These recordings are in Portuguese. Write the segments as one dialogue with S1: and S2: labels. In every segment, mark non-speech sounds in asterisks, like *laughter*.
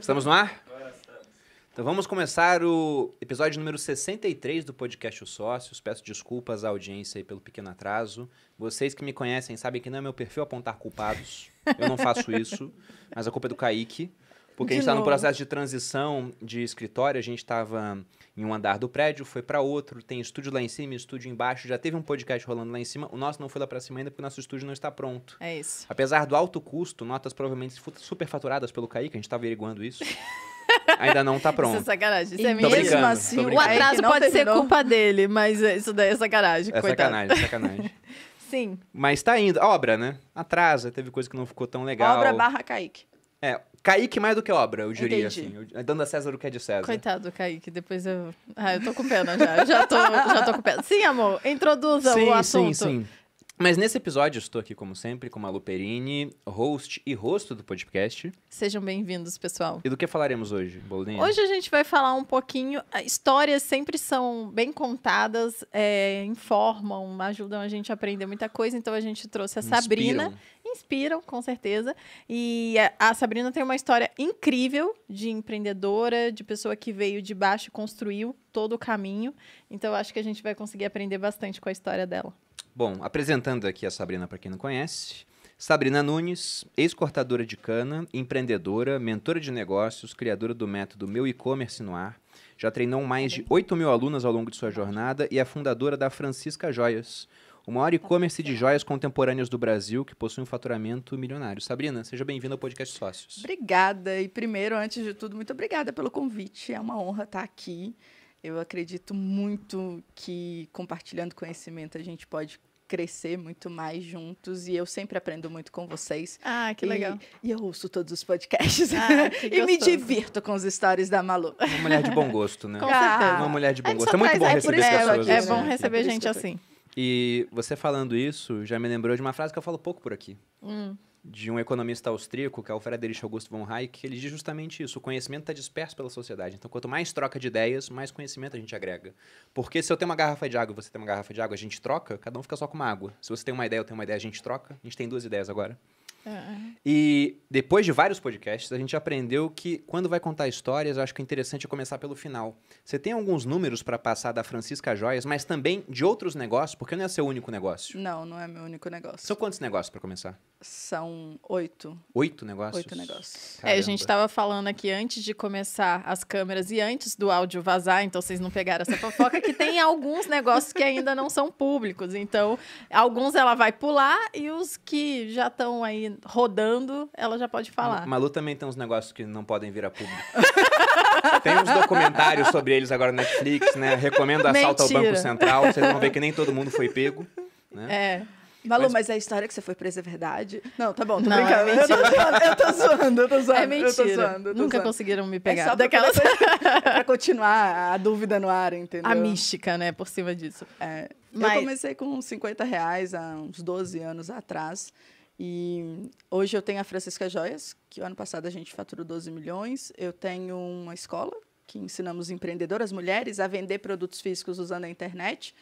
S1: Estamos no ar? Então vamos começar o episódio número 63 do podcast Os Sócios. Peço desculpas à audiência pelo pequeno atraso. Vocês que me conhecem sabem que não é meu perfil apontar culpados. Eu não faço isso, mas a culpa é do Kaique. Porque de a gente está num processo de transição de escritório, a gente estava em um andar do prédio, foi para outro, tem estúdio lá em cima, estúdio embaixo, já teve um podcast rolando lá em cima, o nosso não foi lá para cima ainda porque o nosso estúdio não está pronto. É isso. Apesar do alto custo, notas provavelmente superfaturadas pelo Kaique, a gente está averiguando isso. *laughs* ainda não está pronto. Isso é sacanagem. Isso é então, mesmo assim, o atraso é pode terminou. ser culpa
S2: dele, mas é, isso daí é sacanagem. É coitado. sacanagem, é sacanagem. *laughs* Sim.
S1: Mas está indo. Obra, né? Atrasa, teve coisa que não ficou tão legal. Obra barra Kaique. É, Kaique mais do que obra, eu diria, Entendi. assim. Dando a César o que é de César.
S2: Coitado do Kaique, depois eu. Ah, eu tô com pena já. já, tô, já tô com pena. Sim, amor, introduza sim, o assunto. Sim,
S1: sim. Mas nesse episódio, estou aqui, como sempre, com a Luperini, host e rosto do podcast.
S2: Sejam bem-vindos, pessoal.
S1: E do que falaremos hoje, Bolinha? Hoje a
S2: gente vai falar um pouquinho. Ah, histórias sempre são bem contadas, é, informam, ajudam a gente a aprender muita coisa. Então a gente trouxe a inspiram. Sabrina. Inspiram, com certeza. E a Sabrina tem uma história incrível de empreendedora, de pessoa que veio de baixo e construiu todo o caminho. Então acho que a gente vai conseguir aprender bastante com a história dela.
S1: Bom, apresentando aqui a Sabrina para quem não conhece. Sabrina Nunes, ex-cortadora de cana, empreendedora, mentora de negócios, criadora do método Meu E-Commerce no Ar, já treinou mais de 8 mil alunas ao longo de sua jornada e é fundadora da Francisca Joias, o maior e-commerce de joias contemporâneas do Brasil, que possui um faturamento milionário. Sabrina, seja bem-vinda ao podcast Sócios.
S3: Obrigada. E primeiro, antes de tudo, muito obrigada pelo convite. É uma honra estar aqui. Eu acredito muito que compartilhando conhecimento a gente pode crescer muito mais juntos e eu sempre aprendo muito com vocês. Ah, que e, legal. E eu ouço todos os podcasts ah, *laughs* e me divirto com as histórias da Malu. Uma mulher
S1: de bom gosto, né? Com certeza. Uma mulher de bom gosto. É muito bom receber é, pessoas. Assim, é, bom né? receber é gente assim. E você falando isso já me lembrou de uma frase que eu falo pouco por aqui. Hum de um economista austríaco, que é o Frederich August von Hayek, que ele diz justamente isso. O conhecimento está disperso pela sociedade. Então, quanto mais troca de ideias, mais conhecimento a gente agrega. Porque se eu tenho uma garrafa de água e você tem uma garrafa de água, a gente troca, cada um fica só com uma água. Se você tem uma ideia, eu tenho uma ideia, a gente troca. A gente tem duas ideias agora. Uhum. E depois de vários podcasts, a gente aprendeu que quando vai contar histórias, acho que é interessante começar pelo final. Você tem alguns números para passar da Francisca Joias, mas também de outros negócios, porque não é seu único negócio.
S3: Não, não é meu único
S1: negócio. São quantos negócios para começar?
S3: São oito.
S1: Oito negócios? Oito negócios.
S2: Caramba. É, a gente estava falando aqui antes de começar as câmeras e antes do áudio vazar, então vocês não pegaram essa fofoca, que tem alguns negócios que ainda não são públicos. Então, alguns ela vai pular e os que já estão aí rodando, ela já pode falar. A
S1: Malu também tem uns negócios que não podem vir a público. *laughs* tem uns documentários sobre eles agora na Netflix, né? Recomendo assalto Mentira. ao Banco Central. Vocês vão ver que nem todo mundo foi pego. Né?
S3: É. Malu, mas... mas... É a história que você foi presa é verdade? Não, tá bom, tô não, é brincando. É eu, tô zoando, eu tô zoando, eu tô zoando. É mentira. Eu tô zoando, eu tô Nunca zoando. conseguiram me é pegar. É só Daquelas... pra, pra continuar a dúvida no ar, entendeu? A mística,
S2: né, por cima disso. É. Mas... Eu comecei
S3: com 50 reais há uns 12 anos atrás. E hoje eu tenho a Francisca Joias, que ano passado a gente faturou 12 milhões. Eu tenho uma escola que ensinamos empreendedoras mulheres a vender produtos físicos usando a internet.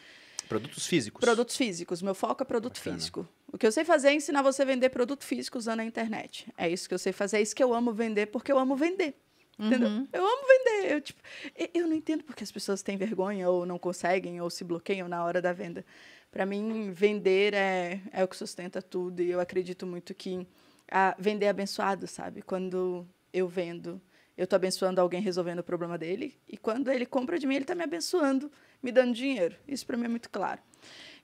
S1: Produtos físicos?
S3: Produtos físicos. Meu foco é produto Bacana. físico. O que eu sei fazer é ensinar você a vender produto físico usando a internet. É isso que eu sei fazer, é isso que eu amo vender, porque eu amo vender. Entendeu? Uhum. Eu amo vender. Eu, tipo, eu não entendo porque as pessoas têm vergonha ou não conseguem ou se bloqueiam na hora da venda. Para mim, vender é, é o que sustenta tudo. E eu acredito muito que a, vender é abençoado, sabe? Quando eu vendo, eu estou abençoando alguém resolvendo o problema dele. E quando ele compra de mim, ele está me abençoando, me dando dinheiro. Isso para mim é muito claro.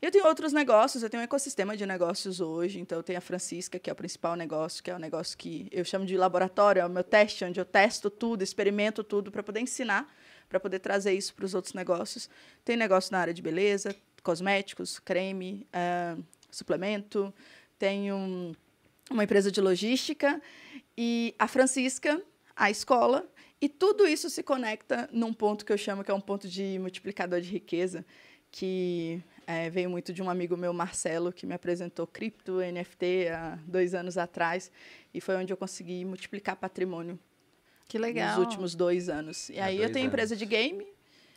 S3: Eu tenho outros negócios, eu tenho um ecossistema de negócios hoje. Então, eu tenho a Francisca, que é o principal negócio, que é o negócio que eu chamo de laboratório, é o meu teste, onde eu testo tudo, experimento tudo para poder ensinar, para poder trazer isso para os outros negócios. Tem negócio na área de beleza, cosméticos, creme, uh, suplemento. Tenho uma empresa de logística e a Francisca, a escola. E tudo isso se conecta num ponto que eu chamo que é um ponto de multiplicador de riqueza, que é, veio muito de um amigo meu, Marcelo, que me apresentou cripto, NFT, há dois anos atrás, e foi onde eu consegui multiplicar patrimônio. Que legal. Nos últimos dois anos. E aí eu tenho anos. empresa de game,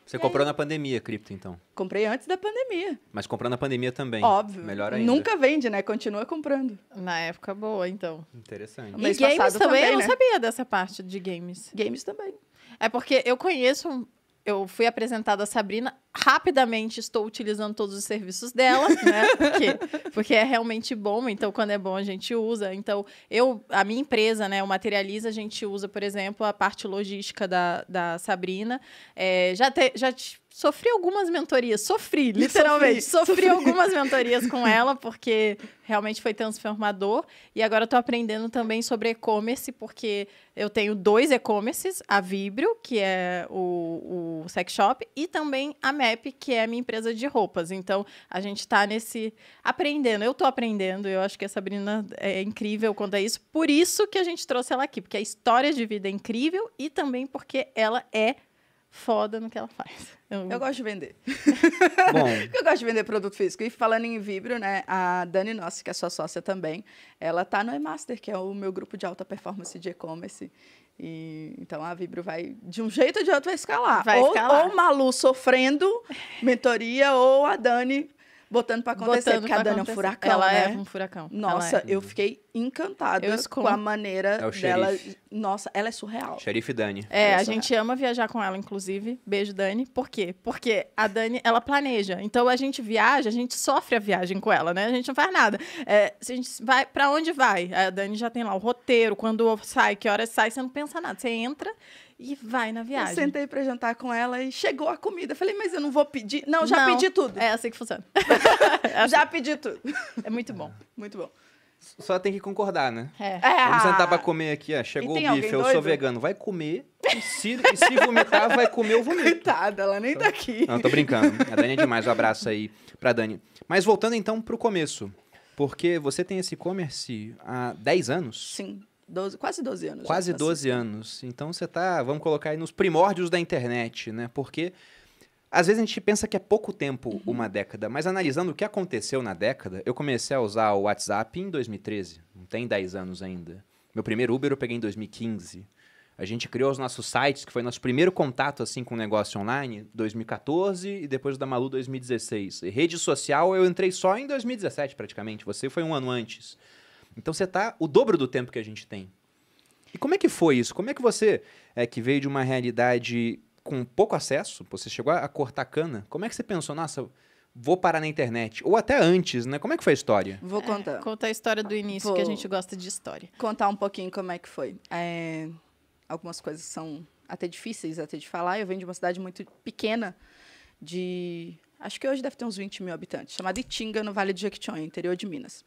S1: você e comprou aí... na pandemia cripto, então?
S3: Comprei antes da pandemia.
S1: Mas comprou na pandemia também. Óbvio. Melhor ainda. Nunca
S3: vende,
S2: né? Continua comprando. Na época boa, então.
S1: Interessante. Mas games também, também né? eu não
S2: sabia dessa parte de games. Games também. É porque eu conheço eu fui apresentada a Sabrina, rapidamente estou utilizando todos os serviços dela, né? *laughs* Porque, porque é realmente bom, então quando é bom a gente usa. Então, eu, a minha empresa, né, o Materializa, a gente usa, por exemplo, a parte logística da, da Sabrina. É, já, te, já te, sofri algumas mentorias, sofri, literalmente, sofri, sofri, sofri, algumas mentorias com ela, porque realmente foi transformador. E agora eu tô aprendendo também sobre e-commerce, porque eu tenho dois e-commerces, a Vibrio, que é o, o sex shop, e também a MAP, que é a minha empresa de roupas. Então, a gente tá nesse... aprendendo, eu tô aprendendo, eu acho que a Sabrina é incrível quando é isso, por isso que a gente trouxe ela aqui, porque a história de vida é incrível e também porque ela é foda no que ela faz. Eu, eu gosto
S3: de vender.
S1: *laughs* Bom.
S3: eu gosto de vender produto físico. E falando em Vibro, né, a Dani Nossi, que é sua sócia também, ela tá no E-Master, que é o meu grupo de alta performance de e-commerce. E, então a Vibro vai, de um jeito ou de outro, vai escalar. Vai ou, escalar. ou Malu sofrendo mentoria, ou a Dani botando para acontecer, botando porque a Dani acontecer. é né? um furacão, Ela né? é um
S2: furacão. Nossa, é. eu fiquei encantada eu com a maneira é dela. Nossa, ela é surreal.
S1: Xerife Dani. É, é a gente
S2: ama viajar com ela, inclusive. Beijo, Dani. Por quê? Porque a Dani, ela planeja. Então, a gente viaja, a gente sofre a viagem com ela, né? A gente não faz nada. É, a gente vai, para onde vai? A Dani já tem lá o roteiro, quando sai, que horas sai, você não pensa nada. Você entra e vai na viagem. Eu sentei
S3: para jantar com ela e chegou a comida. Eu falei, mas
S2: eu não vou pedir. Não, já não, pedi tudo. É assim que funciona. *laughs* É assim. já pedi tudo. É muito bom, muito bom.
S1: Só tem que concordar, né? É. é. Vamos sentar pra comer aqui, ó. Chegou o bife, eu doido? sou vegano. Vai comer. E se, e se vomitar, vai comer, o vomito. Coitada, ela nem tá aqui. Não, tô brincando. A Dani é demais. Um abraço aí pra Dani. Mas voltando então pro começo. Porque você tem esse e-commerce há 10 anos. Sim.
S3: 12, quase 12 anos. Quase 12
S1: tá anos. Então você tá, vamos colocar aí nos primórdios da internet, né? Porque às vezes a gente pensa que é pouco tempo uhum. uma década, mas analisando o que aconteceu na década, eu comecei a usar o WhatsApp em 2013, não tem 10 anos ainda. Meu primeiro Uber eu peguei em 2015. A gente criou os nossos sites, que foi nosso primeiro contato assim com o negócio online, 2014 e depois da Malu 2016. E rede social eu entrei só em 2017 praticamente, você foi um ano antes. Então você está o dobro do tempo que a gente tem. E como é que foi isso? Como é que você, é, que veio de uma realidade com pouco acesso, você chegou a cortar cana, como é que você pensou, nossa, vou parar na internet? Ou até antes, né? Como é que foi a história?
S3: Vou é, contar. É, a história do início, Vou que a gente gosta de história. Contar um pouquinho como é que foi. É, algumas coisas são até difíceis até de falar. Eu venho de uma cidade muito pequena, de acho que hoje deve ter uns 20 mil habitantes, chamada Itinga, no Vale do Jequitinhonha, interior de Minas.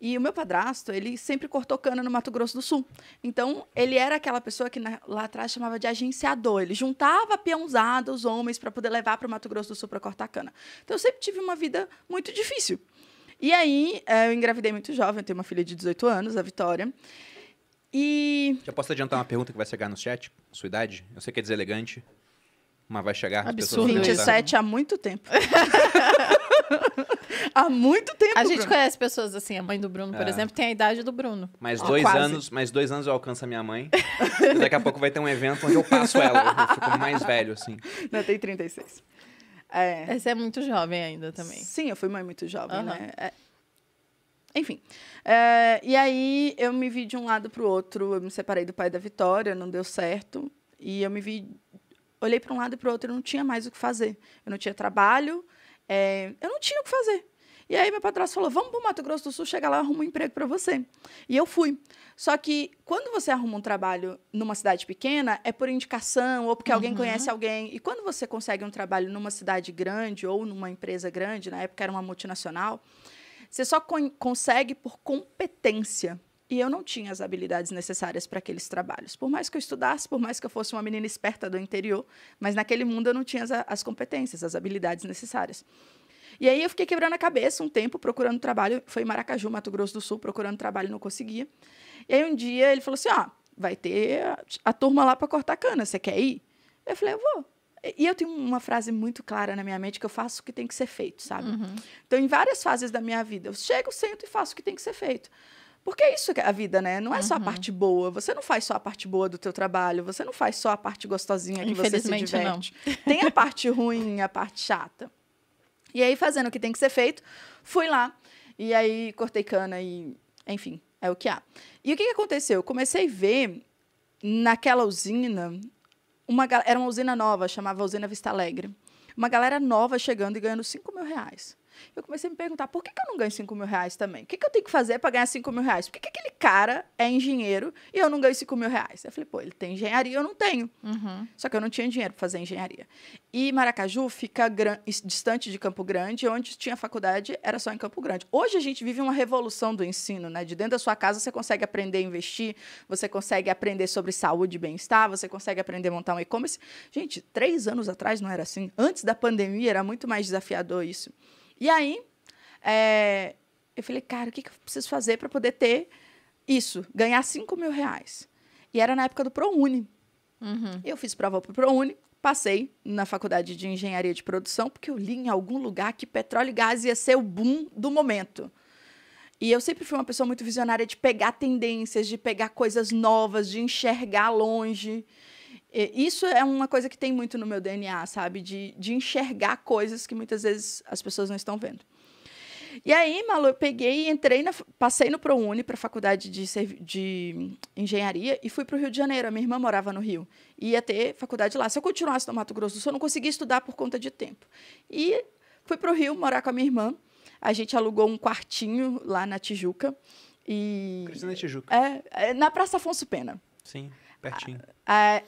S3: E o meu padrasto, ele sempre cortou cana no Mato Grosso do Sul. Então, ele era aquela pessoa que na, lá atrás chamava de agenciador. Ele juntava peãozada, os homens, para poder levar para o Mato Grosso do Sul para cortar cana. Então, eu sempre tive uma vida muito difícil. E aí, eh, eu engravidei muito jovem, eu tenho uma filha de 18 anos, a Vitória. E.
S1: Já posso adiantar uma pergunta que vai chegar no chat? Sua idade? Eu sei que é deselegante. Mas vai chegar Absurdo. pessoas. Tá? 27
S2: há muito tempo. *laughs* há muito tempo. A gente Bruno. conhece pessoas assim. A mãe do Bruno, por é. exemplo, tem a idade do Bruno. Mais dois Quase. anos,
S1: mais dois anos eu alcanço a minha mãe. *laughs* daqui a pouco vai ter um evento onde eu passo ela. Eu fico mais velho, assim.
S2: Não, tem 36.
S3: É... Você é muito jovem ainda também. Sim, eu fui mãe muito jovem, uhum. né? É... Enfim. É... E aí eu me vi de um lado pro outro. Eu me separei do pai da Vitória, não deu certo. E eu me vi olhei para um lado e para o outro, eu não tinha mais o que fazer. Eu não tinha trabalho, é, eu não tinha o que fazer. E aí meu padrasto falou: "Vamos para o Mato Grosso do Sul, chega lá, arruma um emprego para você". E eu fui. Só que quando você arruma um trabalho numa cidade pequena, é por indicação ou porque uhum. alguém conhece alguém. E quando você consegue um trabalho numa cidade grande ou numa empresa grande, na época era uma multinacional, você só con consegue por competência. E eu não tinha as habilidades necessárias para aqueles trabalhos. Por mais que eu estudasse, por mais que eu fosse uma menina esperta do interior, mas naquele mundo eu não tinha as, as competências, as habilidades necessárias. E aí eu fiquei quebrando a cabeça um tempo procurando trabalho. Foi em Maracaju, Mato Grosso do Sul, procurando trabalho, não conseguia. E aí um dia ele falou assim: ó, vai ter a, a turma lá para cortar cana, você quer ir? Eu falei: eu vou. E eu tenho uma frase muito clara na minha mente que eu faço o que tem que ser feito, sabe? Uhum. Então, em várias fases da minha vida, eu chego, sento e faço o que tem que ser feito. Porque é isso que é a vida, né? Não é só a uhum. parte boa. Você não faz só a parte boa do teu trabalho. Você não faz só a parte gostosinha que você se diverte. Não. Tem a parte ruim, a parte chata. E aí, fazendo o que tem que ser feito, fui lá. E aí, cortei cana e... Enfim, é o que há. E o que, que aconteceu? Eu comecei a ver, naquela usina... Uma, era uma usina nova, chamava Usina Vista Alegre. Uma galera nova chegando e ganhando 5 mil reais. Eu comecei a me perguntar, por que, que eu não ganho 5 mil reais também? O que, que eu tenho que fazer para ganhar 5 mil reais? Por que, que aquele cara é engenheiro e eu não ganho 5 mil reais? Eu falei, pô, ele tem engenharia, eu não tenho. Uhum. Só que eu não tinha dinheiro para fazer engenharia. E Maracaju fica distante de Campo Grande, onde tinha faculdade era só em Campo Grande. Hoje a gente vive uma revolução do ensino, né? De dentro da sua casa você consegue aprender a investir, você consegue aprender sobre saúde e bem-estar, você consegue aprender a montar um e-commerce. Gente, três anos atrás não era assim. Antes da pandemia era muito mais desafiador isso. E aí, é, eu falei, cara, o que, que eu preciso fazer para poder ter isso? Ganhar 5 mil reais. E era na época do ProUni. Uhum. Eu fiz prova para o ProUni, passei na faculdade de engenharia de produção, porque eu li em algum lugar que petróleo e gás ia ser o boom do momento. E eu sempre fui uma pessoa muito visionária de pegar tendências, de pegar coisas novas, de enxergar longe. Isso é uma coisa que tem muito no meu DNA, sabe? De, de enxergar coisas que muitas vezes as pessoas não estão vendo. E aí, Malu, eu peguei e entrei na, passei no ProUni para a faculdade de, de, engenharia e fui para o Rio de Janeiro. A minha irmã morava no Rio. Ia ter faculdade lá. Se eu continuasse no Mato Grosso do Sul, eu não conseguia estudar por conta de tempo. E fui para o Rio morar com a minha irmã. A gente alugou um quartinho lá na Tijuca.
S1: E... Cristina Tijuca.
S3: É, é, na Praça Afonso Pena.
S1: Sim. Pertinho.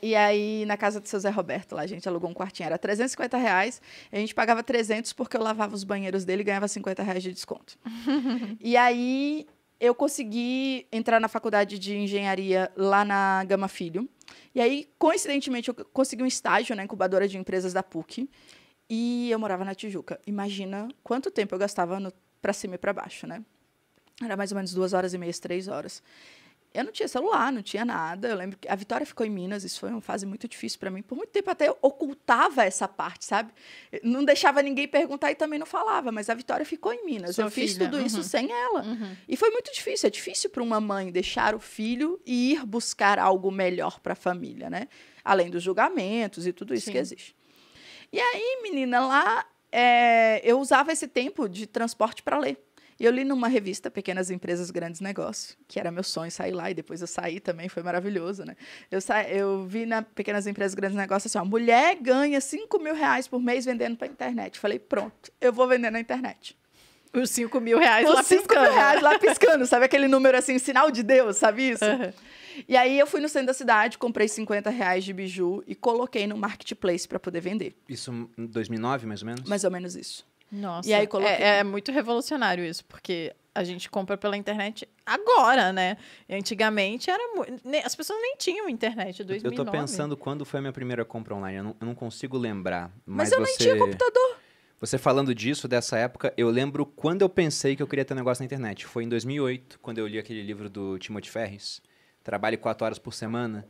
S3: e aí, na casa do seu Zé Roberto, lá a gente alugou um quartinho. Era 350 reais. A gente pagava 300 porque eu lavava os banheiros dele e ganhava 50 reais de desconto.
S2: *laughs*
S3: e aí, eu consegui entrar na faculdade de engenharia lá na Gama Filho. E aí, coincidentemente, eu consegui um estágio na incubadora de empresas da PUC. E eu morava na Tijuca. Imagina quanto tempo eu gastava para cima e para baixo, né? Era mais ou menos duas horas e meia, três horas eu não tinha celular, não tinha nada. Eu lembro que a Vitória ficou em Minas, isso foi uma fase muito difícil para mim. Por muito tempo até eu ocultava essa parte, sabe? Não deixava ninguém perguntar e também não falava, mas a Vitória ficou em Minas. Sua eu filha. fiz tudo uhum. isso sem ela. Uhum. E foi muito difícil. É difícil para uma mãe deixar o filho e ir buscar algo melhor para a família, né? Além dos julgamentos e tudo isso Sim. que existe. E aí, menina, lá é, eu usava esse tempo de transporte para ler. E eu li numa revista Pequenas Empresas, Grandes Negócios, que era meu sonho sair lá, e depois eu saí também, foi maravilhoso, né? Eu, sa... eu vi na Pequenas Empresas, Grandes Negócios assim, ó, mulher ganha 5 mil reais por mês vendendo para internet. Falei, pronto, eu vou vender na internet. Os 5 mil reais Os lá cinco piscando. mil reais lá piscando, sabe aquele número assim, sinal de Deus, sabe isso? Uhum. E aí eu fui no centro da cidade, comprei 50 reais de biju e coloquei no marketplace para poder vender.
S1: Isso em 2009, mais ou menos? Mais
S2: ou menos isso. Nossa. E aí coloquei... é, é muito revolucionário isso, porque a gente compra pela internet agora, né? Antigamente era as pessoas nem tinham internet. 2009. Eu tô pensando
S1: quando foi a minha primeira compra online. Eu não, eu não consigo lembrar. Mas, mas eu você... nem tinha computador. Você falando disso, dessa época, eu lembro quando eu pensei que eu queria ter um negócio na internet. Foi em 2008, quando eu li aquele livro do Timothy Ferris, Trabalhe quatro horas por semana.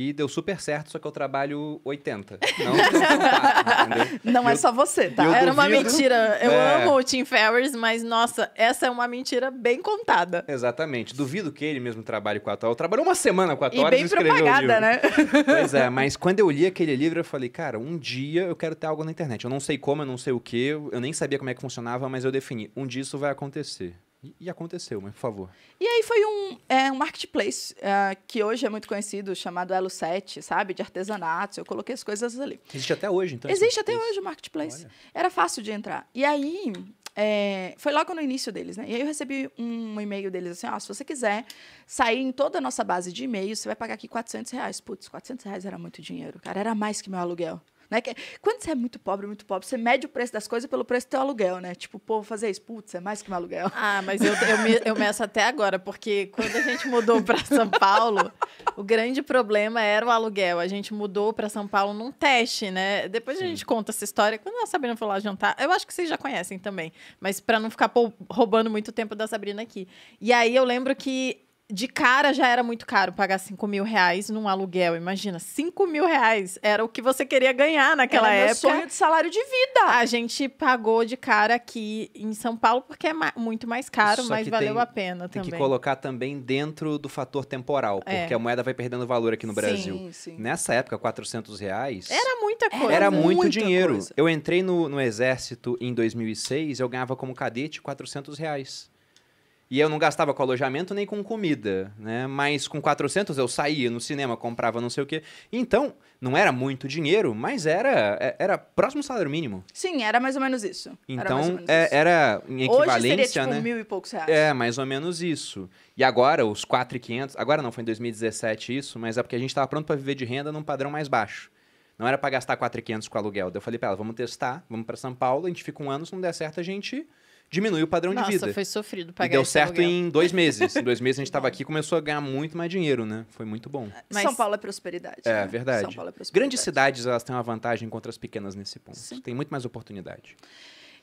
S1: E deu super certo, só que eu trabalho 80. *laughs*
S2: Não, não é eu, é só você, tá? Era duvido, uma mentira. Eu é... amo o Tim Ferriss, mas nossa, essa é uma mentira bem
S1: contada. Exatamente. Duvido que ele mesmo trabalhe quatro horas. Trabalhou uma semana quatro e horas bem e escreveu propagada, né? *laughs* Pois é, *laughs* mas quando eu li aquele livro, eu falei, cara, um dia eu quero ter algo na internet. Eu não sei como, eu não sei o que, eu nem sabia como é que funcionava, mas eu defini, um dia isso vai acontecer. E, aconteceu, mas por favor.
S3: E aí foi um, é, um marketplace uh, que hoje é muito conhecido, chamado Elo 7, sabe? De artesanatos. Eu coloquei as coisas ali.
S1: Existe até hoje, então? Existe até
S3: hoje o marketplace. Olha. Era fácil de entrar. E aí, é, foi logo no início deles, né? E aí eu recebi um e-mail deles assim, ó, ah, se você quiser sair em toda a nossa base de e-mails, você vai pagar aqui 400 reais. Putz, 400 reais era muito dinheiro, cara. Era mais que meu aluguel. Né? Que, é, quando você é muito pobre, muito pobre, você mede o preço das coisas pelo preço do teu aluguel, né? Tipo, pô, fazer isso, putz, é mais que um aluguel. Ah, mas eu, eu, me, eu meço
S2: até agora, porque quando a gente mudou para São Paulo, o grande problema era o aluguel. A gente mudou para São Paulo num teste, né? Depois Sim. a gente conta essa história. Quando a Sabrina foi lá ah, jantar, eu acho que vocês já conhecem também, mas para não ficar roubando muito tempo da Sabrina aqui. E aí eu lembro que de cara já era muito caro pagar 5 mil reais num aluguel. Imagina, 5 mil reais era o que você queria ganhar naquela era época. Meu sonho de salário de vida. A gente pagou de cara aqui em São Paulo porque é ma muito mais caro, Só mas valeu tem, a pena tem também. Tem que colocar
S1: também dentro do fator temporal, é. porque é. a moeda vai perdendo valor aqui no sim, Brasil. Sim. Nessa época, 400 reais. Era
S2: muita coisa. Era muito muita dinheiro. Coisa.
S1: Eu entrei no, no exército em 2006, eu ganhava como cadete 400 reais. E eu não gastava com alojamento nem com comida, né? Mas com 400 eu saía no cinema, comprava não sei o quê. Então, não era muito dinheiro, mas era é, era próximo salário mínimo.
S3: Sim, era mais ou menos isso. Então, era, menos é, isso. era em equivalência, Hoje seria, tipo, né? mil e poucos reais. É,
S1: mais ou menos isso. E agora, os 4,500... Agora não, foi em 2017 isso, mas é porque a gente estava pronto para viver de renda num padrão mais baixo. Não era para gastar 4,500 com aluguel. Daí eu falei para ela, vamos testar, vamos para São Paulo, a gente fica um ano, se não der certo a gente diminui o padrão Nossa, de vida. Nossa, foi
S2: sofrido pagar E deu certo aluguel.
S1: em dois meses. Em dois meses a gente estava *laughs* aqui e começou a ganhar muito mais dinheiro, né? Foi muito bom. Mas... São Paulo
S3: é prosperidade. É, né? verdade. São
S1: Paulo é prosperidade. Grandes cidades, elas têm uma vantagem contra as pequenas nesse ponto. Sim. Tem muito mais oportunidade.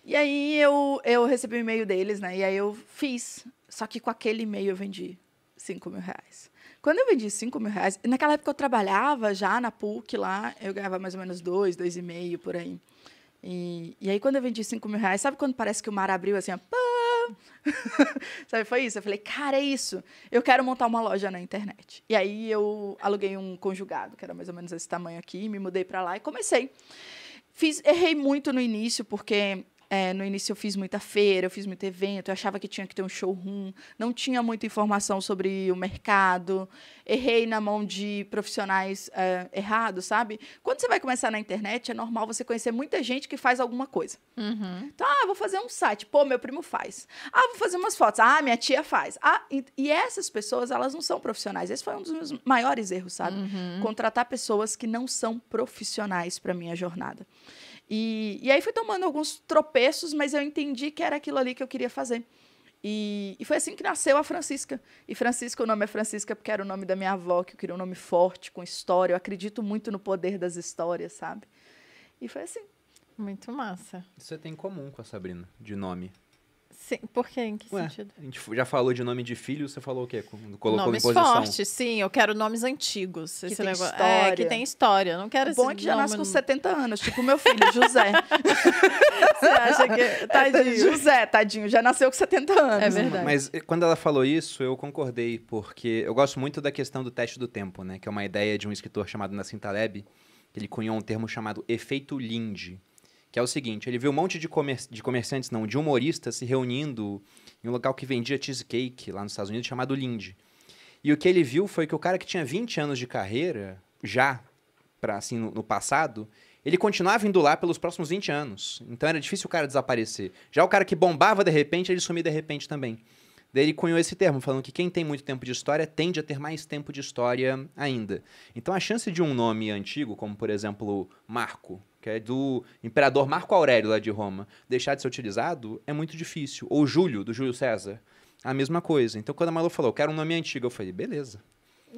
S3: E aí eu, eu recebi o um e-mail deles, né? E aí eu fiz. Só que com aquele e-mail eu vendi 5 mil reais. Quando eu vendi 5 mil reais, naquela época eu trabalhava já na PUC lá, eu ganhava mais ou menos 2, dois, 2,5 dois e meio, por aí. E, e aí, quando eu vendi 5 mil reais, sabe quando parece que o mar abriu assim, ó, *laughs* sabe, foi isso. Eu falei, cara, é isso. Eu quero montar uma loja na internet. E aí eu aluguei um conjugado, que era mais ou menos esse tamanho aqui, me mudei para lá e comecei. Fiz, errei muito no início, porque é, no início eu fiz muita feira, eu fiz muito evento, eu achava que tinha que ter um showroom, não tinha muita informação sobre o mercado, errei na mão de profissionais é, errados, sabe? Quando você vai começar na internet, é normal você conhecer muita gente que faz alguma coisa. Uhum. Então, ah, vou fazer um site, pô, meu primo faz. Ah, vou fazer umas fotos, ah, minha tia faz. Ah, e, e essas pessoas, elas não são profissionais. Esse foi um dos meus maiores erros, sabe? Uhum. Contratar pessoas que não são profissionais para minha jornada. E, e aí fui tomando alguns tropeços, mas eu entendi que era aquilo ali que eu queria fazer. E, e, foi assim que nasceu a Francisca. E Francisca, o nome é Francisca porque era o nome da minha avó, que eu queria um nome forte, com história. Eu acredito muito no poder das histórias, sabe? E foi assim. Muito massa.
S1: Isso você é tem em comum com a Sabrina, de nome.
S2: Sim, por quê? Em que Ué, sentido?
S1: A gente já falou de nome de filho, você falou o quê? Colocou nomes fortes,
S2: sim. Eu quero nomes antigos. Que esse tem negócio. História. É, que tem história. Não quero Bom esse é que já nasce com 70 anos, tipo o meu filho, José. *laughs*
S3: você acha que... *laughs* É tadinho. José, tadinho, já nasceu com 70 anos. É verdade.
S1: Mas eh, quando ela falou isso, eu concordei, porque eu gosto muito da questão do teste do tempo, né? Que é uma ideia de um escritor chamado Nassim Taleb, que ele cunhou um termo chamado efeito Lindy que é o seguinte: ele viu um monte de, comer de comerciantes, não, de humoristas se reunindo em um local que vendia cheesecake lá nos Estados Unidos chamado Lindy. E o que ele viu foi que o cara que tinha 20 anos de carreira, já para assim no, no passado, ele continuava indo lá pelos próximos 20 anos. Então era difícil o cara desaparecer. Já o cara que bombava de repente, ele sumia de repente também. Daí ele cunhou esse termo, falando que quem tem muito tempo de história tende a ter mais tempo de história ainda. Então a chance de um nome antigo, como por exemplo Marco, que é do imperador Marco Aurélio lá de Roma, deixar de ser utilizado é muito difícil. Ou Júlio, do Júlio César, a mesma coisa. Então, quando a Malu falou, eu quero um nome antigo, eu falei, beleza.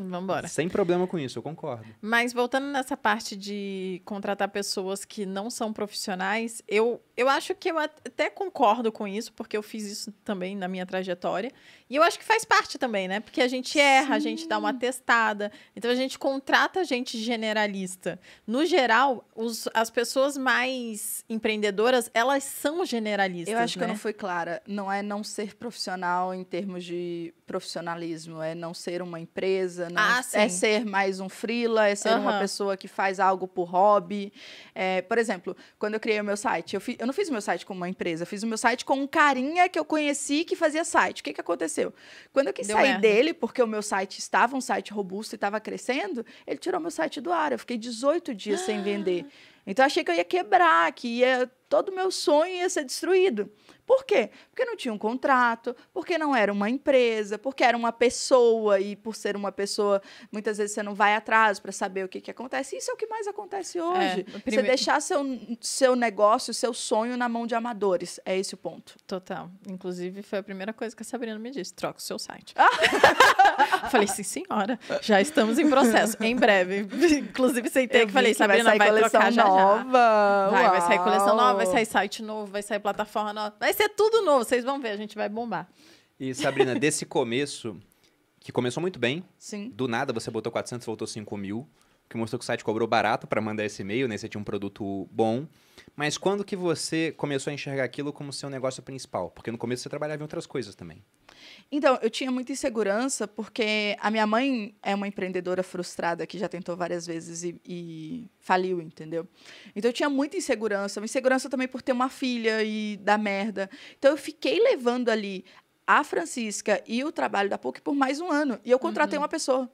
S1: Vamos embora. Sem problema com isso, eu concordo.
S2: Mas voltando nessa parte de contratar pessoas que não são profissionais, eu, eu acho que eu até concordo com isso, porque eu fiz isso também na minha trajetória. E eu acho que faz parte também, né? Porque a gente erra, Sim. a gente dá uma testada. Então a gente contrata gente generalista. No geral, os, as pessoas mais empreendedoras, elas são generalistas. Eu acho né? que eu não né? fui clara. Não é não ser profissional
S3: em termos de profissionalismo, é não ser uma empresa, ah, é ser mais um freela, é ser uhum. uma pessoa que faz algo por hobby. É, por exemplo, quando eu criei o meu site, eu, fi, eu não fiz o meu site com uma empresa, eu fiz o meu site com um carinha que eu conheci que fazia site. O que, que aconteceu? Quando eu quis Deu sair dele, porque o meu site estava um site robusto e estava crescendo, ele tirou meu site do ar. Eu fiquei 18 dias ah. sem vender. *gasps* Então achei que eu ia quebrar, que ia todo o meu sonho ia ser destruído. Por quê? Porque não tinha um contrato, porque não era uma empresa, porque era uma pessoa, e por ser uma pessoa, muitas vezes você não vai atrás para saber o que, que acontece. Isso é o que mais acontece é, hoje. É, prime... Você deixar seu, seu negócio, seu sonho
S2: na mão de amadores. É esse o ponto. Total. Inclusive, foi a primeira coisa que a Sabrina me disse: troca o seu site. *laughs* falei, sim, senhora, já estamos em processo, em breve. *laughs* Inclusive, sentei que falei, Sabrina, vai, vai trocar nova. já. já. Vai, vai sair coleção nova vai sair site novo, vai sair plataforma nova, vai ser tudo novo, vocês vão ver, a gente vai bombar.
S1: E Sabrina, desse começo, que começou muito bem, Sim. do nada você botou 400, voltou 5 mil, que mostrou que o site cobrou barato para mandar esse e-mail, né? Você tinha um produto bom. Mas quando que você começou a enxergar aquilo como seu negócio principal? Porque no começo você trabalhava em outras coisas também.
S3: Então, eu tinha muita insegurança, porque a minha mãe é uma empreendedora frustrada que já tentou várias vezes e, e faliu, entendeu? Então, eu tinha muita insegurança. Uma insegurança também por ter uma filha e dar merda. Então, eu fiquei levando ali a Francisca e o trabalho da PUC por mais um ano. E eu contratei uhum. uma pessoa.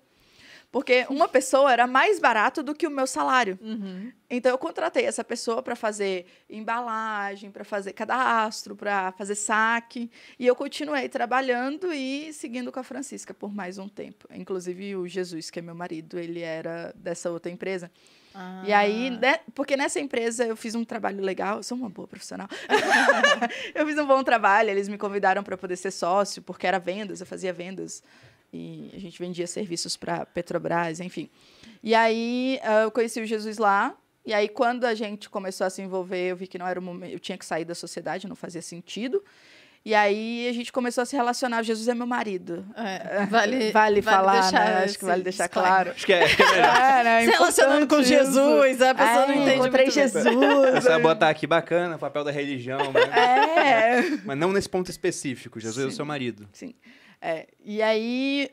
S3: Porque uma pessoa era mais barato do que o meu salário. Uhum. Então eu contratei essa pessoa para fazer embalagem, para fazer cadastro, para fazer saque. E eu continuei trabalhando e seguindo com a Francisca por mais um tempo. Inclusive o Jesus, que é meu marido, ele era dessa outra empresa.
S2: Ah. E aí,
S3: né, porque nessa empresa eu fiz um trabalho legal, eu sou uma boa profissional. *laughs* eu fiz um bom trabalho, eles me convidaram para poder ser sócio, porque era vendas, eu fazia vendas e a gente vendia serviços para Petrobras, enfim. E aí ah, eu conheci o Jesus lá. E aí quando a gente começou a se envolver, eu vi que não era o momento, eu tinha que sair da sociedade, não fazia sentido. E aí a gente começou a se relacionar. Jesus é meu marido. É, vale, *laughs* vale, vale, falar, né? Acho que vale deixar claro. Acho que é, é,
S1: *laughs* é né? Se relacionando com Jesus, a pessoa é, não entende encontrei muito Jesus. Você vai é. botar aqui, bacana, papel da religião. Né? É. Mas não nesse ponto específico. Jesus Sim. é o seu marido. Sim.
S3: É, e aí,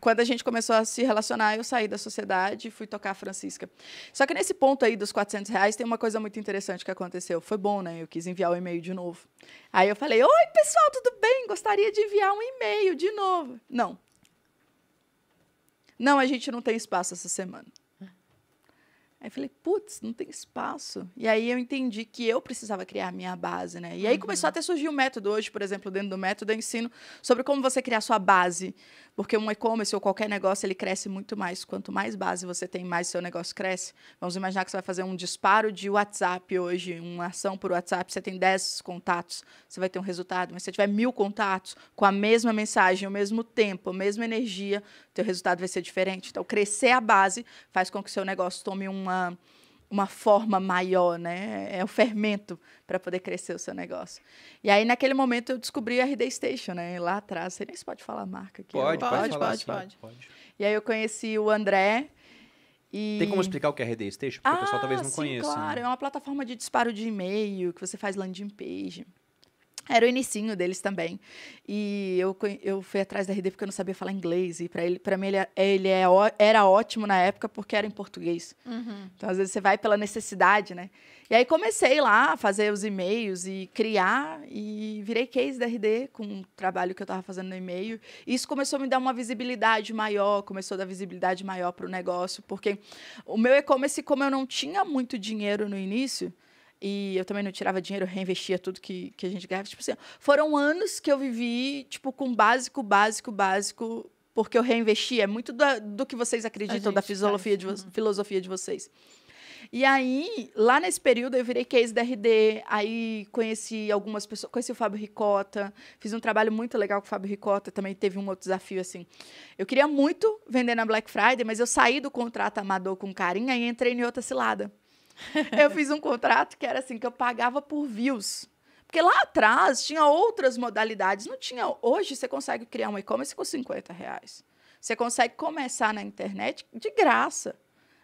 S3: quando a gente começou a se relacionar, eu saí da sociedade e fui tocar a Francisca. Só que nesse ponto aí dos 400 reais, tem uma coisa muito interessante que aconteceu. Foi bom, né? Eu quis enviar o um e-mail de novo. Aí eu falei, oi, pessoal, tudo bem? Gostaria de enviar um e-mail de novo. Não. Não, a gente não tem espaço essa semana. Aí falei, putz, não tem espaço. E aí eu entendi que eu precisava criar minha base, né? E aí uhum. começou até surgir o um método hoje, por exemplo, dentro do método eu ensino sobre como você criar sua base, porque um e-commerce ou qualquer negócio, ele cresce muito mais. Quanto mais base você tem, mais seu negócio cresce. Vamos imaginar que você vai fazer um disparo de WhatsApp hoje, uma ação por WhatsApp, você tem 10 contatos, você vai ter um resultado. Mas se você tiver mil contatos com a mesma mensagem, o mesmo tempo, a mesma energia, teu resultado vai ser diferente. Então, crescer a base faz com que o seu negócio tome uma uma forma maior, né? É o fermento para poder crescer o seu negócio. E aí, naquele momento, eu descobri a RD Station, né? Lá atrás, você nem pode falar a marca aqui. Pode, eu... É pode, pode, pode, pode, pode. E aí, eu conheci o André, e... Tem como explicar
S1: o que é RD Station? Porque ah, o pessoal talvez não ah, sim, conheça. Né? Claro, né?
S3: é uma plataforma de disparo de e-mail que você faz landing page. Era o inicinho deles também. E eu, eu fui atrás da RD porque eu não sabia falar inglês. E para ele, para mim, ele, é, ele é, era ótimo na época porque era em português.
S2: Uhum. Então,
S3: às vezes, você vai pela necessidade, né? E aí comecei lá a fazer os e-mails e criar. E virei case da RD com o trabalho que eu estava fazendo no e-mail. E isso começou a me dar uma visibilidade maior, começou a dar visibilidade maior para o negócio. Porque o meu e-commerce, como eu não tinha muito dinheiro no início e eu também não tirava dinheiro, eu reinvestia tudo que, que a gente ganhava. Tipo assim, foram anos que eu vivi, tipo, com básico, básico, básico, porque eu reinvestia É muito do, do que vocês acreditam, da filosofia é. de, uhum. filosofia de vocês. E aí, lá nesse período, eu virei case da RD, aí conheci algumas pessoas, conheci o Fábio Ricota, fiz um trabalho muito legal com o Fábio Ricota, também teve um outro desafio, assim. Eu queria muito vender na Black Friday, mas eu saí do contrato amador com carinha e entrei em outra cilada. *laughs* eu fiz um contrato que era assim, que eu pagava por views. Porque lá atrás tinha outras modalidades. Não tinha. Hoje você consegue criar um e-commerce com 50 reais. Você consegue começar na internet de graça.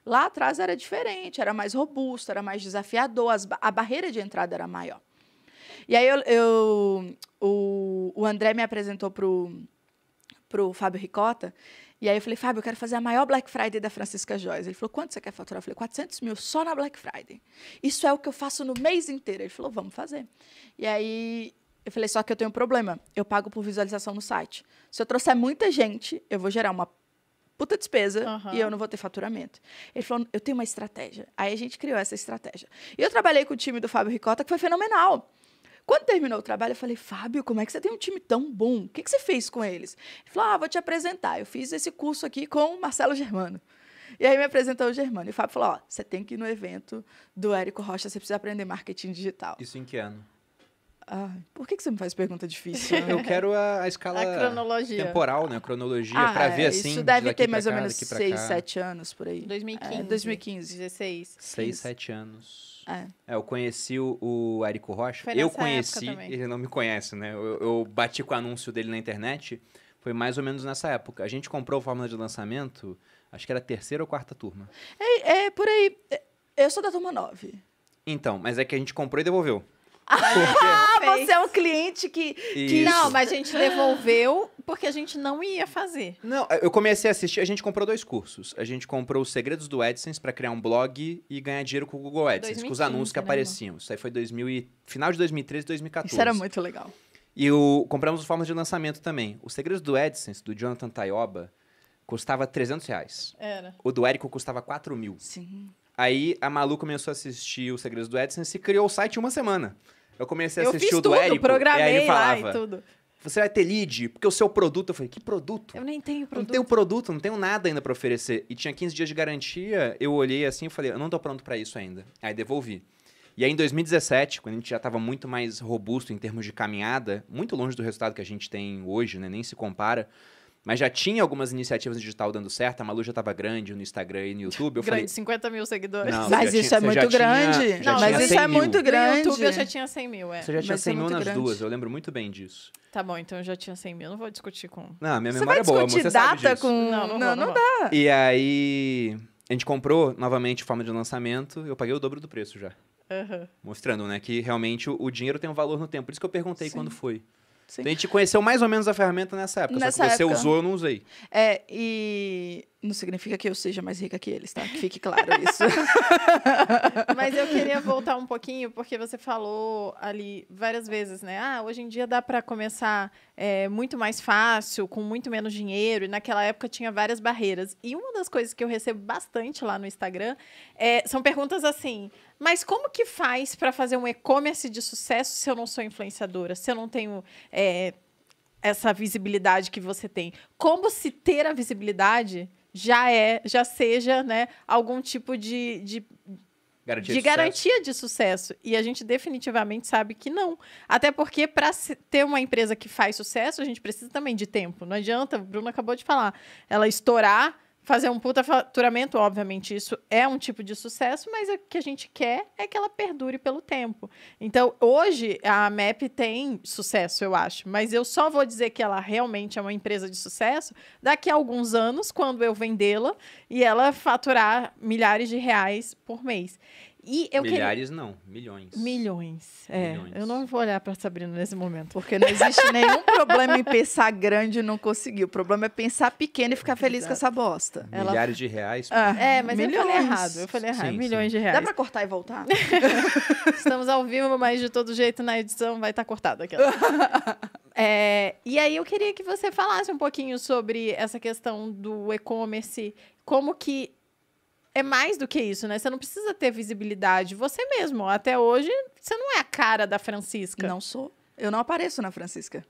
S3: Lá atrás era diferente, era mais robusto, era mais desafiador, as, a barreira de entrada era maior. E aí eu, eu o, o André me apresentou para o Fábio Ricota, e aí eu falei, Fábio, eu quero fazer a maior Black Friday da Francisca Joyce. Ele falou, quanto você quer faturar? Eu falei, 400 mil só na Black Friday. Isso é o que eu faço no mês inteiro. Ele falou, vamos fazer. E aí eu falei, só que eu tenho um problema. Eu pago por visualização no site. Se eu trouxer muita gente, eu vou gerar uma puta despesa uhum. e eu não vou ter faturamento. Ele falou, eu tenho uma estratégia. Aí a gente criou essa estratégia. E eu trabalhei com o time do Fábio Ricota, que foi fenomenal. Quando terminou o trabalho, eu falei, Fábio, como é que você tem um time tão bom? O que, que você fez com eles? Ele falou, ah, vou te apresentar. Eu fiz esse curso aqui com o Marcelo Germano. E aí me apresentou o Germano. E o Fábio falou, ó, oh, você tem que ir no evento do Érico Rocha, você precisa aprender marketing digital.
S1: Isso em que ano?
S3: Ah, por que, que você me faz pergunta difícil? Eu quero
S1: a, a escala a cronologia. temporal, né? A cronologia, ah, para é, ver assim. Isso deve ter mais cá, ou menos 6, 7 anos por aí. 2015. É,
S3: 2015. 16. 6,
S1: 7 anos. É. é. eu conheci o, o Arico Rocha. eu conheci, ele não me conhece, né? Eu, eu bati com o anúncio dele na internet. Foi mais ou menos nessa época. A gente comprou a fórmula de lançamento, acho que era a terceira ou quarta turma.
S3: É, é por aí. É, eu sou da turma 9.
S1: Então, mas é que a gente comprou e devolveu.
S2: Ah, você é um cliente que, que... Não, mas a gente devolveu porque a gente não ia fazer. Não,
S1: eu comecei a assistir, a gente comprou dois cursos. A gente comprou os Segredos do AdSense para criar um blog e ganhar dinheiro com o Google AdSense, 2015, com os anúncios que né, apareciam. Isso aí foi 2000 e... final de 2013, 2014. Isso era muito legal. E o... compramos formas de lançamento também. Os Segredos do AdSense, do Jonathan Tayoba, custava 300 reais. Era. O do Érico custava 4 mil. Sim. Aí a Malu começou a assistir os Segredos do Edson e criou o site em uma semana. Eu comecei a eu assistir o do tudo, Érico. Programei e aí ele falava, lá e tudo. Você vai ter lead, porque o seu produto. Eu falei, que produto? Eu nem tenho produto. Não tenho produto, não tenho nada ainda para oferecer. E tinha 15 dias de garantia, eu olhei assim e falei, eu não tô pronto para isso ainda. Aí devolvi. E aí, em 2017, quando a gente já estava muito mais robusto em termos de caminhada, muito longe do resultado que a gente tem hoje, né? nem se compara, mas já tinha algumas iniciativas no digital dando certo, a Malu já estava grande no Instagram e no YouTube. Eu grande, falei, 50 mil seguidores. Não, mas isso tinha, é muito grande. Tinha, não, mas isso é muito grande. No YouTube eu já tinha 100 mil, é. Você já tinha mas 100 mil nas grande. duas, eu lembro muito bem disso.
S2: Tá bom, então eu já tinha 100 mil, não vou discutir com... Não, minha memória é boa, amor, você discutir data Com... Não, não, não, não, dá.
S1: E aí, a gente comprou novamente forma de lançamento, eu paguei o dobro do preço já. Uhum. Mostrando, né, que realmente o, o, dinheiro tem um valor no tempo. Por isso que eu perguntei Sim. quando foi. Sim. Então a gente conheceu mais ou menos a ferramenta nessa época. Nessa só que você época. usou, eu não usei.
S3: É, e não significa que eu seja mais rica que eles, tá? Que fique
S2: claro isso. *laughs* Mas eu queria voltar um pouquinho, porque você falou ali várias vezes, né? Ah, hoje em dia dá para começar é, muito mais fácil, com muito menos dinheiro, e naquela época tinha várias barreiras. E uma das coisas que eu recebo bastante lá no Instagram é, são perguntas assim: mas como que faz para fazer um e-commerce de sucesso se eu não sou influenciadora, se eu não tenho. É, essa visibilidade que você tem. Como se ter a visibilidade já é, já seja, né, algum tipo de, de
S1: garantia de, de garantia
S2: sucesso. de sucesso. E a gente definitivamente sabe que não. Até porque, para ter uma empresa que faz sucesso, a gente precisa também de tempo. Não adianta, o Bruno acabou de falar, ela estourar fazer um puta faturamento, obviamente, isso é um tipo de sucesso, mas o que a gente quer é que ela perdure pelo tempo. Então, hoje, a MEP tem sucesso, eu acho, mas eu só vou dizer que ela realmente é uma empresa de sucesso daqui a alguns anos, quando eu vendê-la e ela faturar milhares de reais por mês. E eu Milhares
S1: queria... não, milhões.
S2: Milhões, é. Milhões. Eu não vou olhar para Sabrina nesse momento. Porque não existe *laughs* nenhum problema em pensar grande e não
S3: conseguir. O problema é pensar pequeno e ficar feliz com essa bosta. Milhares Ela...
S1: de reais. Ah, é, mas milhões. eu falei
S3: errado.
S2: Eu falei errado. Sim, milhões sim. de reais. Dá para cortar e voltar? *laughs* Estamos ao vivo, mas de todo jeito na edição vai estar tá cortado aquela. *laughs* é, e aí eu queria que você falasse um pouquinho sobre essa questão do e-commerce. Como que é mais do que isso, né? Você não precisa ter visibilidade. Você mesmo, até hoje, você não é a cara da Francisca. Não sou. Eu não apareço na Francisca.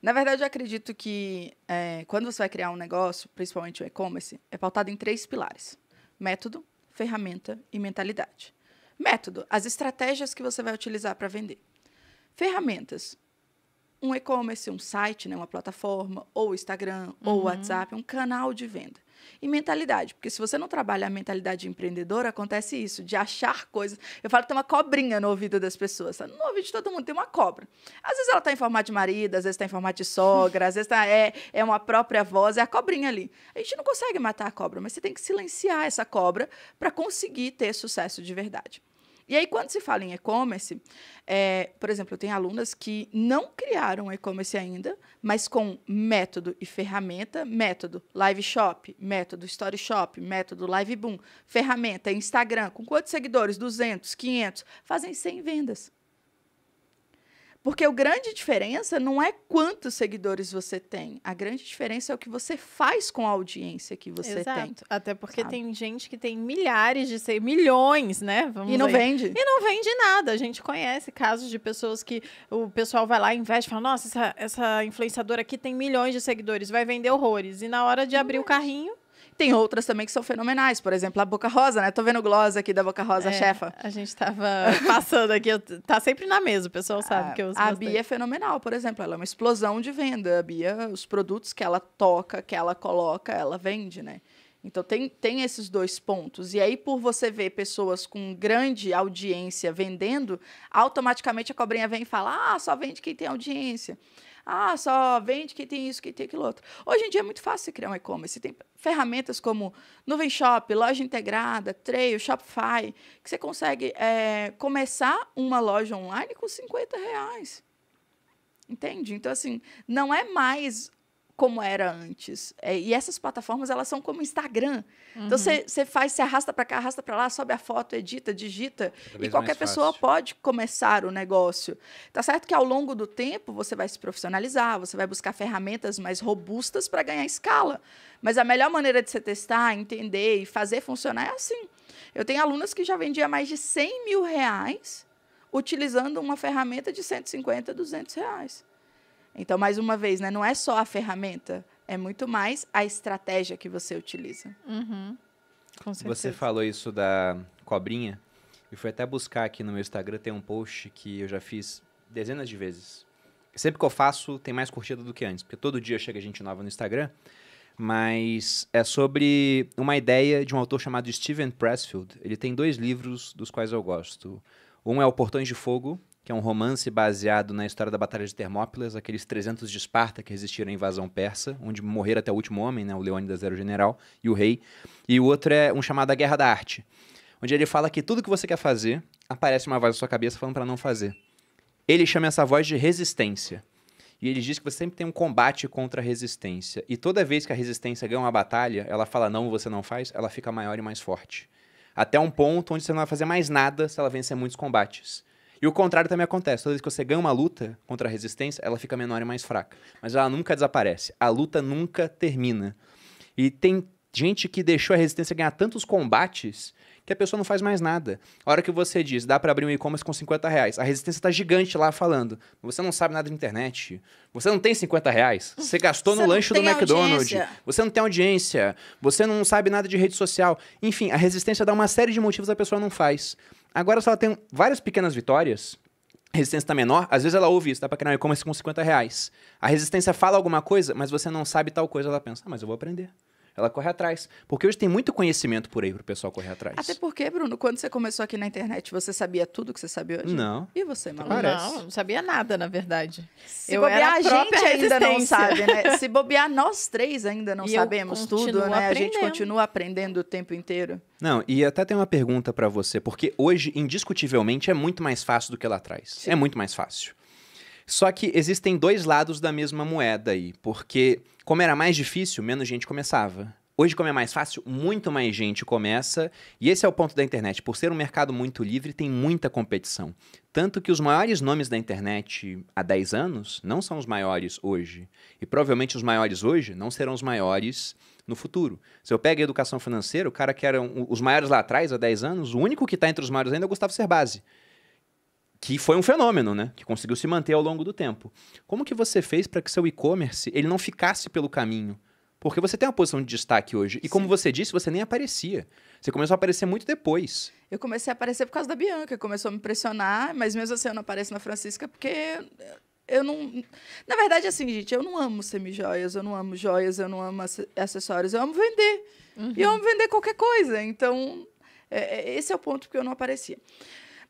S2: Na verdade, eu acredito que
S3: é, quando você vai criar um negócio, principalmente o e-commerce, é pautado em três pilares: método, ferramenta e mentalidade. Método, as estratégias que você vai utilizar para vender. Ferramentas, um e-commerce, um site, né, uma plataforma, ou Instagram, uhum. ou WhatsApp, um canal de venda e mentalidade. Porque se você não trabalha a mentalidade empreendedora, acontece isso, de achar coisas. Eu falo que tem uma cobrinha no ouvido das pessoas. No ouvido de todo mundo tem uma cobra. Às vezes ela está em formato de marido, às vezes está em formato de sogra, às vezes tá, é, é uma própria voz, é a cobrinha ali. A gente não consegue matar a cobra, mas você tem que silenciar essa cobra para conseguir ter sucesso de verdade. E aí, quando se fala em e-commerce, é, por exemplo, eu tenho alunas que não criaram e-commerce ainda, mas com método e ferramenta, método live shop, método story shop, método live boom, ferramenta, Instagram, com quantos seguidores? 200, 500, fazem 100 vendas. Porque a grande diferença não é quantos seguidores você tem. A grande
S2: diferença é o que você faz com a audiência que você Exato. tem. Até porque sabe? tem gente que tem milhares de seguidores, milhões, né? Vamos e não aí. vende. E não vende nada. A gente conhece casos de pessoas que o pessoal vai lá, investe, fala, nossa, essa, essa influenciadora aqui tem milhões de seguidores, vai vender horrores. E na hora de abrir o carrinho, tem outras também que são fenomenais, por exemplo, a Boca Rosa,
S3: né? Tô vendo gloss aqui da Boca Rosa, é, chefa.
S2: A gente tava
S3: *laughs* passando aqui, eu, tá sempre na mesa, o pessoal sabe a, que eu uso. A bastante. Bia é fenomenal, por exemplo, ela é uma explosão de venda. A Bia, os produtos que ela toca, que ela coloca, ela vende, né? Então tem, tem esses dois pontos. E aí, por você ver pessoas com grande audiência vendendo, automaticamente a cobrinha vem e fala: ah, só vende quem tem audiência. Ah, só vende que tem isso, que tem aquilo outro. Hoje em dia é muito fácil criar um e-commerce. Você tem ferramentas como Nuvem Shop, Loja Integrada, Trail, Shopify, que você consegue é, começar uma loja online com 50 reais. Entende? Então, assim, não é mais como era antes. É, e essas plataformas, elas são como Instagram. Então, uhum. Então, você faz, você arrasta para cá, arrasta para lá, sobe a foto, edita, digita. É e é qualquer pessoa pode começar o negócio. Tá certo que ao longo do tempo, você vai se profissionalizar, você vai buscar ferramentas mais robustas para ganhar escala. Mas a melhor maneira de você testar, entender e fazer funcionar é assim. Eu tenho alunas que já vendiam mais de 100 mil reais utilizando uma ferramenta de 150, 200 reais. Então, mais uma vez, né, não é só a ferramenta, é muito mais a estratégia que você utiliza. Uhum. Com certeza. Você
S1: falou isso da cobrinha. e fui até buscar aqui no meu Instagram, tem um post que eu já fiz dezenas de vezes. Sempre que eu faço, tem mais curtida do que antes, porque todo dia chega gente nova no Instagram. Mas é sobre uma ideia de um autor chamado Steven Pressfield. Ele tem dois livros dos quais eu gosto. Um é O Portões de Fogo, que é um romance baseado na história da Batalha de Termópilas, aqueles 300 de Esparta que resistiram à invasão persa, onde morreram até o último homem, né, o Leônidas era o general e o rei. E o outro é um chamado A Guerra da Arte, onde ele fala que tudo que você quer fazer, aparece uma voz na sua cabeça falando para não fazer. Ele chama essa voz de resistência. E ele diz que você sempre tem um combate contra a resistência. E toda vez que a resistência ganha uma batalha, ela fala não, você não faz, ela fica maior e mais forte. Até um ponto onde você não vai fazer mais nada se ela vencer muitos combates. E o contrário também acontece. Toda vez que você ganha uma luta contra a resistência, ela fica menor e mais fraca. Mas ela nunca desaparece. A luta nunca termina. E tem gente que deixou a resistência ganhar tantos combates que a pessoa não faz mais nada. A hora que você diz, dá para abrir um e-commerce com 50 reais, a resistência tá gigante lá falando. Você não sabe nada de internet. Você não tem 50 reais. Você gastou você no lanche do McDonald's. Audiência. Você não tem audiência. Você não sabe nada de rede social. Enfim, a resistência dá uma série de motivos a pessoa não faz. Agora, se ela tem várias pequenas vitórias, resistência está menor, às vezes ela ouve isso, dá tá? para criar um e-commerce com 50 reais. A resistência fala alguma coisa, mas você não sabe tal coisa, ela pensa, ah, mas eu vou aprender ela corre atrás. Porque hoje tem muito conhecimento por aí para o pessoal correr atrás. Até
S3: porque, Bruno, quando você começou aqui na internet, você sabia tudo que você sabe hoje? Não. E você, Malu? Não, não sabia nada, na verdade. Se eu bobear, a, a gente ainda não sabe, né? *laughs* Se bobear, nós três ainda não e sabemos tudo, né? Aprendendo. A gente continua aprendendo o tempo inteiro.
S1: Não, e até tem uma pergunta para você, porque hoje, indiscutivelmente, é muito mais fácil do que lá atrás. Sim. É muito mais fácil. Só que existem dois lados da mesma moeda aí, porque como era mais difícil, menos gente começava. Hoje, como é mais fácil, muito mais gente começa, e esse é o ponto da internet. Por ser um mercado muito livre, tem muita competição. Tanto que os maiores nomes da internet há 10 anos não são os maiores hoje. E provavelmente os maiores hoje não serão os maiores no futuro. Se eu pego a educação financeira, o cara que era os maiores lá atrás, há 10 anos, o único que está entre os maiores ainda é o Gustavo Cerbasi que foi um fenômeno, né? Que conseguiu se manter ao longo do tempo. Como que você fez para que seu e-commerce ele não ficasse pelo caminho? Porque você tem uma posição de destaque hoje. E Sim. como você disse, você nem aparecia. Você começou a aparecer muito depois.
S3: Eu comecei a aparecer por causa da Bianca. Começou a me pressionar, mas mesmo assim eu não apareço na Francisca porque eu não. Na verdade, assim, gente, eu não amo semi-joias, eu não amo joias, eu não amo acessórios, eu amo vender. Uhum. E eu uhum. amo vender qualquer coisa. Então, é, é esse é o ponto que eu não aparecia.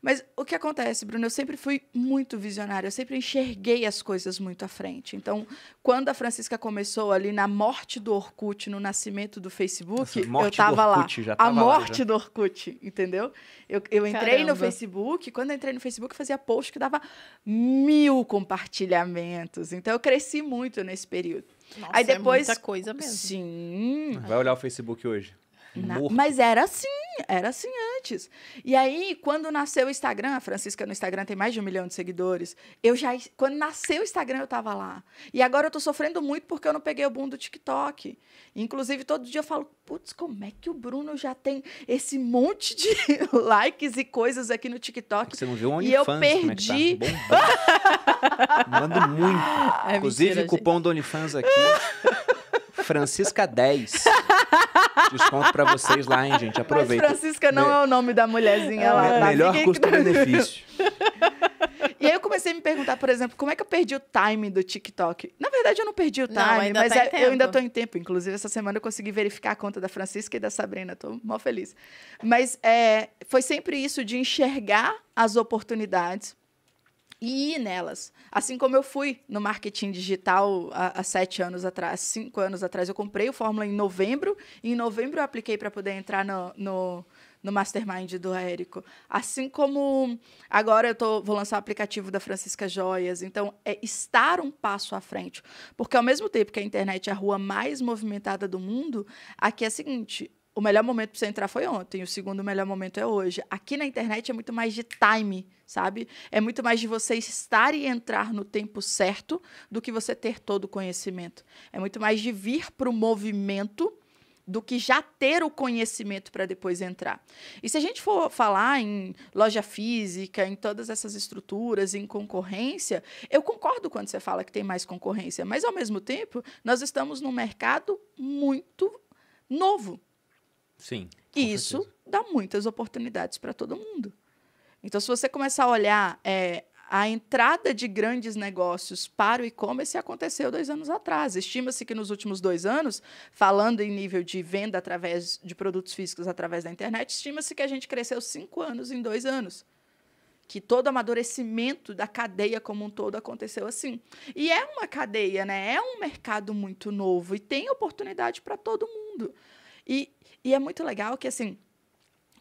S3: Mas o que acontece, Bruno? Eu sempre fui muito visionária, eu sempre enxerguei as coisas muito à frente. Então, quando a Francisca começou ali na morte do Orkut, no nascimento do Facebook, Nossa, eu estava lá. Tava a morte lá do Orkut, entendeu? Eu, eu entrei Caramba. no Facebook, quando eu entrei no Facebook, fazia post que dava mil compartilhamentos. Então, eu cresci muito nesse período. Nossa, Aí depois, é muita coisa mesmo. Sim.
S1: Vai olhar o Facebook hoje. Na... Mas
S3: era assim, era assim antes. E aí, quando nasceu o Instagram, a Francisca no Instagram tem mais de um milhão de seguidores. Eu já. Quando nasceu o Instagram, eu tava lá. E agora eu tô sofrendo muito porque eu não peguei o boom do TikTok. Inclusive, todo dia eu falo, putz, como é que o Bruno já tem esse monte de *laughs* likes e coisas aqui no TikTok? Você não viu onde E eu é tá? perdi. é tá?
S1: Mando muito. *laughs*
S2: É Inclusive, mentira, cupom
S1: gente. do OnlyFans aqui. *laughs* Francisca 10. Desconto pra vocês lá, hein, gente? Aproveita. Mas Francisca não é, é
S3: o nome da mulherzinha é, lá. Melhor custo-benefício. *laughs* E aí eu comecei a me perguntar, por exemplo, como é que eu perdi o time do TikTok? Na verdade, eu não perdi o time, não, tá mas tá é, eu ainda tô em tempo. Inclusive, essa semana eu consegui verificar a conta da Francisca e da Sabrina. Tô mó feliz. Mas é, foi sempre isso de enxergar as oportunidades e ir nelas. Assim como eu fui no marketing digital há, há, sete anos atrás, cinco anos atrás, eu comprei o Fórmula em novembro, e em novembro eu apliquei para poder entrar no, no, no mastermind do Érico. Assim como agora eu tô, vou lançar o aplicativo da Francisca Joias. Então, é estar um passo à frente. Porque ao mesmo tempo que a internet é a rua mais movimentada do mundo, aqui é o seguinte: o melhor momento para você entrar foi ontem, o segundo melhor momento é hoje. Aqui na internet é muito mais de time, sabe? É muito mais de você estar e entrar no tempo certo do que você ter todo o conhecimento. É muito mais de vir para o movimento do que já ter o conhecimento para depois entrar. E se a gente for falar em loja física, em todas essas estruturas, em concorrência, eu concordo quando você fala que tem mais concorrência, mas ao mesmo tempo, nós estamos num mercado muito novo. Sim. E isso certeza. dá muitas oportunidades para todo mundo. Então, se você começar a olhar é, a entrada de grandes negócios para o e-commerce aconteceu dois anos atrás. Estima-se que nos últimos dois anos, falando em nível de venda através de produtos físicos através da internet, estima-se que a gente cresceu cinco anos em dois anos. Que todo amadurecimento da cadeia como um todo aconteceu assim. E é uma cadeia, né? É um mercado muito novo e tem oportunidade para todo mundo. E e é muito legal que, assim,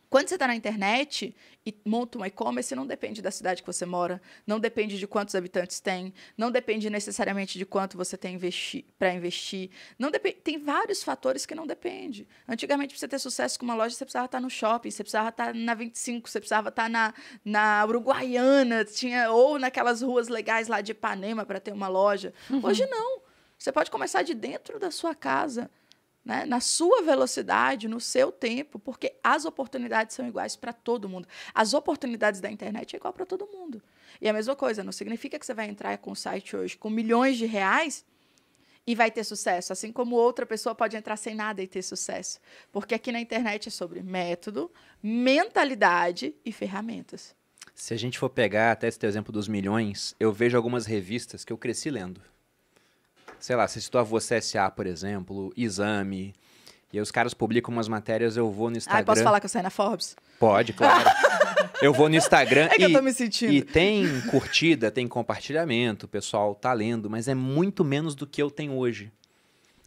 S3: quando você está na internet e monta um e-commerce, não depende da cidade que você mora, não depende de quantos habitantes tem, não depende necessariamente de quanto você tem investi para investir. Não tem vários fatores que não depende. Antigamente, para você ter sucesso com uma loja, você precisava estar tá no shopping, você precisava estar tá na 25, você precisava estar tá na, na Uruguaiana, tinha, ou naquelas ruas legais lá de Ipanema para ter uma loja. Uhum. Hoje não. Você pode começar de dentro da sua casa né? na sua velocidade, no seu tempo, porque as oportunidades são iguais para todo mundo. As oportunidades da internet é igual para todo mundo. E a mesma coisa, não significa que você vai entrar com o site hoje com milhões de reais e vai ter sucesso, assim como outra pessoa pode entrar sem nada e ter sucesso. Porque aqui na internet é sobre método, mentalidade e ferramentas.
S1: Se a gente for pegar até esse exemplo dos milhões, eu vejo algumas revistas que eu cresci lendo sei lá, você citou a Você S.A., por exemplo, Exame. E aí os caras publicam umas matérias, eu vou no Instagram. Ah, posso falar que
S3: eu saí na Forbes?
S1: Pode, claro. eu vou no Instagram. *laughs* É que e, eu tô me sentindo. E tem curtida, tem compartilhamento, o pessoal tá lendo, mas é muito menos do que eu tenho hoje.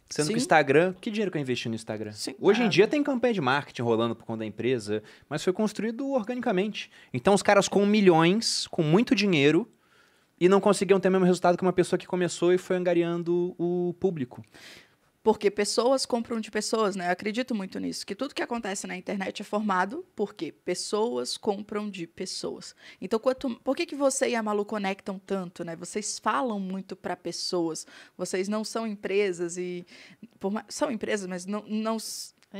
S1: Sendo Sim. que o Instagram, que dinheiro que eu investi no Instagram? Sim, Hoje em dia tem campanha de marketing rolando por conta da empresa, mas foi construído organicamente. Então os caras com milhões, com muito dinheiro, e não conseguiam ter o mesmo resultado que uma pessoa que começou e foi angariando o público.
S3: Porque pessoas compram de pessoas, né? Eu acredito muito nisso, que tudo que acontece na internet é formado porque pessoas compram de pessoas. Então, quanto, por que, que você e a Malu conectam tanto, né? Vocês falam muito para pessoas. Vocês não são empresas e por, são empresas, mas não não, não,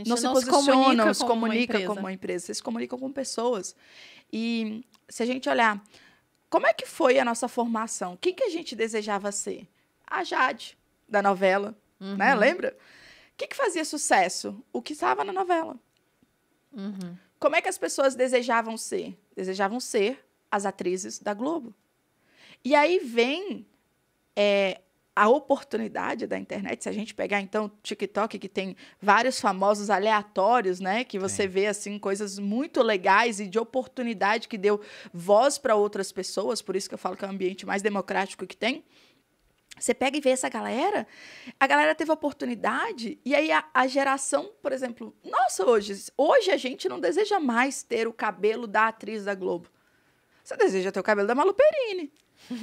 S3: não se posicionam, se comunica, se comunica como, uma como uma empresa. Vocês se comunicam com pessoas. E se a gente olhar como é que foi a nossa formação? Quem que a gente desejava ser? A Jade, da novela, né, uhum. né? Lembra? O que, que fazia sucesso? O que estava na novela. Uhum. Como é que as pessoas desejavam ser? Desejavam ser as atrizes da Globo. E aí vem é, a oportunidade da internet, se a gente pegar então o TikTok, que tem vários famosos aleatórios, né? Que você vê assim coisas muito legais e de oportunidade que deu voz para outras pessoas, por isso que eu falo que é o ambiente mais democrático que tem. Você pega e vê essa galera, a galera teve oportunidade, e aí a, a, geração, por exemplo, nossa, hoje, hoje a gente não deseja mais ter o cabelo da atriz da Globo. Você deseja ter o cabelo da Malu Perini.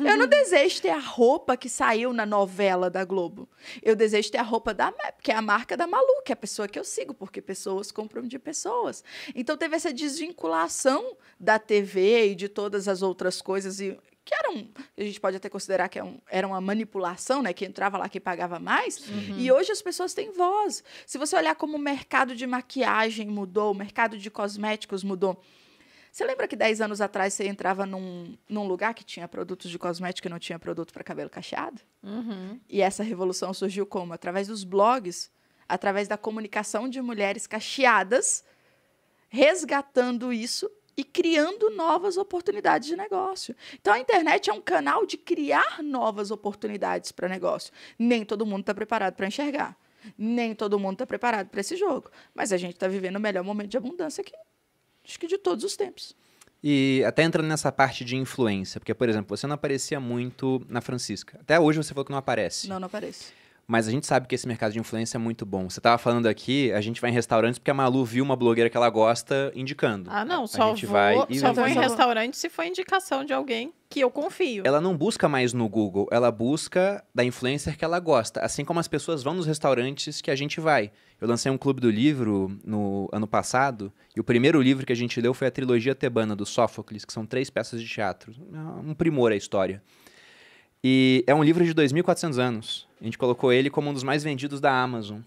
S3: Eu não desejo ter a roupa que saiu na novela da Globo. Eu desejo ter a roupa da que é a marca da Malu, que é a pessoa que eu sigo, porque pessoas compram de pessoas. Então teve essa desvinculação da TV e de todas as outras coisas e que era um, a gente pode até considerar que é era uma manipulação, né? Que entrava lá que pagava mais. Uhum. E hoje as pessoas têm voz. Se você olhar como o mercado de maquiagem mudou, o mercado de cosméticos mudou. Você lembra que 10 anos atrás você entrava num, num lugar que tinha produtos de cosmético e não tinha produto para cabelo cacheado? Uhum. E essa revolução surgiu como? Através dos blogs, através da comunicação de mulheres cacheadas, resgatando isso e criando novas oportunidades de negócio. Então a internet é um canal de criar novas oportunidades para negócio. Nem todo mundo está preparado para enxergar. Nem todo mundo está preparado para esse jogo. Mas a gente está vivendo o melhor momento de abundância que acho que de todos os tempos.
S1: E até entrando nessa parte de influência, porque, por exemplo, você não aparecia muito na Francisca. Até hoje você falou que não aparece. Não, não aparece mas a gente sabe que esse mercado de influência é muito bom. Você estava falando aqui, a gente vai em restaurantes porque a Malu viu uma blogueira que ela gosta indicando.
S2: Ah, não, só, a gente vou, vai só e só vou em restaurante se for indicação de alguém que eu confio. Ela
S1: não busca mais no Google, ela busca da influencer que ela gosta, assim como as pessoas vão nos restaurantes que a gente vai. Eu lancei um clube do livro no ano passado, e o primeiro livro que a gente leu foi a trilogia tebana do Sófocles, que são três peças de teatro. É um primor a história. E é um livro de 2.400 anos. A gente colocou ele como um dos mais vendidos da Amazon.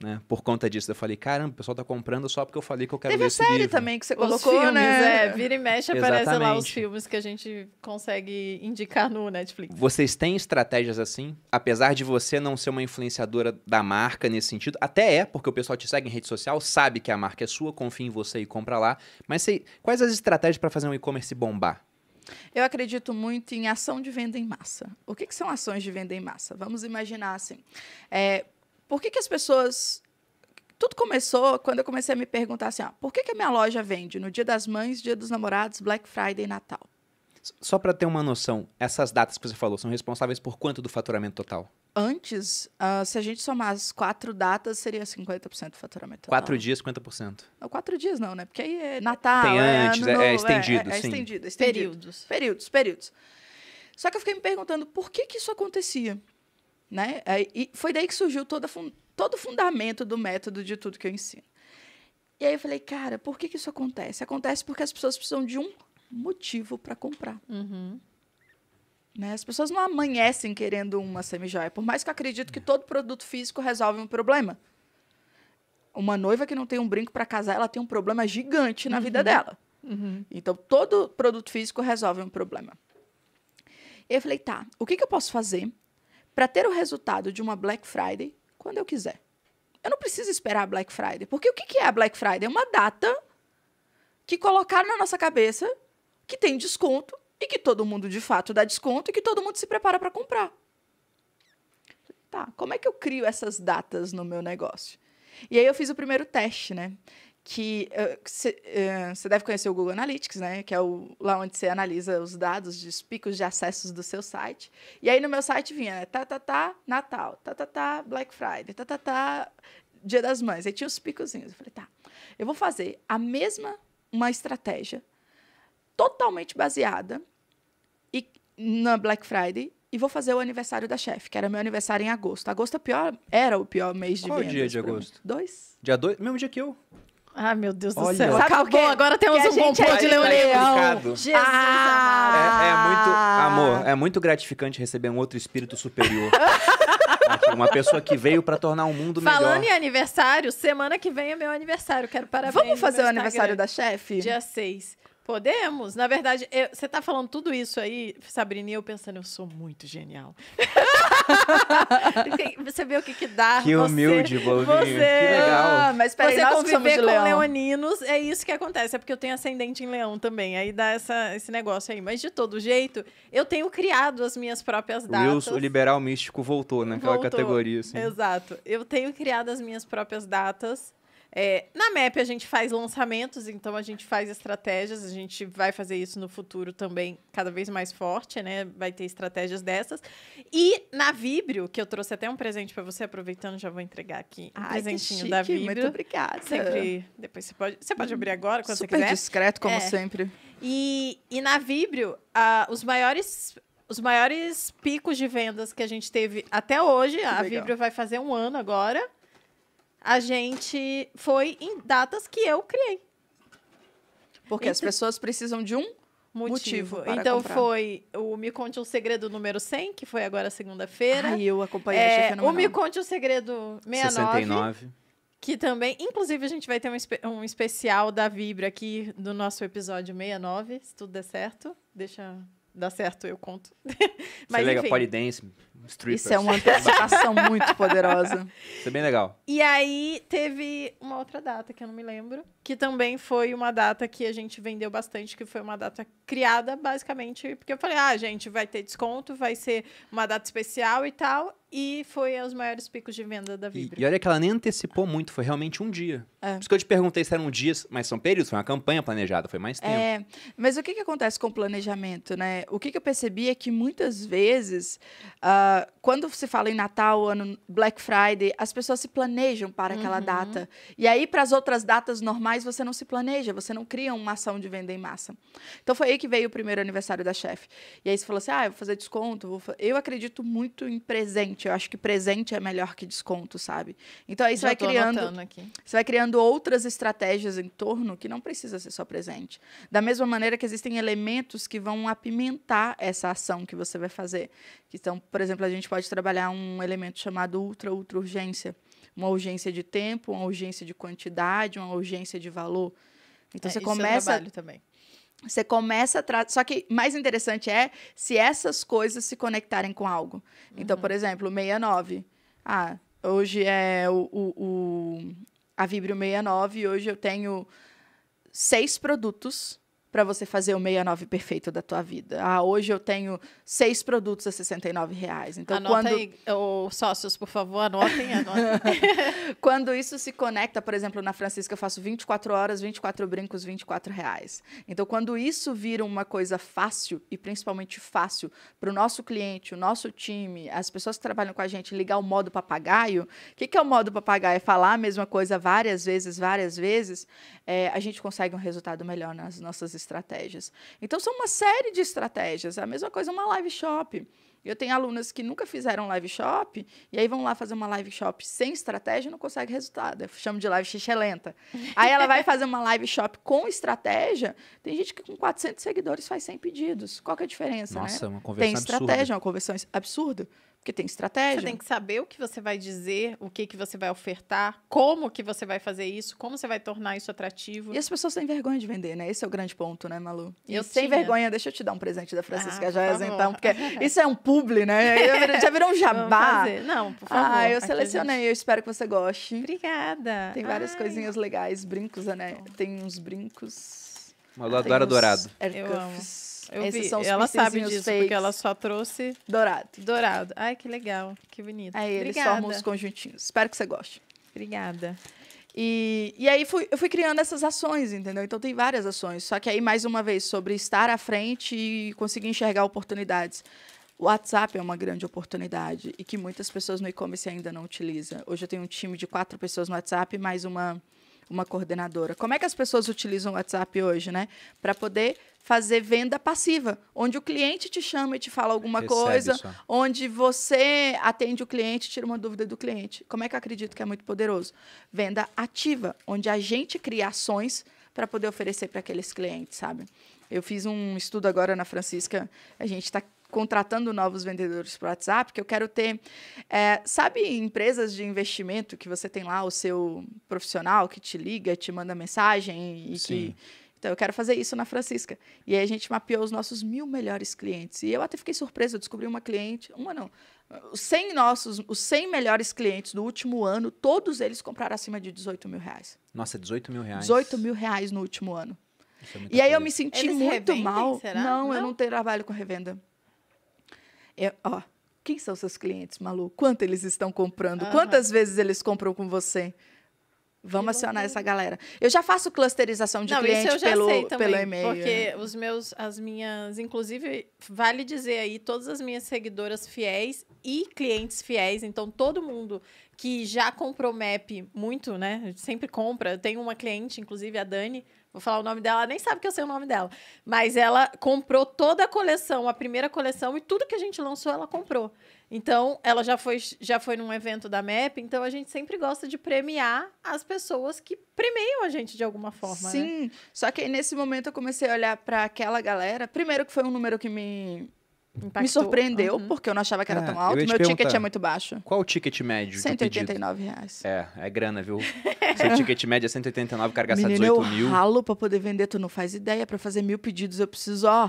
S1: Né? Por conta disso, eu falei, caramba, o pessoal tá comprando só porque eu falei que eu quero Teve ver esse livro. Teve a série
S2: também que você colocou, filmes, né? É, vira e mexe aparecem aparece lá os filmes que a gente consegue indicar no Netflix.
S1: Vocês têm estratégias assim? Apesar de você não ser uma influenciadora da marca nesse sentido, até é, porque o pessoal te segue em rede social, sabe que a marca é sua, confia em você e compra lá. Mas quais as estratégias para fazer um e-commerce bombar?
S3: Eu acredito muito em ação de venda em massa. O que, que são ações de venda em massa? Vamos imaginar assim. É, por que, que as pessoas tudo começou quando eu comecei a me perguntar assim, ó, por que, que a minha loja vende no Dia das Mães, Dia dos Namorados, Black Friday e Natal?
S1: Só para ter uma noção, essas datas que você falou são responsáveis por quanto do faturamento total?
S3: Antes, uh, se a gente somar as quatro datas, seria 50% do faturamento. Quatro total. dias, 50%. Não, quatro dias não, né? Porque aí é Natal, Tem é antes, é, é, estendido, é, é, sim. Estendido, é estendido. Períodos. Períodos, períodos. Só que eu fiquei me perguntando por que, que isso acontecia, né? É, e foi daí que surgiu toda, todo o fundamento do método de tudo que eu ensino. E aí eu falei, cara, por que, que isso acontece? Acontece porque as pessoas precisam de um motivo para comprar. Uhum. Né? As pessoas não amanhecem querendo uma semijoia, por mais que eu acredito que todo produto físico resolve um problema. Uma noiva que não tem um brinco para casar, ela tem um problema gigante na uhum. vida dela. Uhum. Então, todo produto físico resolve um problema. E eu falei, tá, o que, que eu posso fazer para ter o resultado de uma Black Friday quando eu quiser? Eu não preciso esperar a Black Friday, porque o que, que é a Black Friday? É uma data que colocaram na nossa cabeça que tem desconto e que todo mundo de fato dá desconto e que todo mundo se prepara para comprar. Tá, como é que eu crio essas datas no meu negócio? E aí eu fiz o primeiro teste, né? Que você eh, uh, eh, deve conhecer o Google Analytics, né? Que é o, lá onde você analisa os dados dos picos de acessos do seu site. E aí no meu site vinha, né? Tá, tá, tá, Natal, tá, tá, tá, Black Friday, tá, tá, tá, Dia das Mães. Aí tinha os picozinhos. Eu falei, tá, eu vou fazer a mesma, uma estratégia totalmente baseada e na Black Friday e vou fazer o aniversário da chefe, que era meu aniversário em agosto. Agosto é pior, era o pior mês
S2: de Qual dia
S1: de agosto? Mim. Dois. Dia dois? Mesmo dia que eu.
S2: Ah, meu Deus Olha. do céu. Sabe Acabou, que, agora temos um bom é de Leão
S3: Leão.
S1: Tá Jesus
S2: ah.
S1: é, é, muito, amor, é muito gratificante receber um outro espírito superior. Aqui, uma pessoa que veio para tornar o mundo Falando melhor. Falando em
S2: aniversário, semana que vem é meu aniversário. Quero parabéns. Vamos fazer o aniversário da chefe? Dia 6. Podemos. Na verdade, eu, você tá falando tudo isso aí, Sabrina, e eu pensando, eu sou muito genial. *laughs* você vê o que que dá. Que você, humilde, Bolinho. Você, que legal. mas peraí, você conviver com leão. leoninos, é isso que acontece. É porque eu tenho ascendente em leão também. Aí dá essa, esse negócio aí. Mas de todo jeito, eu tenho criado as minhas próprias datas. o
S1: liberal místico, voltou naquela voltou. categoria. Assim.
S2: Exato. Eu tenho criado as minhas próprias datas é, na MEP a gente faz lançamentos, então a gente faz estratégias, a gente vai fazer isso no futuro também, cada vez mais forte, né? Vai ter estratégias dessas. E na Vibrio, que eu trouxe até um presente para você, aproveitando, já vou entregar aqui um Ai, presentinho da Vibrio. Muito obrigada. Sempre, depois você pode, você pode abrir agora quando Super você quiser. discreto, como é. sempre. E, e na Vibrio, uh, os maiores os maiores picos de vendas que a gente teve até hoje. Que a legal. Vibrio vai fazer um ano agora a gente foi em datas que eu criei. Porque então, as pessoas precisam de um motivo. motivo então comprar. foi o Me Conte um Segredo número 100, que foi agora segunda-feira. Aí eu
S3: acompanhei, é, achei O Me
S2: Conte um Segredo 69. 69. Que também, inclusive, a gente vai ter um, um especial da Vibra aqui do nosso episódio 69, se tudo der certo. Deixa dar certo, eu conto. *laughs* Mas, Você enfim. pole dance,
S1: Strippers. Isso é uma antecipação muito poderosa. Isso é bem legal.
S2: E aí teve uma outra data que eu não me lembro, que também foi uma data que a gente vendeu bastante, que foi uma data criada basicamente porque eu falei: "Ah, gente, vai ter desconto, vai ser uma data especial e tal". E foi aos maiores picos de venda da Vibra. E, e, olha
S1: que ela nem antecipou muito, foi realmente um dia. É. Por isso que eu te perguntei se eram dias, mas são períodos, foi uma campanha planejada, foi mais tempo. É,
S3: mas o que, que acontece com o planejamento, né? O que, que eu percebi é que muitas vezes uh, quando se fala em Natal, ano Black Friday, as pessoas se planejam para aquela uhum. data. E aí, para as outras datas normais, você não se planeja, você não cria uma ação de venda em massa. Então, foi aí que veio o primeiro aniversário da chefe. E aí, você falou assim: ah, eu vou fazer desconto. Vou fa eu acredito muito em presente. Eu acho que presente é melhor que desconto, sabe? Então, aí você vai criando. Aqui. Você vai criando outras estratégias em torno que não precisa ser só presente. Da mesma maneira que existem elementos que vão apimentar essa ação que você vai fazer. Que são, por exemplo, exemplo, a gente pode trabalhar um elemento chamado ultra, ultra urgência. Uma urgência de tempo, uma urgência de quantidade, uma urgência de valor.
S2: Então é, você é começa. É também.
S3: Você começa a Só que mais interessante é se essas coisas se conectarem com algo. Então, uhum. por exemplo, 69. Ah, hoje é o, o, o, a Vibrio 69 e hoje eu tenho seis produtos para você fazer o 69 perfeito da tua vida. Ah, hoje eu tenho seis produtos a 69 reais. Então, Anota quando... aí,
S2: oh, sócios, por favor, anotem, anotem.
S3: *laughs* quando isso se conecta, por exemplo, na Francisca eu faço 24 horas, 24 brincos, 24 reais. Então, quando isso vira uma coisa fácil, e principalmente fácil, para o nosso cliente, o nosso time, as pessoas que trabalham com a gente, ligar o modo papagaio, o que, que é o modo papagaio? É falar a mesma coisa várias vezes, várias vezes, é, a gente consegue um resultado melhor nas nossas estratégias. Então, são uma série de estratégias. É a mesma coisa uma live shop. Eu tenho alunas que nunca fizeram live shop e aí vão lá fazer uma live shop sem estratégia e não consegue resultado. Eu chamo de live lenta. Aí ela vai fazer uma live shop com estratégia.
S2: Tem gente que com 400 seguidores faz 100 pedidos. Qual que é a diferença?
S3: Né? Nossa, né? uma conversão Tem estratégia, absurda. uma conversão
S2: absurda. Porque tem
S3: estratégia. Você tem que
S2: saber o que você vai dizer, o que, que você vai ofertar, como que você vai fazer isso, como você vai tornar isso atrativo. E as pessoas têm vergonha de vender,
S3: né? Esse é o grande ponto, né, Malu? eu sem vergonha, deixa eu te dar um presente da Francisca ah, por então, porque *laughs* isso é um publi, né? Já virou um jabá. Não, por favor. Ah, eu selecionei, eu espero que você goste. Obrigada. Tem várias Ai. coisinhas legais, brincos, né? Tem uns brincos.
S1: Malu adora dourado.
S2: Eu amo. Eu Esses vi. São os ela sabe disso, fakes. porque ela só trouxe. Dourado. Dourado. Ai, que legal. Que bonito. Aí eles formam os conjuntinhos. Espero que você goste.
S3: Obrigada. E, e aí fui, eu fui criando essas ações, entendeu? Então tem várias ações. Só que aí, mais uma vez, sobre estar à frente e conseguir enxergar oportunidades. O WhatsApp é uma grande oportunidade e que muitas pessoas no e-commerce ainda não utilizam. Hoje eu tenho um time de quatro pessoas no WhatsApp, mais uma, uma coordenadora. Como é que as pessoas utilizam o WhatsApp hoje, né? Para poder fazer venda passiva, onde o cliente te chama e te fala alguma Recebe coisa, só. onde você atende o cliente, tira uma dúvida do cliente. Como é que eu acredito que é muito poderoso? Venda ativa, onde a gente cria ações para poder oferecer para aqueles clientes, sabe? Eu fiz um estudo agora na Francisca, a gente está contratando novos vendedores para o WhatsApp, que eu quero ter. É, sabe, empresas de investimento que você tem lá o seu profissional que te liga, te manda mensagem e Sim. que então, eu quero fazer isso na Francisca. E aí a gente mapeou os nossos mil melhores clientes. E eu até fiquei surpresa, eu descobri uma cliente, uma não, os 100 nossos, os 100 melhores clientes do último ano, todos eles compraram acima de 18 mil reais.
S1: Nossa, 18 mil reais?
S3: 18 mil reais no último ano. É e aí eu me senti eles muito mal. Não, não, eu não tenho trabalho com revenda. Eu, ó, quem são seus clientes, Malu? Quanto eles estão comprando? Uhum. Quantas vezes eles compram com você? Vamos acionar essa galera. Eu já faço clusterização de não, cliente pelo, também, pelo e-mail. Porque né?
S2: os meus, as minhas, inclusive, vale dizer aí, todas as minhas seguidoras fiéis e clientes fiéis, então todo mundo que já comprou MAP muito, né? Sempre compra. Eu tenho uma cliente, inclusive a Dani, vou falar o nome dela, ela nem sabe que eu sei o nome dela, mas ela comprou toda a coleção, a primeira coleção e tudo que a gente lançou, ela comprou. Então, ela já foi, já foi num evento da MEP, então a gente sempre gosta de premiar as pessoas que premiam a gente de alguma forma. Né? Sim, né? só que aí nesse
S3: momento eu comecei a olhar para aquela galera. Primeiro, que foi um número que me Me surpreendeu, uhum. porque eu não achava que era é, tão alto. Meu ticket é muito
S1: baixo. Qual o ticket médio? 189 reais. É, é grana, viu? Seu ticket médio é 189, o cara gasta Menino, 18 eu mil. Eu ralo
S3: pra poder vender, tu não faz ideia. Pra fazer mil pedidos eu preciso, ó.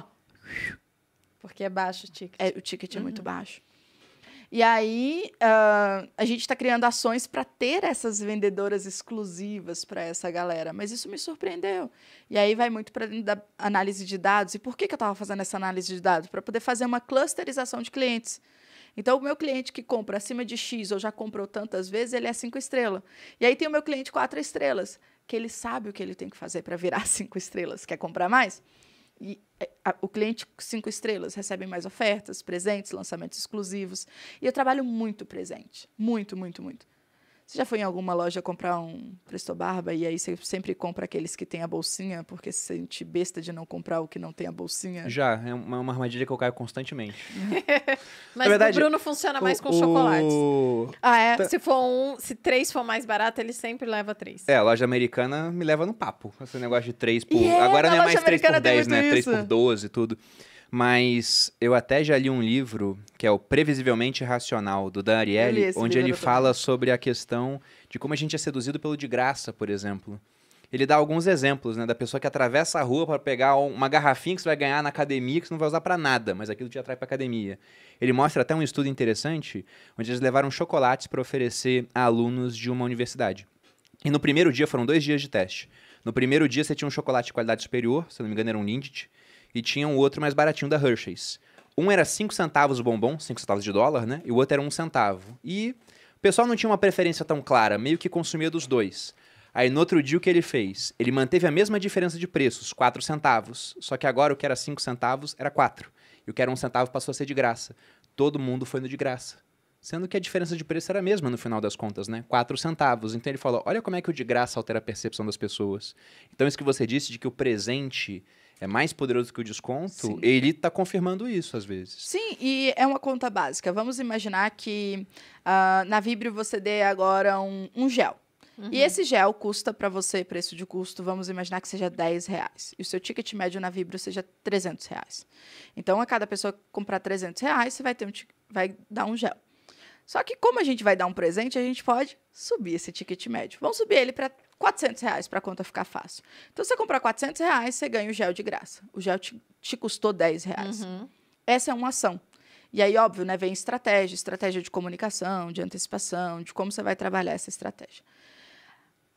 S3: Porque é baixo o ticket. É, o ticket uhum. é muito uhum. baixo. E aí uh, a gente está criando ações para ter essas vendedoras exclusivas para essa galera. Mas isso me surpreendeu. E aí vai muito para dentro da análise de dados. E por que, que eu estava fazendo essa análise de dados? Para poder fazer uma clusterização de clientes. Então, o meu cliente que compra acima de X ou já comprou tantas vezes, ele é cinco estrelas. E aí tem o meu cliente quatro estrelas, que ele sabe o que ele tem que fazer para virar *laughs* cinco estrelas. Quer comprar mais? E é, a, o cliente cinco estrelas recebe mais ofertas, presentes, lançamentos exclusivos. E eu trabalho muito presente. Muito, muito, muito. Você já foi em alguma loja comprar um Presto Barba e aí você sempre compra aqueles que tem a bolsinha, porque se sente
S1: besta de não comprar o que não tem a bolsinha? Já, é uma, armadilha que eu caio constantemente. *laughs*
S2: Mas *laughs* verdade, o Bruno funciona mais o, com o... chocolates. Ah, é? Tá... Se for um, se três for mais barato, ele sempre leva três.
S1: É, a loja americana me leva no papo. Esse negócio de três por. Yeah, é, Agora não é mais três por dez, né? Isso. Três por doze, tudo. Mas eu até já li um livro que é o Previsivelmente Racional, do Dan Ariely, onde ele fala sobre a questão de como a gente é seduzido pelo de graça, por exemplo. Ele dá alguns exemplos, né? Da pessoa que atravessa a rua para pegar uma garrafinha que você vai ganhar na academia, que você não vai usar para nada, mas aquilo te atrai para academia. Ele mostra até um estudo interessante, onde eles levaram chocolates para oferecer a alunos de uma universidade. E no primeiro dia, foram dois dias de teste. No primeiro dia, você tinha um chocolate de qualidade superior, se não me engano era um Lindt e tinha um outro mais baratinho da Hershey's. Um era 5 centavos o bombom, 5 centavos de dólar, né? E o outro era 1 um centavo. E o pessoal não tinha uma preferência tão clara, meio que consumia dos dois. Aí no outro dia o que ele fez? Ele manteve a mesma diferença de preços, 4 centavos. Só que agora o que era 5 centavos era 4. E o que era 1 um centavo passou a ser de graça. Todo mundo foi no de graça. Sendo que a diferença de preço era a mesma no final das contas, né? 4 centavos. Então ele falou: olha como é que o de graça altera a percepção das pessoas. Então, isso que você disse de que o presente é mais poderoso que o desconto, Sim. ele está confirmando isso às vezes.
S3: Sim, e é uma conta básica. Vamos imaginar que uh, na Vibrio você dê agora um, um gel. Uhum. E esse gel custa para você, preço de custo, vamos imaginar que seja 10 reais. E o seu ticket médio na Vibro seja 300 reais. Então, a cada pessoa que comprar 300 reais, você vai, ter um vai dar um gel. Só que como a gente vai dar um presente, a gente pode subir esse ticket médio. Vamos subir ele para 400 reais para a conta ficar fácil. Então, você comprar 400 reais, você ganha o gel de graça. O gel te, te custou 10 reais. Uhum. Essa é uma ação. E aí, óbvio, né, vem estratégia, estratégia de comunicação, de antecipação, de como você vai trabalhar essa estratégia.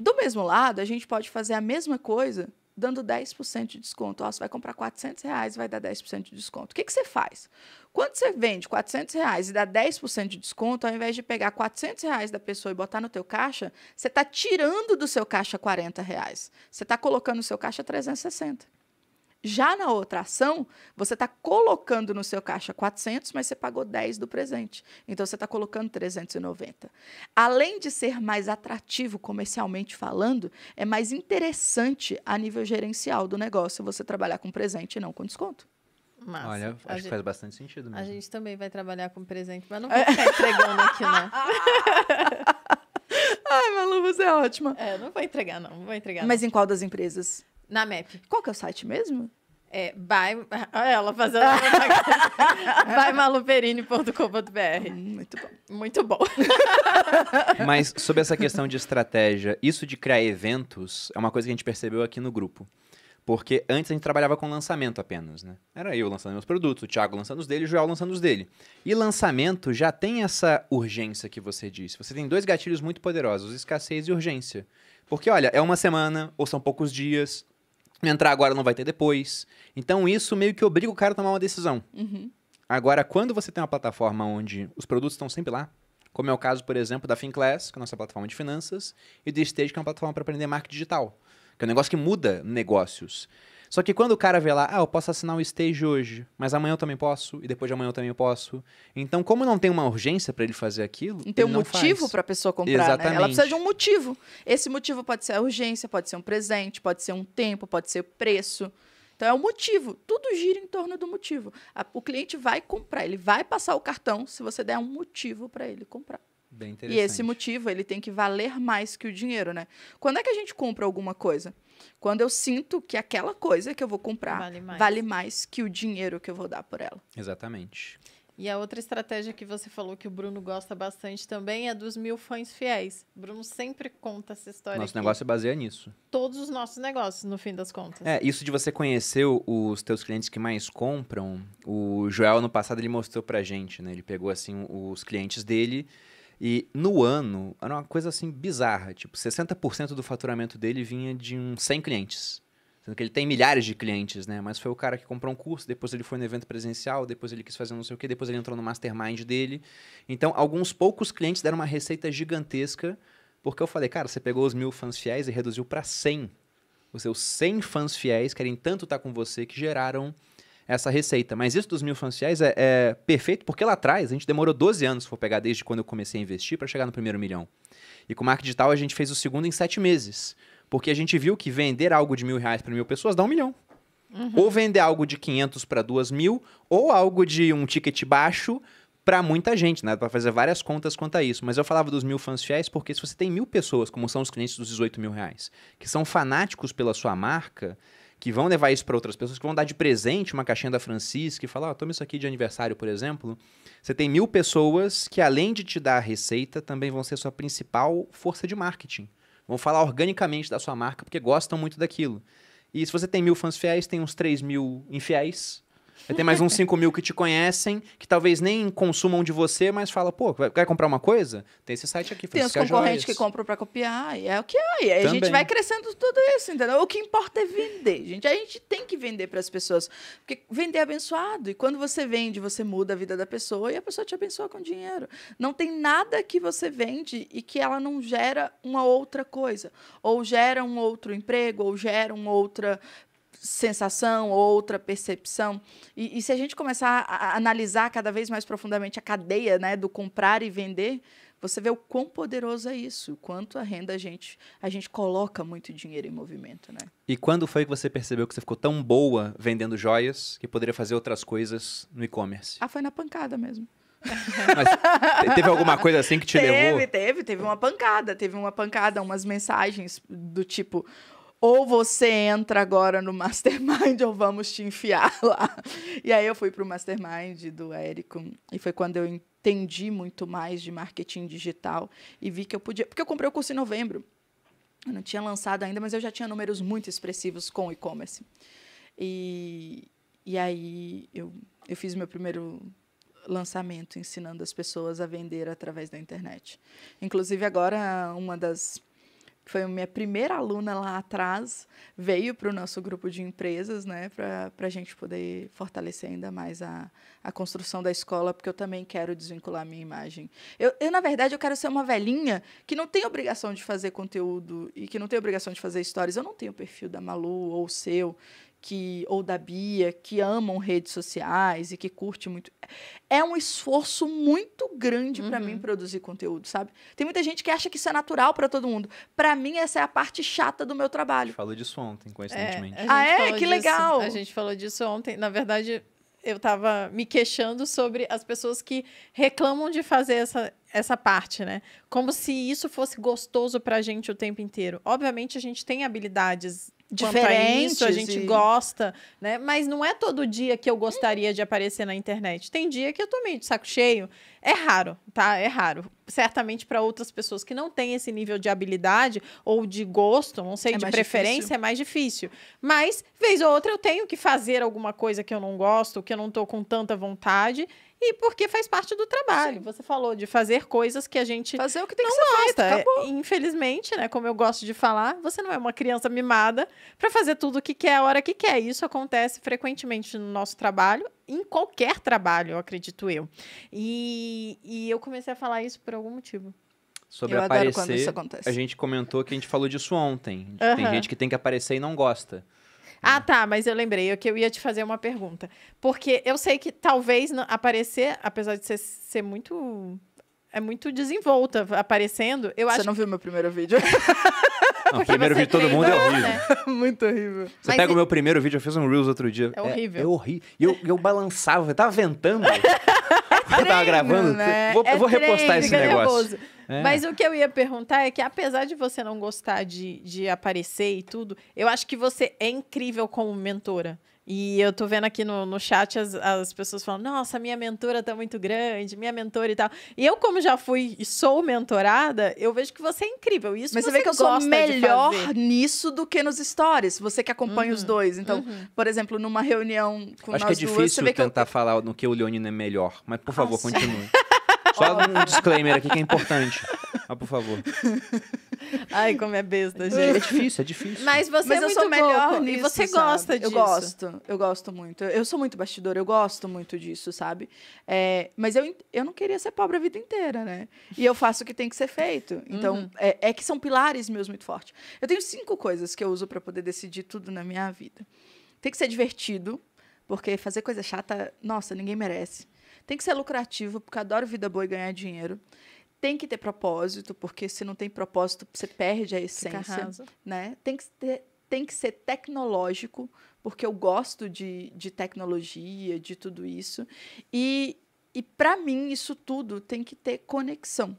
S3: Do mesmo lado, a gente pode fazer a mesma coisa dando 10% de desconto. Ó, você vai comprar 400 reais, vai dar 10% de desconto. O que, que você faz? Quando você vende 400 reais e dá 10% de desconto, ao invés de pegar 400 reais da pessoa e botar no teu caixa, você está tirando do seu caixa 40 reais. Você está colocando no seu caixa 360. Já na outra ação, você está colocando no seu caixa 400, mas você pagou 10 do presente. Então você está colocando 390. Além de ser mais atrativo comercialmente falando, é mais interessante a nível gerencial do negócio você trabalhar com presente e não com desconto.
S1: Massa. Olha, acho a que gente, faz bastante sentido mesmo. A
S3: gente também vai
S2: trabalhar com presente, mas não *laughs* vou ficar entregando aqui, né? *laughs* Ai, Malu, você é ótima. É, não vou entregar, não. não vou entregar. Mas não. em qual das empresas? Na MEP. Qual que é o site mesmo? É, by, *laughs* ela fazendo tá *laughs* bymaluperini.com.br hum, Muito bom. Muito bom.
S1: *laughs* Mas sobre essa questão de estratégia, isso de criar eventos é uma coisa que a gente percebeu aqui no grupo. Porque antes a gente trabalhava com lançamento apenas, né? Era eu lançando meus produtos, o Thiago lançando os dele, o Joel lançando os dele. E lançamento já tem essa urgência que você disse. Você tem dois gatilhos muito poderosos, escassez e urgência. Porque, olha, é uma semana, ou são poucos dias, entrar agora não vai ter depois. Então isso meio que obriga o cara a tomar uma decisão. Uhum. Agora, quando você tem uma plataforma onde os produtos estão sempre lá, como é o caso, por exemplo, da FinClass, que é a nossa plataforma de finanças, e do Stage, que é uma plataforma para aprender marketing digital, que é um negócio que muda negócios. Só que quando o cara vê lá, ah, eu posso assinar o um stage hoje, mas amanhã eu também posso, e depois de amanhã eu também posso. Então, como não tem uma urgência para ele fazer aquilo. Não tem um motivo para a
S3: pessoa comprar, Exatamente. Né? Ela precisa de um motivo. Esse motivo pode ser a urgência, pode ser um presente, pode ser um tempo, pode ser o preço. Então é o motivo. Tudo gira em torno do motivo. o cliente vai comprar, ele vai passar o cartão se você der um motivo para ele comprar.
S1: Bem interessante. E esse
S3: motivo ele tem que valer mais que o dinheiro, né? Quando é que a gente compra alguma coisa? Quando eu sinto que aquela coisa que eu vou comprar vale mais. vale mais que o dinheiro que eu vou dar por ela.
S1: Exatamente.
S2: E a outra estratégia que você falou que o Bruno gosta bastante também é dos mil fãs fiéis. O Bruno sempre conta essa história. Nosso aqui. negócio é
S1: baseia nisso.
S2: Todos os nossos negócios, no fim das contas. É,
S1: isso de você conhecer os teus clientes que mais compram, o Joel, no passado, ele mostrou pra gente, né? Ele pegou, assim, os clientes dele e no ano, era uma coisa assim bizarra. Tipo, 60% do faturamento dele vinha de uns 100 clientes. Sendo que ele tem milhares de clientes, né? Mas foi o cara que comprou um curso, depois ele foi no evento presencial, depois ele quis fazer não sei o quê, depois ele entrou no mastermind dele. Então, alguns poucos clientes deram uma receita gigantesca, porque eu falei, cara, você pegou os mil fãs fiéis e reduziu para 100. Os seus 100 fãs fiéis querem tanto estar com você que geraram essa receita. Mas isso dos mil franciais é, é perfeito porque lá atrás, a gente demorou 12 anos, se for pegar desde quando eu comecei a investir, para chegar no primeiro milhão. E com o marketing digital a gente fez o segundo em sete meses. Porque a gente viu que vender algo de mil reais para mil pessoas dá um milhão. Uhum. Ou vender algo de 500 para 2 mil, ou algo de um ticket baixo para muita gente, né? Para fazer várias contas quanto a isso. Mas eu falava dos mil fãs fiéis porque se você tem mil pessoas, como são os clientes dos 18 mil reais, que são fanáticos pela sua marca, que vão levar isso para outras pessoas, que vão dar de presente uma caixinha da Francisca e falar, oh, toma isso aqui de aniversário, por exemplo. Você tem mil pessoas que, além de te dar a receita, também vão ser sua principal força de marketing. Vão falar organicamente da sua marca porque gostam muito daquilo. E se você tem mil fãs fiéis, tem uns 3 mil infiéis, tem mais uns 5 mil que te conhecem, que talvez nem consumam de você, mas fala, pô, quer comprar uma coisa? Tem esse site aqui. Tem os concorrentes que
S3: compram para copiar, e é o que é. E aí a gente vai crescendo tudo isso, entendeu? O que importa é vender, gente. A gente tem que vender para as pessoas. Porque vender é abençoado. E quando você vende, você muda a vida da pessoa e a pessoa te abençoa com dinheiro. Não tem nada que você vende e que ela não gera uma outra coisa. Ou gera um outro emprego, ou gera uma outra sensação, outra percepção. E, e se a gente começar a analisar cada vez mais profundamente a cadeia né, do comprar e vender, você vê o quão poderoso é isso, o quanto a renda a gente, a gente coloca muito dinheiro em movimento, né?
S1: E quando foi que você percebeu que você ficou tão boa vendendo joias que poderia fazer outras coisas no e-commerce?
S3: Ah, foi na pancada mesmo. *laughs*
S1: Mas
S3: teve alguma coisa assim que te teve, levou? Teve, teve, teve uma pancada, teve uma pancada, umas mensagens do tipo, ou você entra agora no mastermind ou vamos te enfiar *laughs* lá. E aí eu fui para o mastermind do Érico e foi quando eu entendi muito mais de marketing digital e vi que eu podia, porque eu comprei o curso em novembro. Eu não tinha lançado ainda, mas eu já tinha números muito expressivos com e-commerce. E, e aí eu, eu fiz meu primeiro lançamento ensinando as pessoas a vender através da internet. Inclusive agora uma das foi a minha primeira aluna lá atrás, veio para o nosso grupo de empresas, né, para a gente poder fortalecer ainda mais a, a construção da escola, porque eu também quero desvincular a minha imagem. Eu, eu, na verdade, eu quero ser uma velhinha que não tem obrigação de fazer conteúdo e que não tem obrigação de fazer histórias. Eu não tenho o perfil da Malu ou o seu que ou da Bia que amam redes sociais e que curte muito. É um esforço muito grande uhum. para mim produzir conteúdo, sabe? Tem muita gente que acha que isso é natural para todo
S2: mundo. Para mim essa é a parte chata do meu trabalho. A
S1: gente falou disso ontem, coincidentemente. É,
S3: ah, é? Que disso, legal. A
S2: gente falou disso ontem. Na verdade, eu estava me queixando sobre as pessoas que reclamam de fazer essa, essa parte, né? Como se isso fosse gostoso para a gente o tempo inteiro. Obviamente, a gente tem habilidades diferente a, isso, a gente e... gosta, né? Mas não é todo dia que eu gostaria de aparecer na internet. Tem dia que eu tô meio de saco cheio. É raro, tá? É raro. Certamente para outras pessoas que não têm esse nível de habilidade ou de gosto, não sei, é de preferência, difícil. é mais difícil. Mas, vez ou outra, eu tenho que fazer alguma coisa que eu não gosto, que eu não tô com tanta vontade, e porque faz parte do trabalho. Sim. Você falou de fazer coisas que a gente fazer o que tem não que ser gosta. Feito, acabou. É, infelizmente, né, como eu gosto de falar, você não é uma criança mimada para fazer tudo o que quer a hora que quer. Isso acontece frequentemente no nosso trabalho, em qualquer trabalho, eu acredito eu. E, e eu comecei a falar isso por algum motivo sobre eu aparecer. A gente
S1: comentou que a gente falou disso ontem. Uhum. Tem gente que tem que aparecer e não gosta.
S2: Ah, né? tá, mas eu lembrei é que eu ia te fazer uma pergunta. Porque eu sei que talvez aparecer, apesar de você ser muito. É muito desenvolta aparecendo. Eu acho. você não viu meu primeiro vídeo? *laughs*
S1: Não, o primeiro vídeo de todo mundo é horrível. Né?
S2: *laughs* Muito horrível. Você Mas pega e... o
S1: meu primeiro vídeo, eu fiz um Reels outro dia. É horrível. É, é horrível. E eu, eu balançava, eu tava ventando. *laughs* Eu tava gravando. Né? Vou, é vou treino, repostar esse negócio. É. Mas o
S2: que eu ia perguntar é que, apesar de você não gostar de, de aparecer e tudo, eu acho que você é incrível como mentora. E eu tô vendo aqui no, no chat as, as pessoas falando: nossa, minha mentora tá muito grande, minha mentora e tal. E eu, como já fui e sou mentorada, eu vejo que você é incrível. Isso Mas você vê que eu sou melhor nisso do que nos stories, você que acompanha uhum, os dois. Então, uhum.
S3: por exemplo, numa reunião com Acho que é difícil duas,
S1: tentar eu... falar no que o Leonino é melhor. Mas, por favor, nossa. continue. *laughs* Só um disclaimer aqui que é importante. *laughs* Ah, por favor.
S2: *laughs* Ai, como é besta, é gente. É difícil,
S1: é difícil. Mas você Mas é eu muito sou melhor pouco, nisso, E você sabe? gosta disso. Eu gosto,
S3: eu gosto muito. Eu sou muito bastidor, eu gosto muito disso, sabe? É, mas eu, eu não queria ser pobre a vida inteira, né? E eu faço o que tem que ser feito. Então, uhum. é, é, que são pilares meus muito fortes. Eu tenho cinco coisas que eu uso para poder decidir tudo na minha vida. Tem que ser divertido, porque fazer coisa chata, nossa, ninguém merece. Tem que ser lucrativo, porque adoro vida boa e ganhar dinheiro. Tem que ter propósito, porque se não tem propósito, você perde a essência. Né? Tem, que ter, tem que ser tecnológico, porque eu gosto de, de tecnologia, de tudo isso. E, e para mim, isso tudo tem que ter conexão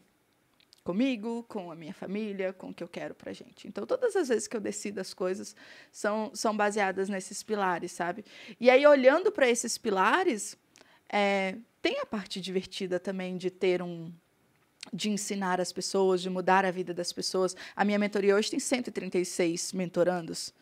S3: comigo, com a minha família, com o que eu quero para gente. Então, todas as vezes que eu decido as coisas são, são baseadas nesses pilares, sabe? E aí, olhando para esses pilares, é, tem a parte divertida também de ter um, de ensinar as pessoas, de mudar a vida das pessoas. A minha mentoria hoje tem 136 mentorandos.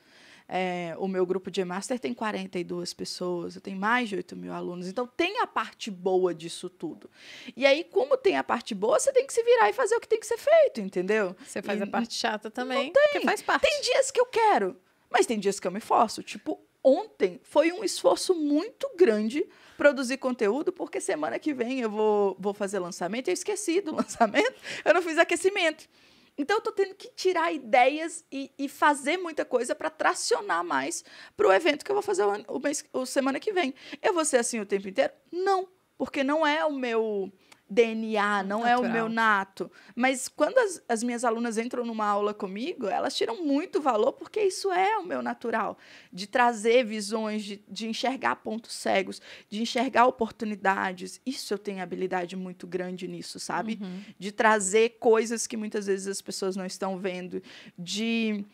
S3: É, o meu grupo de e-master tem 42 pessoas, eu tenho mais de 8 mil alunos. Então, tem a parte boa disso tudo. E aí, como tem a parte boa, você tem que se virar e fazer o que tem que ser feito, entendeu? Você faz e a parte chata também, não tem. faz parte. Tem dias que eu quero, mas tem dias que eu me forço. Tipo, ontem foi um esforço muito grande produzir conteúdo, porque semana que vem eu vou, vou fazer lançamento. Eu esqueci do *laughs* lançamento, eu não fiz aquecimento. Então, eu estou tendo que tirar ideias e, e fazer muita coisa para tracionar mais para o evento que eu vou fazer o, o, mês, o semana que vem. Eu vou ser assim o tempo inteiro? Não, porque não é o meu DNA, não Natural. é o meu nato. Mas quando as, as, minhas alunas entram numa aula comigo, elas tiram muito valor, porque isso é o meu natural. De trazer visões, de, de enxergar pontos cegos, de enxergar oportunidades. Isso eu tenho habilidade muito grande nisso, sabe? Uhum. De trazer coisas que muitas vezes as pessoas não estão vendo. De.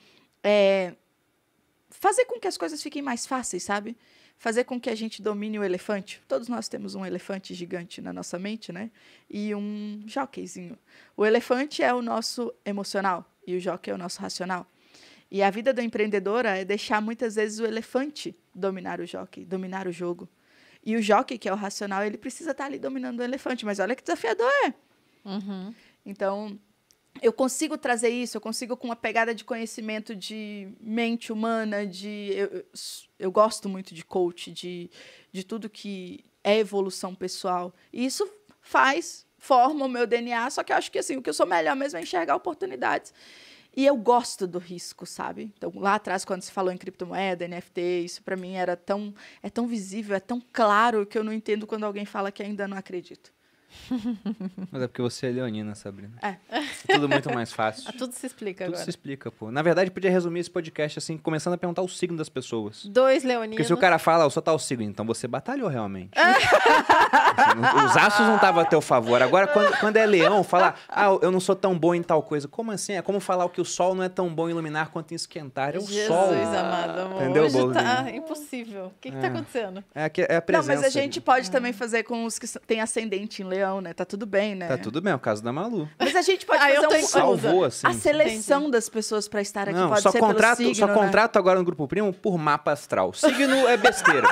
S3: É, fazer com que as coisas fiquem mais fáceis, sabe? fazer com que a gente domine o elefante. Todos nós temos um elefante gigante na nossa mente, né? E um jockeyzinho. O elefante é o nosso emocional e o jockey é o nosso racional. E a vida da empreendedora é deixar muitas vezes o elefante dominar o jockey, dominar o jogo. E o jockey, que é o racional, ele precisa estar ali dominando o elefante, mas olha que desafiador é. Uhum. Então, eu consigo trazer isso, eu consigo com uma pegada de conhecimento de mente humana, de eu, eu gosto muito de coach, de, de tudo que é evolução pessoal. E isso faz, forma o meu DNA, só que eu acho que assim, o que eu sou melhor mesmo é enxergar oportunidades. E eu gosto do risco, sabe? Então, lá atrás, quando se falou em criptomoeda, NFT, isso para mim era tão é tão visível, é tão claro que eu não entendo quando alguém fala que ainda não acredito.
S1: Mas é porque você é leonina, Sabrina. É. é tudo muito mais fácil. *laughs* Ah, tudo se explica tudo agora. Tudo se explica, pô. Na verdade, podia resumir esse podcast assim, começando a perguntar o signo das pessoas.
S2: Dois leoninos. Porque se o
S1: cara fala, ah, eu tá tal signo, então você batalhou realmente. Ah. Assim, os astros não estavam a teu favor. Agora, quando, quando é leão, falar, ah, eu não sou tão bom em tal coisa. Como assim? É como falar que o sol não é tão bom em iluminar quanto em esquentar. É o Jesus, sol. Jesus, amado amor. Entendeu, Hoje Bolvinho? tá
S2: impossível.
S3: O que, tá é. é. que tá acontecendo?
S1: É a, é a presença. Não, mas a gente
S3: pode é. também fazer com os que têm ascendente em leão né? Tá tudo bem, né? Tá tudo
S1: bem, é o caso da Malu.
S3: Mas a gente pode ah, fazer um... Salvou, assim. A seleção das pessoas para estar aqui Não, pode só ser contrato, signo, Só né? contrato
S1: agora no Grupo Primo por mapa astral. Signo é besteira.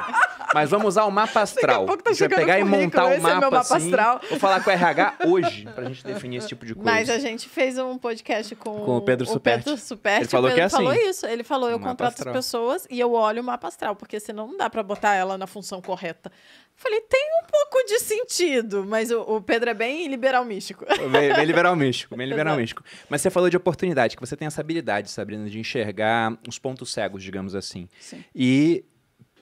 S1: *laughs* Mas vamos usar o mapa astral. Daqui a pouco tá Você pegar e montar o é um mapa, é mapa assim, astral. Vou falar com o RH hoje pra gente definir esse tipo de coisa. Mas a
S2: gente fez um podcast com, com o Pedro Superti. Ele falou que é assim. falou isso. Ele falou, eu contrato astral. as pessoas e eu olho o mapa astral, porque senão não dá para botar ela na função correta. Falei, tem um pouco de sentido, mas o, o Pedro é bem liberal místico. *laughs* Bem, bem liberal
S1: místico, bem liberal Exato. místico. Mas você falou de oportunidade, que você tem essa habilidade, Sabrina, de enxergar os pontos cegos, digamos assim. Sim. E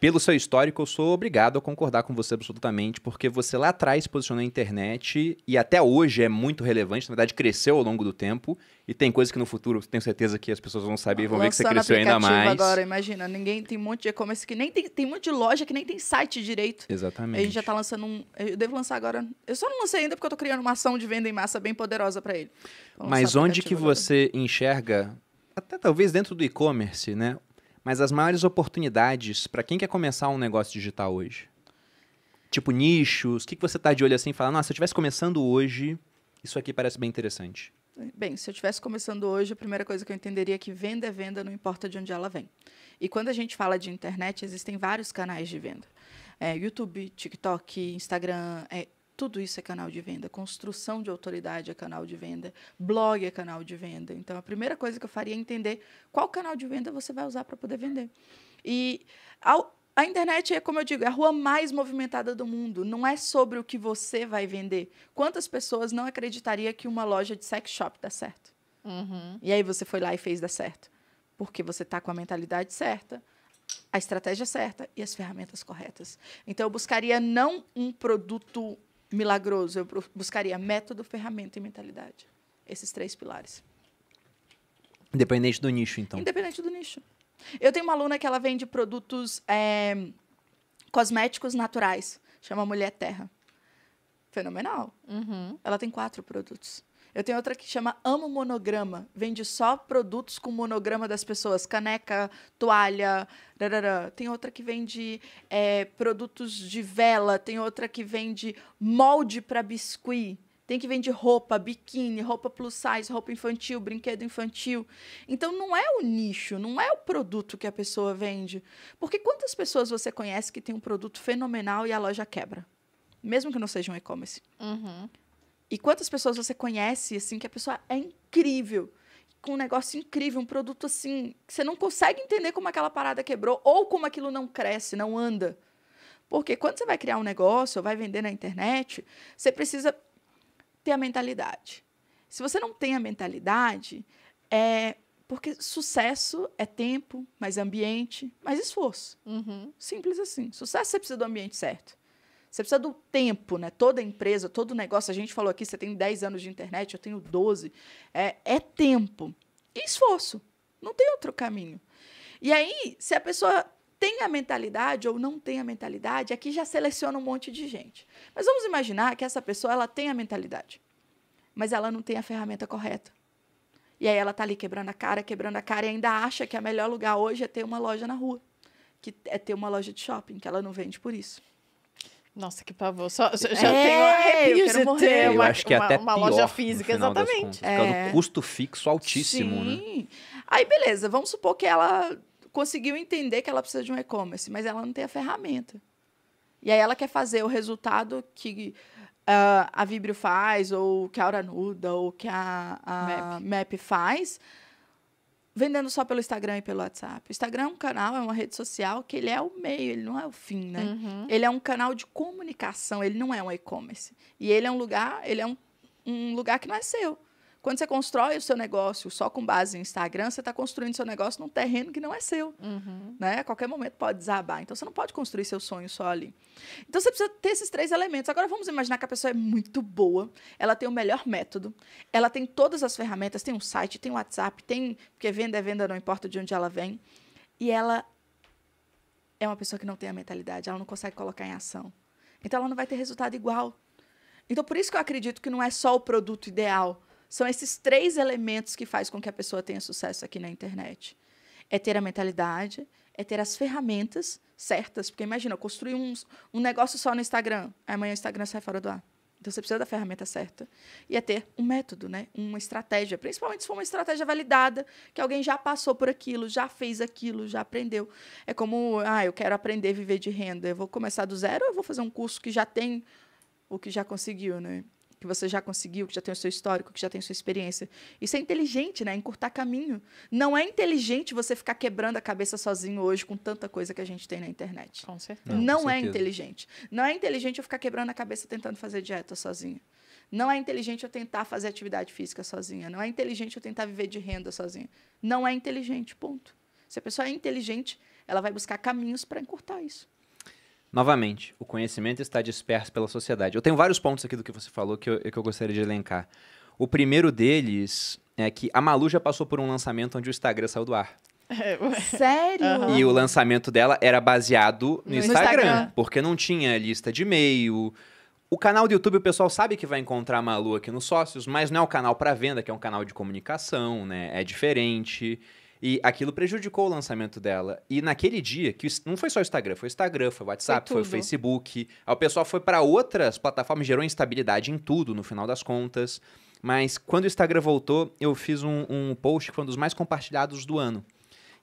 S1: pelo seu histórico, eu sou obrigado a concordar com você absolutamente, porque você lá atrás posicionou a internet e até hoje é muito relevante, na verdade cresceu ao longo do tempo e tem coisas que no futuro tenho certeza que as pessoas vão saber e vão ver que você cresceu ainda mais. agora,
S3: imagina, ninguém tem um monte de e-commerce que nem tem, tem um monte de loja que nem tem site direito. Exatamente. A gente já tá lançando um, eu devo lançar agora, eu só não lancei ainda porque eu tô criando uma ação de venda em massa bem poderosa para ele. Vou Mas onde que
S1: agora. você enxerga até talvez dentro do e-commerce, né? mas as maiores oportunidades para quem quer começar um negócio digital hoje? Tipo, nichos, o que, que você está de olho assim e fala, nossa, se eu estivesse começando hoje, isso aqui parece bem interessante.
S3: Bem, se eu estivesse começando hoje, a primeira coisa que eu entenderia é que venda é venda, não importa de onde ela vem. E quando a gente fala de internet, existem vários canais de venda. É, YouTube, TikTok, Instagram, é, tudo isso é canal de venda. Construção de autoridade é canal de venda. Blog é canal de venda. Então, a primeira coisa que eu faria é entender qual canal de venda você vai usar para poder vender. E a internet é, como eu digo, é a rua mais movimentada do mundo. Não é sobre o que você vai vender. Quantas pessoas não acreditaria que uma loja de sex shop dá certo?
S2: Uhum. E
S3: aí você foi lá e fez dar certo. Porque você está com a mentalidade certa, a estratégia certa e as ferramentas corretas. Então, eu buscaria não um produto milagroso, eu buscaria método, ferramenta e mentalidade. Esses três pilares.
S1: Independente do nicho, então.
S3: Independente do nicho. Eu tenho uma aluna que ela vende produtos é, cosméticos naturais. Chama Mulher Terra. Fenomenal. Uhum. Ela tem quatro produtos. Eu tenho outra que chama Amo Monograma. Vende só produtos com monograma das pessoas. Caneca, toalha, rarará. Tem outra que vende é, produtos de vela. Tem outra que vende molde para biscuit. Tem que vender roupa, biquíni, roupa plus size, roupa infantil, brinquedo infantil. Então não é o nicho, não é o produto que a pessoa vende. Porque quantas pessoas você conhece que tem um produto fenomenal e a loja quebra? Mesmo que não seja um e-commerce. Uhum. E quantas pessoas você conhece, assim, que a pessoa é incrível, com um negócio incrível, um produto assim, que você não consegue entender como aquela parada quebrou ou como aquilo não cresce, não anda. Porque quando você vai criar um negócio ou vai vender na internet, você precisa ter a mentalidade. Se você não tem a mentalidade, é porque sucesso é tempo, mais ambiente, mais esforço. Uhum. Simples assim. Sucesso você precisa do ambiente certo. Você precisa do tempo, né? Toda empresa, todo negócio, a gente falou aqui, você tem 10 anos de internet, eu tenho 12. É, é tempo e esforço. Não tem outro caminho. E aí, se a pessoa tem a mentalidade ou não tem a mentalidade, aqui já seleciona um monte de gente. Mas vamos imaginar que essa pessoa ela tem a mentalidade, mas ela não tem a ferramenta correta. E aí ela tá ali quebrando a cara, quebrando a cara e ainda acha que o melhor lugar hoje é ter uma loja na rua, que é ter uma loja de shopping, que ela não vende por isso. Nossa, que pavor. Só, já é, tenho arrepios de morrer. eu uma, uma, é uma loja física, exatamente. Contas, é. causa do é. custo
S1: fixo altíssimo, né?
S3: Sim. Né? Aí, beleza, vamos supor que ela conseguiu entender que ela precisa de um e-commerce, mas ela não tem a ferramenta. E aí ela quer fazer o resultado que uh, a Vibrio faz, ou que a Aura Nuda, ou que a, a Map. Map faz, vendendo só pelo Instagram e pelo WhatsApp. O Instagram é um canal, é uma rede social que ele é o meio, ele não é o fim, né? Uhum. Ele é um canal de comunicação, ele não é um e-commerce. E ele é um lugar, ele é um, um lugar que não é seu. Quando você constrói o seu negócio só com base em Instagram, você está construindo seu negócio num terreno que não é seu. Uhum. Né? A qualquer momento pode desabar. Então, você não pode construir seu sonho só ali. Então, você precisa ter esses três elementos. Agora, vamos imaginar que a pessoa é muito boa, ela tem o melhor método, ela tem todas as ferramentas, tem um site, tem um WhatsApp, tem... Porque venda é venda, não importa de onde ela vem. E ela é uma pessoa que não tem a mentalidade, ela não consegue colocar em ação. Então, ela não vai ter resultado igual. Então, por isso que eu acredito que não é só o produto ideal, são esses três elementos que faz com que a pessoa tenha sucesso aqui na internet. É ter a mentalidade, é ter as ferramentas certas, porque imagina, eu construí um, um negócio só no Instagram, amanhã o Instagram sai fora do ar. Então você precisa da ferramenta certa. E é ter um método, né? uma estratégia. Principalmente se for uma estratégia validada, que alguém já passou por aquilo, já fez aquilo, já aprendeu. É como, ah, eu quero aprender a viver de renda. Eu vou começar do zero ou eu vou fazer um curso que já tem o que já conseguiu, né? que você já conseguiu, que já tem o seu histórico, que já tem a sua experiência. Isso é inteligente, né? Encurtar caminho. Não é inteligente você ficar quebrando a cabeça sozinho hoje com tanta coisa que a gente tem na internet. Com certeza. Não, com é inteligente. Não é inteligente eu ficar quebrando a cabeça tentando fazer dieta sozinha. Não é inteligente eu tentar fazer atividade física sozinha. Não é inteligente eu tentar viver de renda sozinha. Não é inteligente, ponto. Se a pessoa é inteligente, ela vai buscar caminhos para encurtar
S1: isso. Novamente, o conhecimento está disperso pela sociedade. Eu tenho vários pontos aqui do que você falou que eu, que eu gostaria de elencar. O primeiro deles é que a Malu já passou por um lançamento onde o Instagram saiu do ar.
S2: É. Sério? Uhum. E
S1: o lançamento dela era baseado no, no Instagram, Instagram, porque não tinha lista de e-mail. O canal do YouTube, o pessoal sabe que vai encontrar a Malu aqui nos sócios, mas não é o canal para venda, que é um canal de comunicação, né? É diferente. E aquilo prejudicou o lançamento dela. E naquele dia, que não foi só o Instagram, foi o Instagram, foi o WhatsApp, foi, foi o Facebook. o pessoal foi para outras plataformas, gerou instabilidade em tudo, no final das contas. Mas quando o Instagram voltou, eu fiz um, um post que foi um dos mais compartilhados do ano.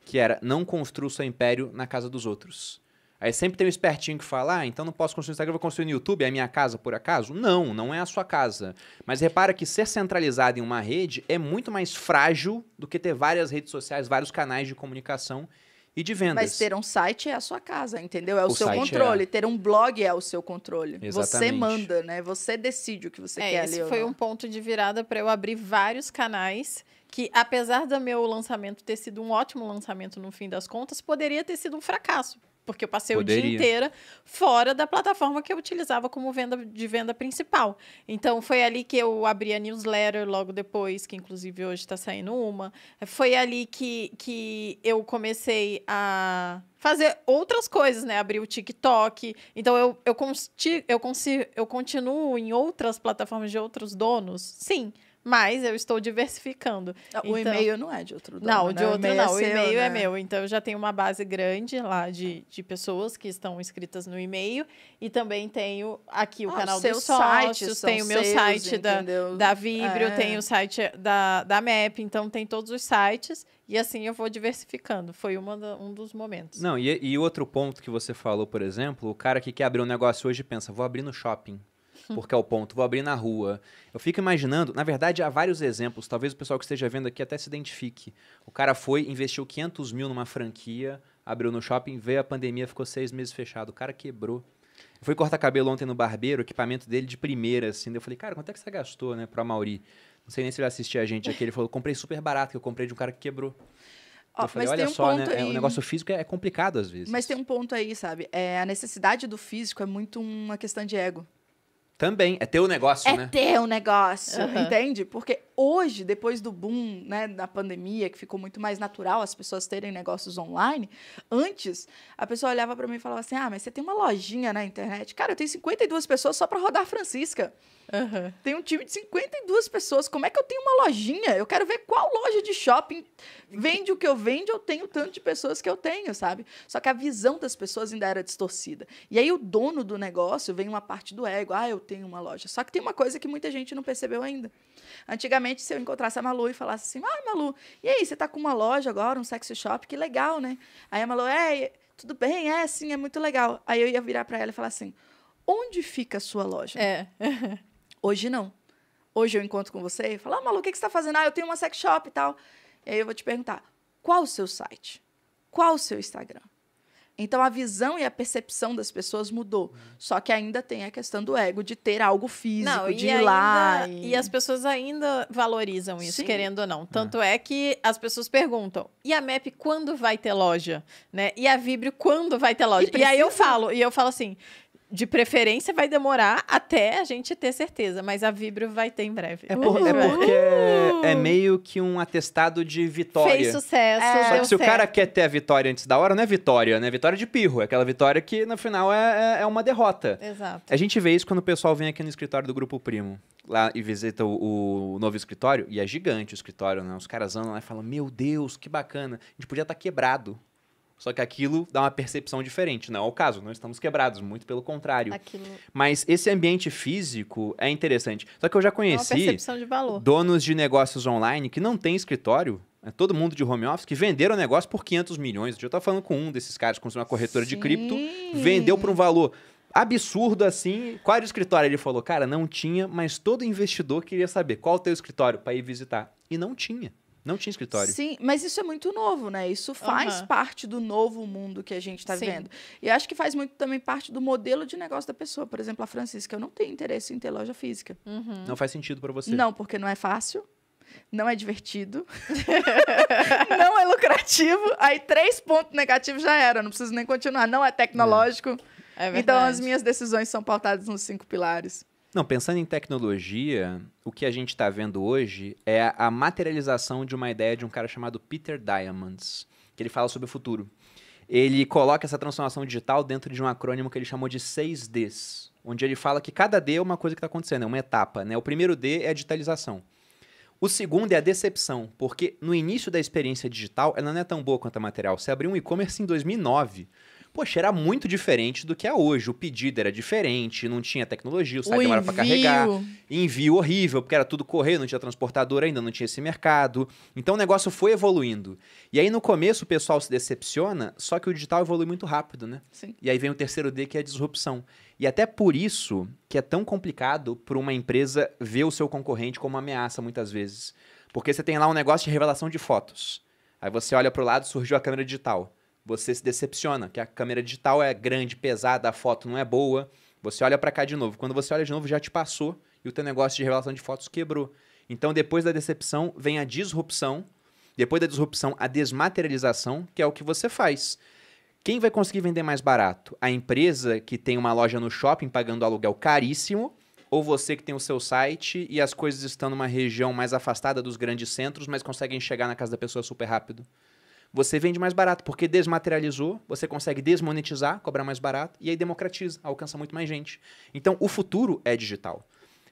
S1: Que era, não construa o seu império na casa dos outros. Aí sempre tem um espertinho que fala, ah, então não posso construir no Instagram, vou construir no YouTube, é a minha casa por acaso? Não, não é a sua casa. Mas repara que ser centralizado em uma rede é muito mais frágil do que ter várias redes sociais, vários canais de comunicação e de vendas. Mas
S3: ter um site é a sua casa, entendeu?
S2: É o,
S1: o seu é. controle.
S3: É...
S2: Ter um blog é o seu controle.
S1: Exatamente. Você
S3: manda,
S2: né? Você decide o que você é, quer. Esse ali, foi um ponto de virada para eu abrir vários canais que apesar do meu lançamento ter sido um ótimo lançamento no fim das contas, poderia ter sido um fracasso, porque eu passei Poderia. o dia inteiro fora da plataforma que eu utilizava como venda de venda principal. Então foi ali que eu abri a newsletter logo depois, que inclusive hoje está saindo uma. Foi ali que, que eu comecei a fazer outras coisas, né? Abrir o TikTok. Então eu eu, consti, eu, consi eu continuo em outras plataformas de outros donos. Sim mas eu estou diversificando. Ah, o então, e-mail não é de outro dono. Não, né? de outro o não. É o e-mail é né? é meu. Então, eu já tenho uma base grande lá de, de pessoas que estão inscritas no e-mail. E também tenho aqui o ah, canal dos sócios, tem o meu seus, site da, da Vibrio, é. tem o site eh, da, da MEP. Então, tem todos os sites. E assim eu vou diversificando. Foi uma um dos momentos.
S1: Não, e, e outro ponto que você falou, por exemplo, o cara que quer abrir um negócio hoje pensa, vou abrir no shopping. *laughs* porque é o ponto, vou abrir na rua. Eu fico imaginando, na verdade, há vários exemplos, talvez o pessoal que esteja vendo aqui até se identifique. O cara foi, investiu 500 mil numa franquia, abriu no shopping, veio a pandemia, ficou seis meses fechado, o cara quebrou. Eu fui cortar cabelo ontem no barbeiro, o equipamento dele de primeira, assim. Eu falei, cara, quanto é que você gastou, né, pra Mauri? Não sei nem se ele assistiu a gente aqui. Ele falou, comprei super barato, que eu comprei de um cara que quebrou. eu falei, olha um só, né? É, aí... O negócio físico é, é complicado às vezes. Mas
S3: tem um ponto aí, sabe? É, a necessidade do físico é muito uma questão de ego.
S1: Também. É teu negócio, é né? É teu negócio, uhum. entende?
S3: Porque hoje, depois do boom né, da pandemia, que ficou muito mais natural as pessoas terem negócios online, antes a pessoa olhava para mim e falava assim: Ah, mas você tem uma lojinha na internet. Cara, eu tenho 52 pessoas só para rodar Francisca. Uhum. Tem um time de 52 pessoas. Como é que eu tenho uma lojinha? Eu quero ver qual loja de shopping vende o que eu vendo, eu tenho tanto de pessoas que eu tenho, sabe? Só que a visão das pessoas ainda era distorcida. E aí o dono do negócio vem uma parte do ego, ah, eu tenho uma loja. Só que tem uma coisa que muita gente não percebeu ainda. Antigamente se eu encontrasse a Malu e falasse assim, ah, Malu, e aí, você tá com uma loja agora, um sex shop, que legal, né? Aí a Malu, é, tudo bem, é, sim, é muito legal. Aí eu ia virar para ela e falar assim, onde fica a sua loja? É. *laughs* Hoje não. Hoje eu encontro com você e falo, ah, Malu, o que, que você tá fazendo? Ah, eu tenho uma sex shop e tal. E aí eu vou te perguntar, qual o seu site? Qual o seu Instagram? Então a visão e a percepção das pessoas mudou. Uhum. Só que ainda tem a questão do ego de ter algo físico, não, de ir ainda, lá. E... e...
S2: as pessoas ainda valorizam isso, Sim. querendo ou não. Tanto é. é. que as pessoas perguntam: e a MEP quando vai ter loja? Né? E a Vibrio quando vai ter loja? E, e aí eu falo, e eu falo assim: de preferência vai demorar até a gente ter certeza, mas a Vibro vai ter em breve. É, por, é
S1: porque é, é meio que um atestado de vitória. Fez sucesso. É, Só que se certo. o cara quer ter a vitória antes da hora, não é vitória, né? É vitória de pirro. É aquela vitória que no final é, é, é, uma derrota. Exato. A gente vê isso quando o pessoal vem aqui no escritório do Grupo Primo. Lá e visita o, o novo escritório, e é gigante o escritório, né? Os caras andam lá e falam: Meu Deus, que bacana, a gente podia estar tá quebrado. Só que aquilo dá uma percepção diferente. Não é o caso, não estamos quebrados, muito pelo contrário. Aquilo... Mas esse ambiente físico é interessante. Só que eu já conheci de donos de negócios online que não têm escritório, é todo mundo de home office, que venderam o negócio por 500 milhões. Eu estava falando com um desses caras que uma corretora Sim. de cripto, vendeu por um valor absurdo assim. Qual era o escritório? Ele falou, cara, não tinha, mas todo investidor queria saber qual é o teu escritório para ir visitar. E não tinha. Não tinha escritório.
S3: Sim, mas isso é muito novo, né? Isso faz uhum. parte do novo mundo que a gente está vendo. E acho que faz muito também parte do modelo de negócio da pessoa. Por exemplo, a Francisca, eu não tenho interesse em ter loja física. Uhum.
S1: Não faz sentido para você. Não,
S3: porque não é fácil. Não é divertido. *laughs* não é lucrativo. Aí, três pontos negativos já era. Não preciso nem continuar. Não é tecnológico. É. É então, as minhas decisões são pautadas nos cinco pilares.
S1: Não, pensando em tecnologia, o que a gente está vendo hoje é a materialização de uma ideia de um cara chamado Peter Diamonds, que ele fala sobre o futuro. Ele coloca essa transformação digital dentro de um acrônimo que ele chamou de 6Ds, onde ele fala que cada D é uma coisa que está acontecendo, é uma etapa. Né? O primeiro D é a digitalização. O segundo é a decepção, porque no início da experiência digital ela não é tão boa quanto a material. Você abriu um e-commerce em 2009 poxa, era muito diferente do que é hoje. O pedido era diferente, não tinha tecnologia, o site o demorava para carregar. Envio horrível, porque era tudo correio, não tinha transportador ainda, não tinha esse mercado. Então o negócio foi evoluindo. E aí no começo o pessoal se decepciona, só que o digital evolui muito rápido, né? Sim. E aí vem o terceiro D, que é a disrupção. E até por isso que é tão complicado para uma empresa ver o seu concorrente como uma ameaça muitas vezes. Porque você tem lá um negócio de revelação de fotos. Aí você olha para o lado, surgiu a câmera digital você se decepciona, que a câmera digital é grande, pesada, a foto não é boa. Você olha para cá de novo. Quando você olha de novo, já te passou e o teu negócio de revelação de fotos quebrou. Então, depois da decepção, vem a disrupção. Depois da disrupção, a desmaterialização, que é o que você faz. Quem vai conseguir vender mais barato? A empresa que tem uma loja no shopping pagando aluguel caríssimo ou você que tem o seu site e as coisas estão numa região mais afastada dos grandes centros, mas conseguem chegar na casa da pessoa super rápido? Você vende mais barato, porque desmaterializou, você consegue desmonetizar, cobrar mais barato, e aí democratiza, alcança muito mais gente. Então, o futuro é digital.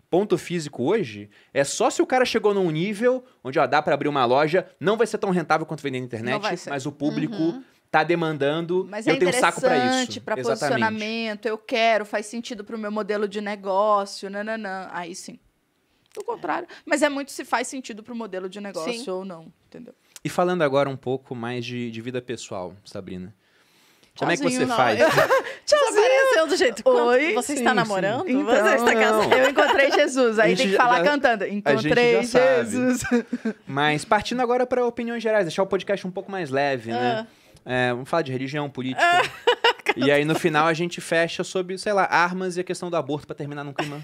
S1: Ponto físico hoje é só se o cara chegou num nível onde ó, dá para abrir uma loja, não vai ser tão rentável quanto vender na internet, mas o público. Uhum tá demandando, Mas eu é tenho um saco para isso. para posicionamento,
S3: eu quero, faz sentido para o meu modelo de negócio, nananã. Aí sim. Do contrário. Mas é muito se faz sentido para o modelo de negócio sim. ou não,
S1: entendeu? E falando agora um pouco mais de, de vida pessoal, Sabrina. Como Tchauzinho, é que você não. faz?
S3: Tchauzinho. *laughs* Apareceu do jeito. Oi. Você sim, está namorando? Então, você
S1: está casando? Eu encontrei
S3: Jesus. Aí tem que falar já, cantando. Encontrei Jesus.
S1: Mas partindo agora para opiniões gerais, deixar o podcast um pouco mais leve, né? ah. né? É, vamos falar de religião, política. Ah. *laughs* e aí no final a gente fecha sobre, sei lá, armas e a questão do aborto para terminar num clima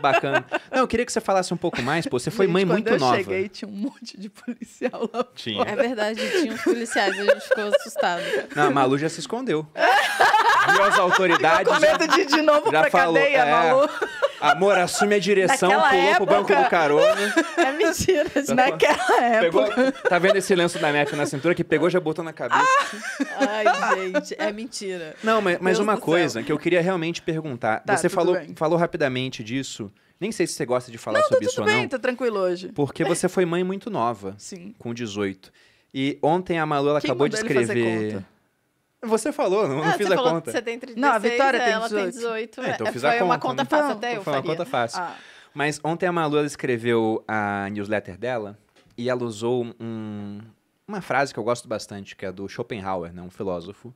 S1: bacana. Não, eu queria que você falasse um pouco mais, pô. Você foi gente, mãe muito nova. Quando eu cheguei, tinha um monte de policial lá tinha. Fora. É
S2: verdade, tinha uns policiais, a gente ficou assustado. Não, a
S1: Malu já se escondeu. *laughs* viu as autoridades. com medo já, ir de novo já pra falou, cadeia, é, Malu. Amor, assume a direção, pulou época... pro banco do carona.
S2: É mentira, então, naquela
S1: época. tá vendo esse lenço da MEF na cintura que pegou já botou na cabeça?
S2: Ah. Ai, gente, é mentira.
S1: Não, mas, mas uma coisa céu. que eu queria realmente perguntar. Tá, você falou, falou rapidamente disso. Nem sei se você gosta de falar não, tá sobre isso bem, ou não. Não, tá
S3: tranquilo hoje. Porque você
S1: foi mãe muito nova. Sim. Com 18. E ontem a Malu, ela Quem acabou de escrever você falou, não, não ah, fiz a conta. Você
S2: tem 36, não, a Vitória é, tem ela 18. tem 18. É, é, então eu fiz foi a conta. uma conta fácil então, até eu Foi uma conta fácil. Ah.
S1: Mas ontem a Malu escreveu a newsletter dela e ela usou um, uma frase que eu gosto bastante, que é do Schopenhauer, né, um filósofo,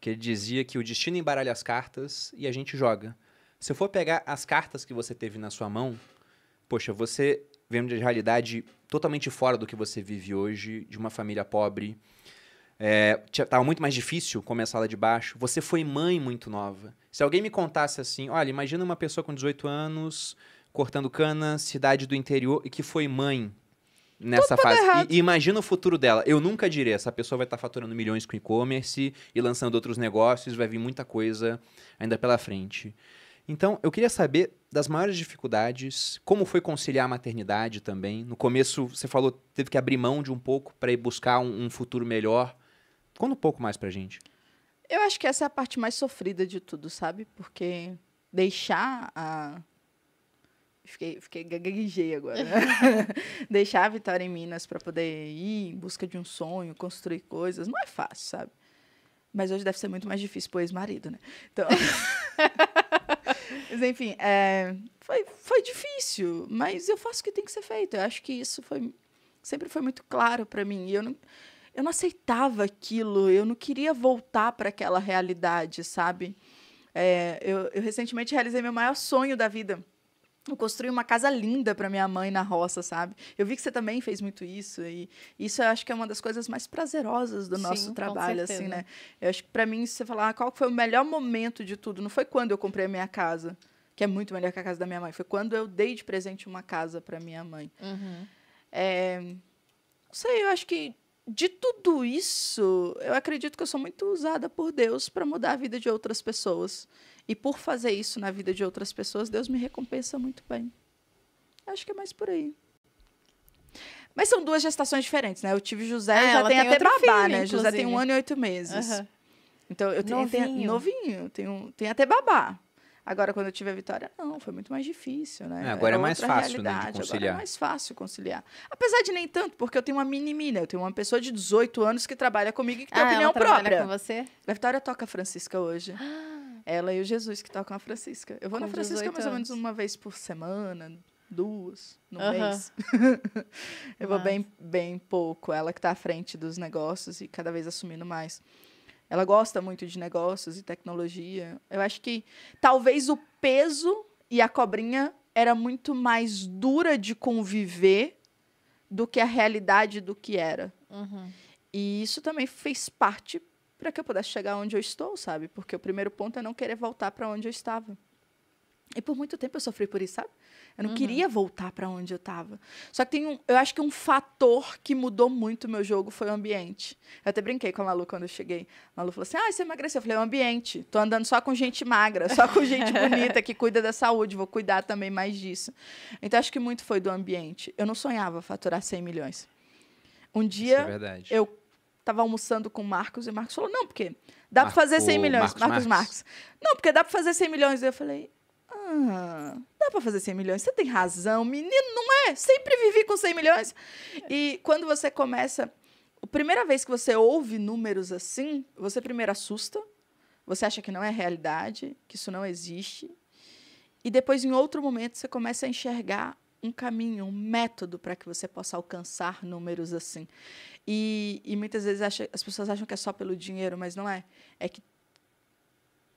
S1: que ele dizia que o destino embaralha as cartas e a gente joga. Se eu for pegar as cartas que você teve na sua mão, poxa, você vendo de realidade totalmente fora do que você vive hoje, de uma família pobre, é, tava muito mais difícil começar lá de baixo. Você foi mãe muito nova. Se alguém me contasse assim, olha, imagina uma pessoa com 18 anos cortando cana, cidade do interior, e que foi mãe nessa Tudo fase. E, imagina o futuro dela. Eu nunca diria, essa pessoa vai estar tá faturando milhões com e-commerce e lançando outros negócios, vai vir muita coisa ainda pela frente. Então, eu queria saber das maiores dificuldades, como foi conciliar a maternidade também. No começo, você falou, teve que abrir mão de um pouco para ir buscar um, um futuro melhor. Conta um pouco mais pra gente.
S3: Eu acho que essa é a parte mais sofrida de tudo, sabe? Porque deixar a. Fiquei, fiquei gaguejei agora. Né? *laughs* deixar a Vitória em Minas para poder ir em busca de um sonho, construir coisas, não é fácil, sabe? Mas hoje deve ser muito mais difícil pro ex-marido, né? Então. *laughs* mas, enfim, é... foi, foi difícil, mas eu faço o que tem que ser feito. Eu acho que isso foi sempre foi muito claro para mim. E eu não, eu não aceitava aquilo, eu não queria voltar para aquela realidade, sabe? É, eu, eu recentemente realizei meu maior sonho da vida. Eu construí uma casa linda para minha mãe na roça, sabe? Eu vi que você também fez muito isso e isso eu acho que é uma das coisas mais prazerosas do Sim, nosso trabalho, assim, né? Eu acho que para mim se você falar ah, qual foi o melhor momento de tudo, não foi quando eu comprei a minha casa, que é muito melhor que a casa da minha mãe, foi quando eu dei de presente uma casa para minha mãe. Uhum. É, não sei, eu acho que de tudo isso, eu acredito que eu sou muito usada por Deus para mudar a vida de outras pessoas. E por fazer isso na vida de outras pessoas, Deus me recompensa muito bem. Acho que é mais por aí. Mas são duas gestações diferentes, né? Eu tive José, ah, já tem, tem até babá, filho, né? Inclusive. José tem um ano e oito meses. Uhum. Então, eu tenho novinho, tenho, novinho tenho, tenho até babá. Agora, quando eu tive a vitória, não, foi muito mais difícil, né? É, agora é mais fácil, né, de conciliar. Agora é mais fácil conciliar. Apesar de nem tanto, porque eu tenho uma mini-mina, eu tenho uma pessoa de 18 anos que trabalha comigo e que ah, tem opinião ela própria. com você? A Vitória toca a Francisca hoje. Ah. ela e o Jesus que tocam a Francisca. Eu vou com na Francisca mais ou menos uma vez por semana, duas no uhum. mês. *laughs* eu vou bem, bem pouco. Ela que está à frente dos negócios e cada vez assumindo mais. Ela gosta muito de negócios e tecnologia. Eu acho que talvez o peso e a cobrinha era muito mais dura de conviver do que a realidade do que era. Uhum. E isso também fez parte para que eu pudesse chegar onde eu estou, sabe? Porque o primeiro ponto é não querer voltar para onde eu estava. E por muito tempo eu sofri por isso, sabe? Eu não uhum. queria voltar para onde eu estava. Só que tem um, eu acho que um fator que mudou muito o meu jogo foi o ambiente. Eu até brinquei com a Malu quando eu cheguei. A Malu falou assim: "Ah, você emagreceu". Eu falei: é "O ambiente. Tô andando só com gente magra, só com gente *laughs* bonita que cuida da saúde, vou cuidar também mais disso". Então acho que muito foi do ambiente. Eu não sonhava faturar 100 milhões. Um dia é verdade. eu estava almoçando com o Marcos e o Marcos falou: "Não, porque dá para fazer 100 milhões". Marcos Marcos. Marcos Marcos. Não, porque dá para fazer 100 milhões. Eu falei: ah, dá para fazer 100 milhões. Você tem razão, menino, não é? Sempre vivi com 100 milhões. E quando você começa, a primeira vez que você ouve números assim, você primeiro assusta, você acha que não é realidade, que isso não existe. E depois, em outro momento, você começa a enxergar um caminho, um método para que você possa alcançar números assim. E, e muitas vezes acha, as pessoas acham que é só pelo dinheiro, mas não é. É que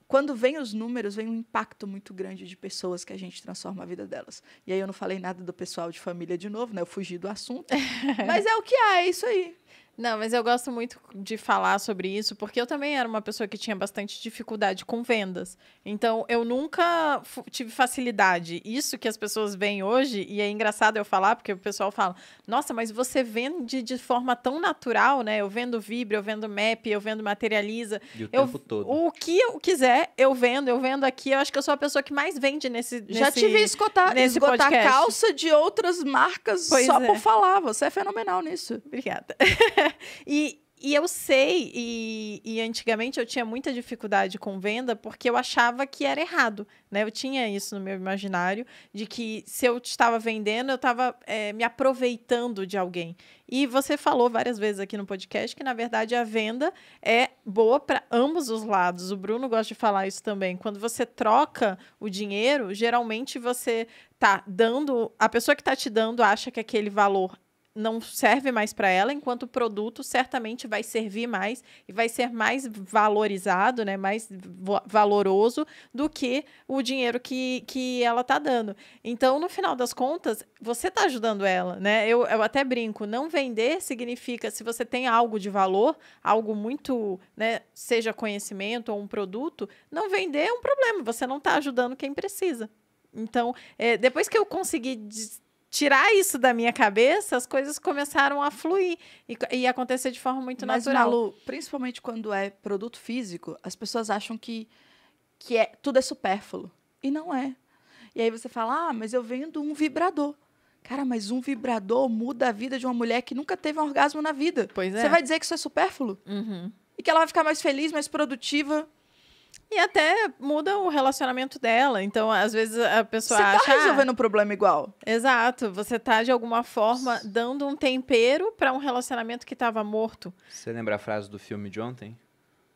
S3: quando vem os números, vem um impacto muito grande de pessoas que a gente transforma a vida delas. E aí eu não falei
S2: nada do pessoal de família de novo, né? Eu fugi do assunto. *laughs* mas é o que há, é isso aí. Não, mas eu gosto muito de falar sobre isso, porque eu também era uma pessoa que tinha bastante dificuldade com vendas. Então, eu nunca tive facilidade. Isso que as pessoas veem hoje, e é engraçado eu falar, porque o pessoal fala: nossa, mas você vende de forma tão natural, né? Eu vendo vibre, eu vendo Map, eu vendo Materializa. E o eu, tempo todo. O que eu quiser, eu vendo, eu vendo aqui. Eu acho que eu sou a pessoa que mais vende nesse. Já nesse, tive esgotar, nesse esgotar podcast. calça de outras marcas pois só é. por falar. Você é fenomenal nisso. Obrigada. *laughs* *laughs* e, e eu sei, e, e, antigamente eu tinha muita dificuldade com venda porque eu achava que era errado, né? Eu tinha isso no meu imaginário, de que se eu estava vendendo, eu estava é, eh, me aproveitando de alguém. E você falou várias vezes aqui no podcast que, na verdade, a venda é boa para ambos os lados. O Bruno gosta de falar isso também. Quando você troca o dinheiro, geralmente você está dando. A pessoa que está te dando acha que aquele valor não serve mais para ela, enquanto o produto certamente vai servir mais e vai ser mais valorizado, né, mais valoroso do que o dinheiro que, que ela está dando. Então, no final das contas, você está ajudando ela, né? Eu, eu até brinco, não vender significa se você tem algo de valor, algo muito, né, seja conhecimento ou um produto, não vender é um problema, você não está ajudando quem precisa. Então, é, depois que eu consegui tirar isso da minha cabeça, as coisas começaram a fluir e, e acontecer de forma muito Mas, natural. Malu,
S3: principalmente quando é produto físico, as pessoas acham que, que é, tudo é supérfluo. E não é. E aí você fala, ah, mas eu vendo um vibrador. Cara, mas um vibrador muda a vida de uma mulher que nunca teve um orgasmo na vida. Pois é. Você vai
S2: dizer que isso é supérfluo? Uhum. E que ela vai ficar mais feliz, mais produtiva, e até muda o relacionamento dela. Então, às vezes, a pessoa. Você tá ah, resolvendo um problema igual. Exato. Você tá, de alguma forma, dando um tempero para um relacionamento que tava morto.
S1: Você lembra a frase do filme de ontem?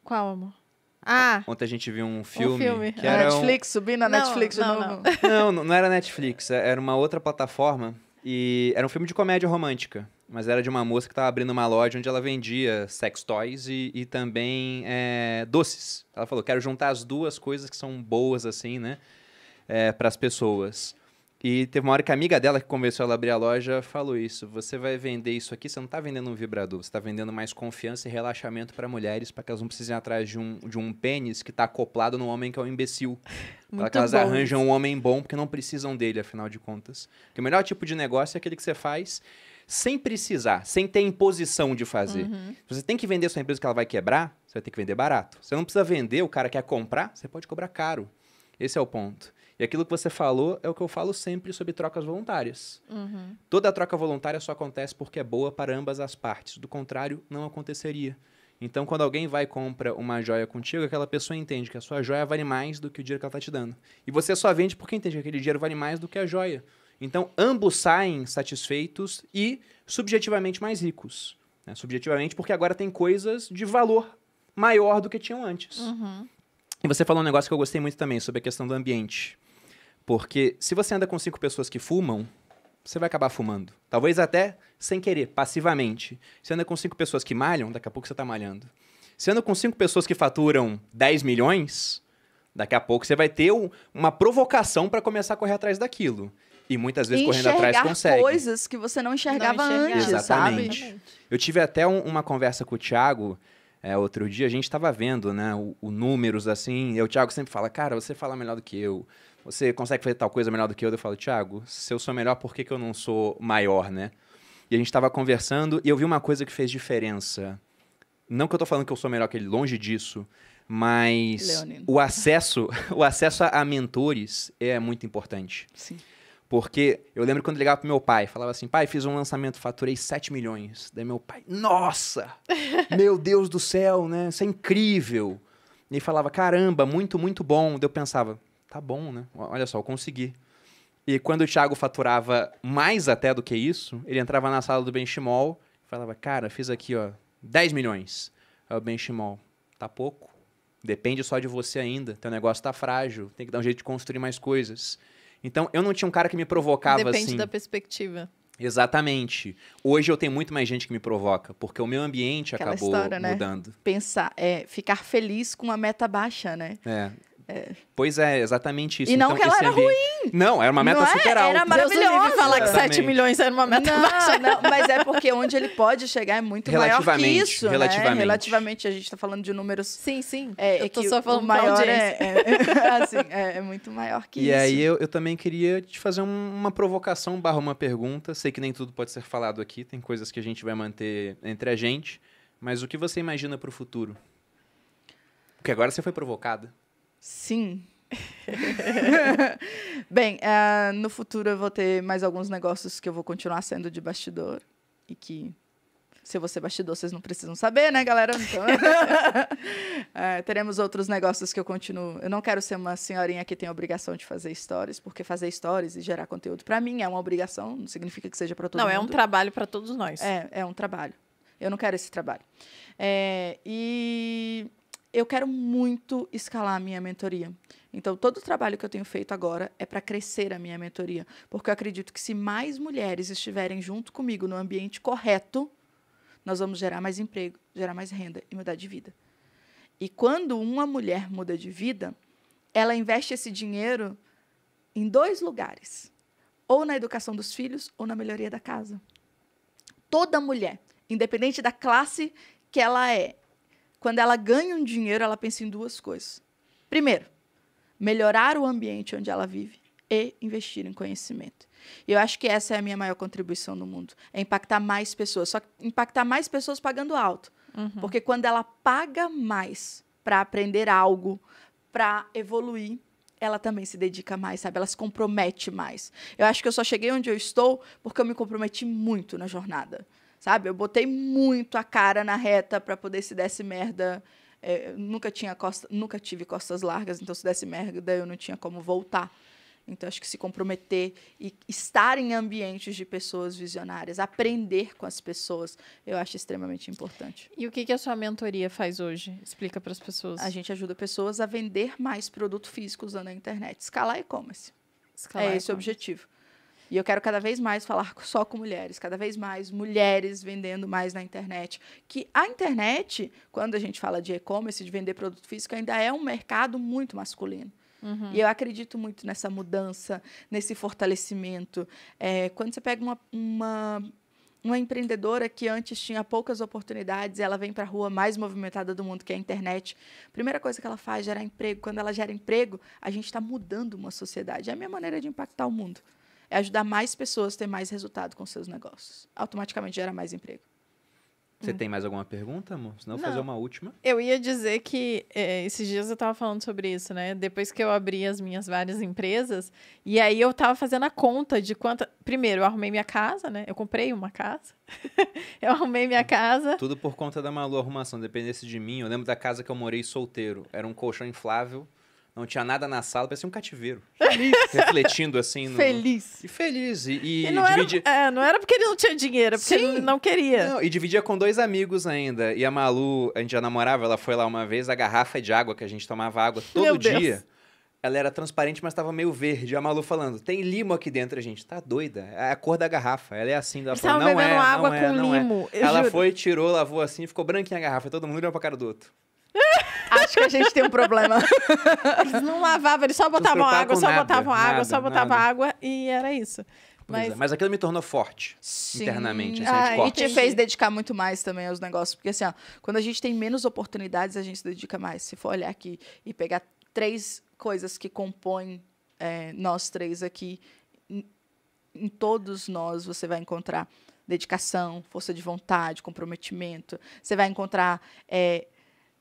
S2: Qual, amor? Ah. Ontem a gente viu um filme. Um filme. Que
S1: era Netflix,
S2: um... na não, Netflix não,
S1: não. não, não era Netflix, é, era uma outra plataforma. E era um filme de comédia romântica mas era de uma moça que estava abrindo uma loja onde ela vendia sex toys e, e também é, doces. Ela falou: quero juntar as duas coisas que são boas, assim, né, é, para as pessoas. E teve uma hora que a amiga dela que convenceu ela a abrir a loja falou isso: você vai vender isso aqui, você não está vendendo um vibrador, você está vendendo mais confiança e relaxamento para mulheres, para que elas não precisem ir atrás de um, de um pênis que está acoplado no homem que é um imbecil. Para que elas bom. arranjam um homem bom, porque não precisam dele, afinal de contas. Porque o melhor tipo de negócio é aquele que você faz sem precisar, sem ter imposição de fazer. Uhum. Você tem que vender sua empresa que ela vai quebrar, você vai ter que vender barato. Você não precisa vender, o cara quer comprar, você pode cobrar caro. Esse é o ponto. E aquilo que você falou é o que eu falo sempre sobre trocas voluntárias. Uhum. Toda troca voluntária só acontece porque é boa para ambas as partes. Do contrário, não aconteceria. Então, quando alguém vai e compra uma joia contigo, aquela pessoa entende que a sua joia vale mais do que o dinheiro que ela está te dando. E você só vende porque entende que aquele dinheiro vale mais do que a joia. Então, ambos saem satisfeitos e subjetivamente mais ricos. Né? Subjetivamente, porque agora tem coisas de valor maior do que tinham antes. Uhum. E você falou um negócio que eu gostei muito também, sobre a questão do ambiente. Porque se você anda com cinco pessoas que fumam, você vai acabar fumando. Talvez até sem querer, passivamente. Você anda com cinco pessoas que malham, daqui a pouco você está malhando. Você anda com cinco pessoas que faturam 10 milhões, daqui a pouco você vai ter uma provocação para começar a correr atrás daquilo. E muitas vezes correndo atrás consegue.
S3: coisas que você não enxergava, não enxergava. antes, Exatamente. sabe?
S1: Eu tive até um, uma conversa com o Thiago é, outro dia, a gente estava vendo, né, o, o, números assim, e o Thiago sempre fala, cara, você fala melhor do que eu, você consegue fazer tal coisa melhor do que eu, eu falo, Thiago, se eu sou melhor, por que, que eu não sou maior, né? E a gente estava conversando e eu vi uma coisa que fez diferença. Não que eu tô falando que eu sou melhor que ele, longe disso, mas Leonino. o acesso, *laughs* o acesso a, a mentores é muito importante. Sim. Porque eu lembro quando ligava pro meu pai, falava assim: pai, fiz um lançamento, faturei 7 milhões. Daí meu pai, nossa! *laughs* meu Deus do céu, né? Isso é incrível! E falava: caramba, muito, muito bom. Daí eu pensava: tá bom, né? Olha só, eu consegui. E quando o Thiago faturava mais até do que isso, ele entrava na sala do Benchimol e falava: Cara, fiz aqui, ó, 10 milhões. Aí o Benchimol, tá pouco. Depende só de você ainda. Teu negócio tá frágil. Tem que dar um jeito de construir mais coisas. Então, eu não tinha um cara que me provocava Depende assim. Depende da
S2: perspectiva.
S1: Exatamente. Hoje eu tenho muito mais gente que me provoca, porque o meu ambiente Aquela acabou história, né? mudando.
S3: Pensar, é, ficar feliz com uma meta baixa, né?
S1: É. É. Pois é, exatamente isso. E não então, que ela era ambiente... ruim. Não, era uma meta não é? super é? alta. Era maravilhoso falar que 7 milhões
S2: era uma meta não, baixa. Não, mas é
S3: porque onde ele pode chegar é muito maior que isso. Né? Relativamente. Né? Relativamente, a gente está falando de números... Sim, sim. É, eu é tô só falando maior é, é, *laughs* assim, é, é, muito maior que e isso. E aí
S1: eu, eu também queria te fazer uma provocação barra uma pergunta. Sei que nem tudo pode ser falado aqui, tem coisas que a gente vai manter entre a gente. Mas o que você imagina para o futuro? Porque agora você foi provocada.
S3: Sim. *laughs* Bem, uh, no futuro eu vou ter mais alguns negócios que eu vou continuar sendo de bastidor e que se você bastidor, vocês não precisam saber, né, galera? Então, uh, *laughs* teremos outros negócios que eu continuo. Eu não quero ser uma senhorinha que tem a obrigação de fazer stories, porque fazer stories e gerar conteúdo para mim é uma obrigação, não significa que seja para todo não, mundo. Não, é um trabalho para todos nós. É, é um trabalho. Eu não quero esse trabalho. É, e eu quero muito escalar a minha mentoria. Então, todo o trabalho que eu tenho feito agora é para crescer a minha mentoria, porque eu acredito que se mais mulheres estiverem junto comigo no ambiente correto, nós vamos gerar mais emprego, gerar mais renda e mudar de vida. E quando uma mulher muda de vida, ela investe esse dinheiro em dois lugares: ou na educação dos filhos ou na melhoria da casa. Toda mulher, independente da classe que ela é, quando ela ganha um dinheiro, ela pensa em duas coisas. Primeiro, melhorar o ambiente onde ela vive e investir em conhecimento. Eu acho que essa é a minha maior contribuição no mundo, é impactar mais pessoas, só impactar mais pessoas pagando alto. Uhum. Porque quando ela paga mais para aprender algo, para evoluir, ela também se dedica mais, sabe? Ela se compromete mais. Eu acho que eu só cheguei onde eu estou porque eu me comprometi muito na jornada sabe? Eu botei muito a cara na reta para poder se desse merda. É, nunca tinha costa, nunca tive costas largas, então se desse merda eu não tinha como voltar. Então acho que se comprometer e estar em ambientes de pessoas visionárias, aprender com as pessoas, eu acho extremamente importante.
S2: E o que, que a sua mentoria faz hoje? Explica para as pessoas. A gente ajuda pessoas a vender mais
S3: produto físico usando a internet, escalar e-commerce. É esse o objetivo. E eu quero cada vez mais falar *laughs* só com mulheres, cada vez mais mulheres vendendo mais na internet. Que a internet, quando a gente fala de e-commerce, de vender produto físico, ainda é um mercado muito masculino. Uhum. E eu acredito muito nessa mudança, nesse fortalecimento. É, quando você pega uma, uma, uma, empreendedora que antes tinha poucas oportunidades, ela vem para a rua mais movimentada do mundo, que é a internet. Primeira coisa que ela faz é gerar emprego. Quando ela gera emprego, a gente está mudando uma sociedade. É a minha maneira de impactar o mundo é ajudar mais pessoas
S2: a ter mais resultado com seus negócios. Automaticamente gera mais emprego. Você hum.
S1: tem mais alguma pergunta, amor? Senão Não. fazer uma última.
S2: Eu ia dizer que é, esses dias eu estava falando sobre isso, né? Depois que eu abri as minhas várias empresas, e aí eu estava fazendo a conta de quanto. Primeiro, eu arrumei minha casa, né? Eu comprei uma casa. *laughs* eu arrumei minha casa.
S1: Tudo por conta da Malu arrumação. Dependesse de mim, eu lembro da casa que eu morei solteiro. Era um colchão inflável. Não tinha nada na sala, parecia um cativeiro. *laughs* Feliz. Refletindo assim. No... Feliz. E feliz. E, e, não, era, é,
S2: não era porque ele não tinha dinheiro, é porque Sim. ele não queria. Não, e
S1: dividia com dois amigos ainda. E a Malu, a gente já namorava, ela foi lá uma vez, a garrafa de água que a gente tomava água *laughs* todo Meu dia. Deus. Ela era transparente, mas estava meio verde. E a Malu falando: tem limo aqui dentro, a gente. Tá doida. É a cor da garrafa. Ela é assim. Ela falou, não bebendo é, água não é, com não é. limo. É. Ela juro. foi, tirou, lavou assim, ficou branquinha a garrafa. Todo mundo olhou pra cara do outro.
S2: Acho que a gente tem um problema. *laughs* Eles não lavavam, eles só botavam água, só nada, botavam água, só botavam nada. água e era isso. É, mas...
S1: Mas aquilo me tornou forte Sim. internamente. Assim, ah, e te fez
S3: dedicar muito mais também aos negócios. Porque assim, ó, quando a gente tem menos oportunidades, a gente se dedica mais. Se for olhar aqui e pegar três coisas que compõem é, nós três aqui, em, em todos nós você vai encontrar dedicação, força de vontade, comprometimento. Você vai encontrar é,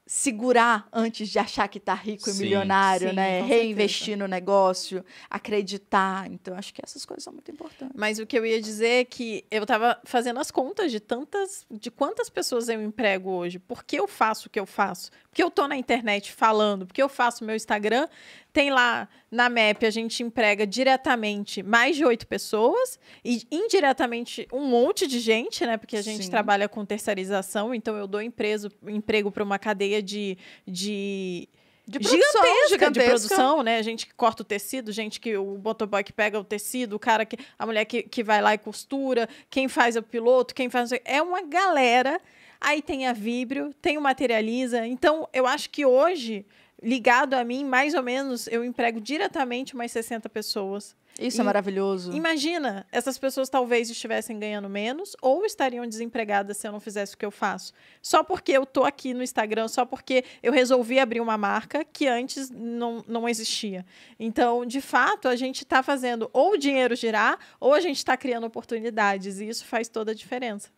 S3: segurar antes de achar que tá rico e sim, milionário, sim, né? Reinvestir certeza. no negócio, acreditar. Então, acho que essas coisas são muito
S2: importantes. Mas o que eu ia dizer é que eu tava fazendo as contas de tantas, de quantas pessoas eu emprego hoje, Porque eu faço o que eu faço? Porque eu tô na internet falando, porque eu faço meu Instagram, tem lá na MEP, a gente emprega diretamente mais de oito pessoas e indiretamente um monte de gente, né? Porque a gente Sim. trabalha com terceirização, então eu dou emprego para uma cadeia de. de
S1: de produção, gigantesca, gigantesca, de produção,
S2: né? Gente que corta o tecido, gente que o motoboy que pega o tecido, o cara que a mulher que, que vai lá e costura, quem faz o piloto, quem faz é uma galera. Aí tem a Vibrio, tem o Materializa. Então, eu acho que hoje ligado a mim, mais ou menos, eu emprego diretamente umas 60 pessoas. Isso é e é maravilhoso. Imagina, essas pessoas talvez estivessem ganhando menos ou estariam desempregadas se eu não fizesse o que eu faço. Só porque eu tô aqui no Instagram, só porque eu resolvi abrir uma marca que antes não, não existia. Então, de fato, a gente está fazendo ou o dinheiro girar ou a gente está criando oportunidades. E isso faz toda a diferença.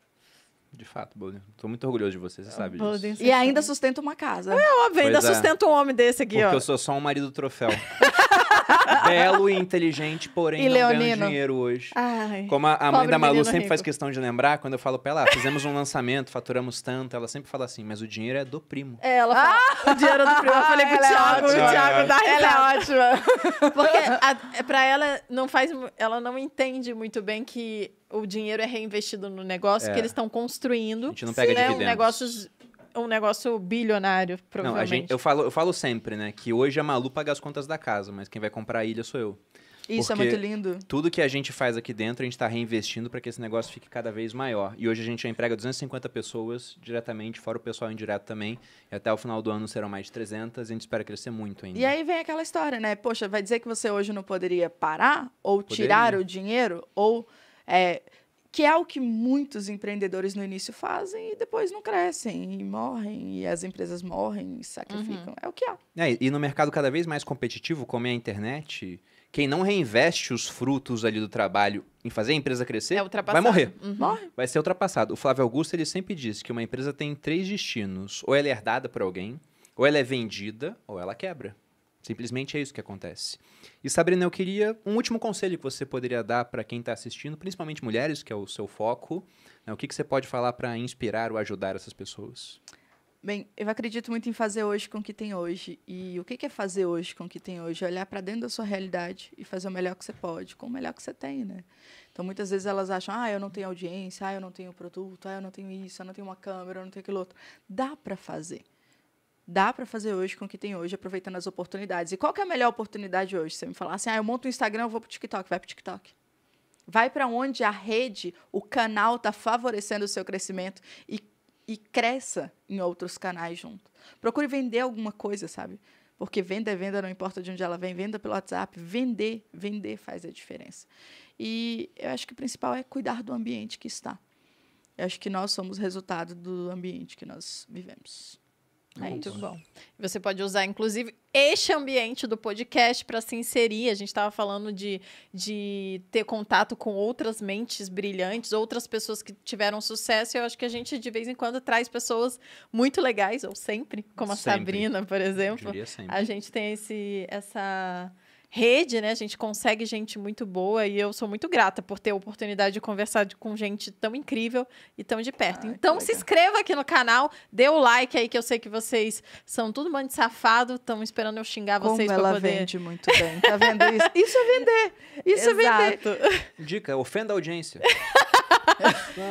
S1: De fato, Bolden. Tô muito orgulhoso de você, você sabe
S2: Bolden E ainda sustenta uma casa. É óbvio, ainda é. sustenta um homem desse aqui, Porque ó. Porque eu
S1: sou só um marido troféu. *laughs* Belo e inteligente, porém e não Leonino. ganho dinheiro hoje. Ai, Como a, a mãe da Malu sempre rico. faz questão de lembrar, quando eu falo pra ela, ah, fizemos um lançamento, faturamos tanto, ela sempre fala assim, mas o dinheiro é do primo.
S2: É, ela fala, ah! o dinheiro é do primo. Eu falei pro é Thiago, é o Thiago é. da Ela é ótima. Porque a, é, pra ela, não faz, ela não entende muito bem que o dinheiro é reinvestido no negócio é. que eles estão construindo. A gente não pega né, dividendos. Um negócio, um negócio bilionário, provavelmente. Não, a gente, eu,
S1: falo, eu falo sempre, né? Que hoje a Malu paga as contas da casa, mas quem vai comprar a ilha sou eu. Isso é Porque é muito lindo. Tudo que a gente faz aqui dentro, a gente está reinvestindo para que esse negócio fique cada vez maior. E hoje a gente já emprega 250 pessoas diretamente, fora o pessoal indireto também. E até o final do ano serão mais de 300. A gente espera crescer muito ainda. E
S3: aí vem aquela história, né? Poxa, vai dizer que você hoje não poderia parar? Ou poderia. tirar o dinheiro? Ou é, que é o que muitos empreendedores no início fazem e depois não crescem e morrem e as empresas morrem e sacrificam. Uhum. É o que há.
S1: É, e no mercado cada vez mais competitivo, como é a internet, quem não reinveste os frutos ali do trabalho em fazer a empresa crescer, é vai morrer. Uhum. Morre. Vai ser ultrapassado. O Flávio Augusto ele sempre disse que uma empresa tem três destinos: ou ela é herdada por alguém, ou ela é vendida, ou ela quebra. Simplesmente é isso que acontece. E Sabrina, eu queria um último conselho que você poderia dar para quem está assistindo, principalmente mulheres, que é o seu foco. Né? O que, que você pode falar para inspirar ou ajudar essas pessoas?
S3: Bem, eu acredito muito em fazer hoje com o que tem hoje. E o que é fazer hoje com o que tem hoje? É olhar para dentro da sua realidade e fazer o melhor que você pode, com o melhor que você tem, né? Então, muitas vezes elas acham, ah, eu não tenho audiência, ah, eu não tenho produto, ah, eu não tenho isso, eu não tenho uma câmera, eu não tenho aquilo outro. Dá para fazer dá para fazer hoje com o que tem hoje, aproveitando as oportunidades. E qual é a melhor oportunidade hoje? Você me falar assim, ah, eu monto um Instagram, eu vou pro TikTok, vai pro TikTok. Vai para onde a rede, o canal está favorecendo o seu crescimento e, e cresça em outros canais junto. Procure vender alguma coisa, sabe? Porque venda é venda, não importa de onde ela vem, venda pelo WhatsApp, vender, vender faz a diferença. E eu acho que o principal é cuidar do ambiente que está. Eu acho que nós somos resultado do ambiente que
S2: nós vivemos. É Muito isso. bom. Você pode usar, inclusive, este ambiente do podcast para se inserir. A gente estava falando de, de ter contato com outras mentes brilhantes, outras pessoas que tiveram sucesso. E eu acho que a gente, de vez em quando, traz pessoas muito legais, ou sempre, como a sempre. Sabrina, por exemplo. A gente tem esse, essa rede, né? A gente consegue gente muito boa e eu sou muito grata por ter a oportunidade de conversar com gente tão incrível e tão de perto. Ah, então se inscreva aqui no canal, dê o like aí que eu sei que vocês são tudo monte de safado, estão esperando eu xingar Como vocês para poder. vende muito bem, tá vendo isso? *laughs* Isso é vender. Isso Exato. é
S1: vender. *laughs* Dica, ofenda a audiência. *laughs*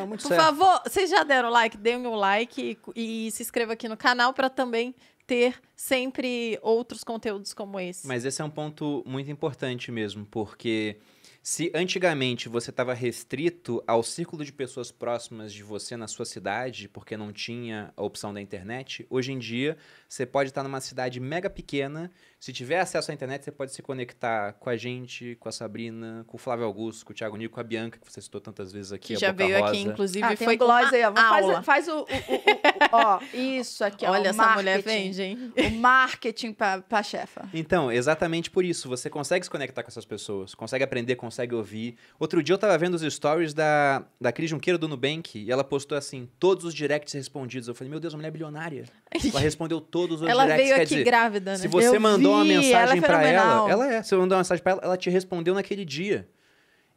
S1: por certo. favor,
S2: vocês já deram like, deem o um like e, e se inscreva aqui no canal para também ter sempre outros conteúdos como esse.
S1: Mas esse é um ponto muito importante mesmo, porque se antigamente você estava restrito ao círculo de pessoas próximas de você na sua cidade, porque não tinha a opção da internet, hoje em dia você pode estar tá numa cidade mega pequena se tiver acesso à internet, você pode se conectar com a gente, com a Sabrina, com o Flávio Augusto, com o Thiago Nico, com a Bianca, que você citou tantas vezes aqui. Que já Boca veio Rosa. aqui, inclusive. Ah, foi glória. gloss Faz, faz o, o, o, o, Ó,
S3: isso aqui, Olha, ó, essa mulher vende, hein? O marketing pra, pra chefa.
S1: Então, exatamente por isso. Você consegue se conectar com essas pessoas, consegue aprender, consegue ouvir. Outro dia eu tava vendo os stories da, da Cris Junqueira do Nubank e ela postou assim: todos os directs respondidos. Eu falei, meu Deus, a mulher é bilionária. Ela *laughs* respondeu todos os ela directs. Ela veio aqui dizer, grávida, né? Se você eu mandou mandou uma mensagem para ela. Ela é. Você mandou uma mensagem para ela, ela te respondeu naquele dia.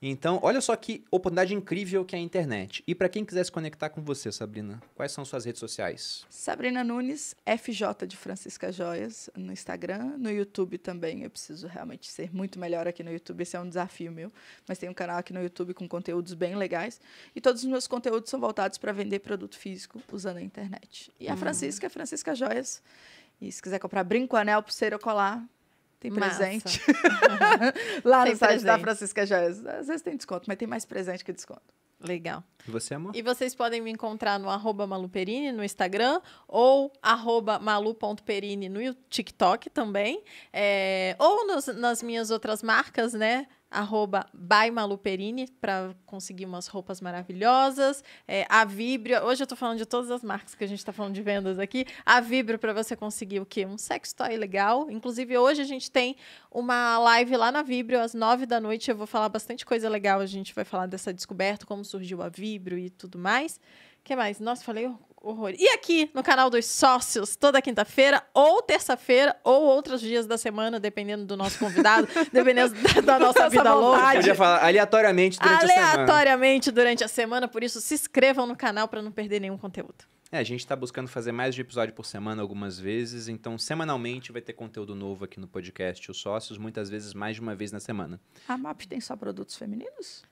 S1: Então, olha só que oportunidade incrível que é a internet. E para quem quiser se conectar com você, Sabrina, quais são suas redes sociais?
S3: Sabrina Nunes, FJ de Francisca Joias, no Instagram, no YouTube também. Eu preciso realmente ser muito melhor aqui no YouTube, esse é um desafio meu. Mas tem um canal aqui no YouTube com conteúdos bem legais. E todos os meus conteúdos são voltados para vender produto físico usando a internet. E a hum. Francisca, é Francisca Joias. E se quiser comprar brinco, anel, pulseira ou colar, tem Massa. presente. *laughs* Lá tem no site presente. da Francisca Joias. Às vezes tem desconto, mas tem mais presente
S2: que desconto. Legal. E você, amor? E vocês podem me encontrar no arroba maluperini no Instagram ou arroba malu.perini no TikTok também. É, ou nos, nas minhas outras marcas, né? arroba by Maluperini para conseguir umas roupas maravilhosas. É, a Vibrio, hoje eu tô falando de todas as marcas que a gente tá falando de vendas aqui. A Vibrio para você conseguir o quê? Um sextoy legal. Inclusive, hoje a gente tem uma live lá na Vibrio às nove da noite. Eu vou falar bastante coisa legal. A gente vai falar dessa descoberta, como surgiu a Vibrio e tudo mais. O que mais? Nossa, falei horror. E aqui no canal dos sócios, toda quinta-feira, ou terça-feira, ou outros dias da semana, dependendo do nosso convidado, *laughs* dependendo da, da nossa, nossa vida louca. Podia
S1: falar aleatoriamente durante aleatoriamente a semana.
S2: Aleatoriamente durante a semana, por isso se inscrevam no canal para não perder nenhum conteúdo.
S1: É, a gente está buscando fazer mais de episódio por semana algumas vezes, então semanalmente vai ter conteúdo novo aqui no podcast Os Sócios, muitas vezes mais de uma vez na semana.
S3: A MAP tem só produtos femininos?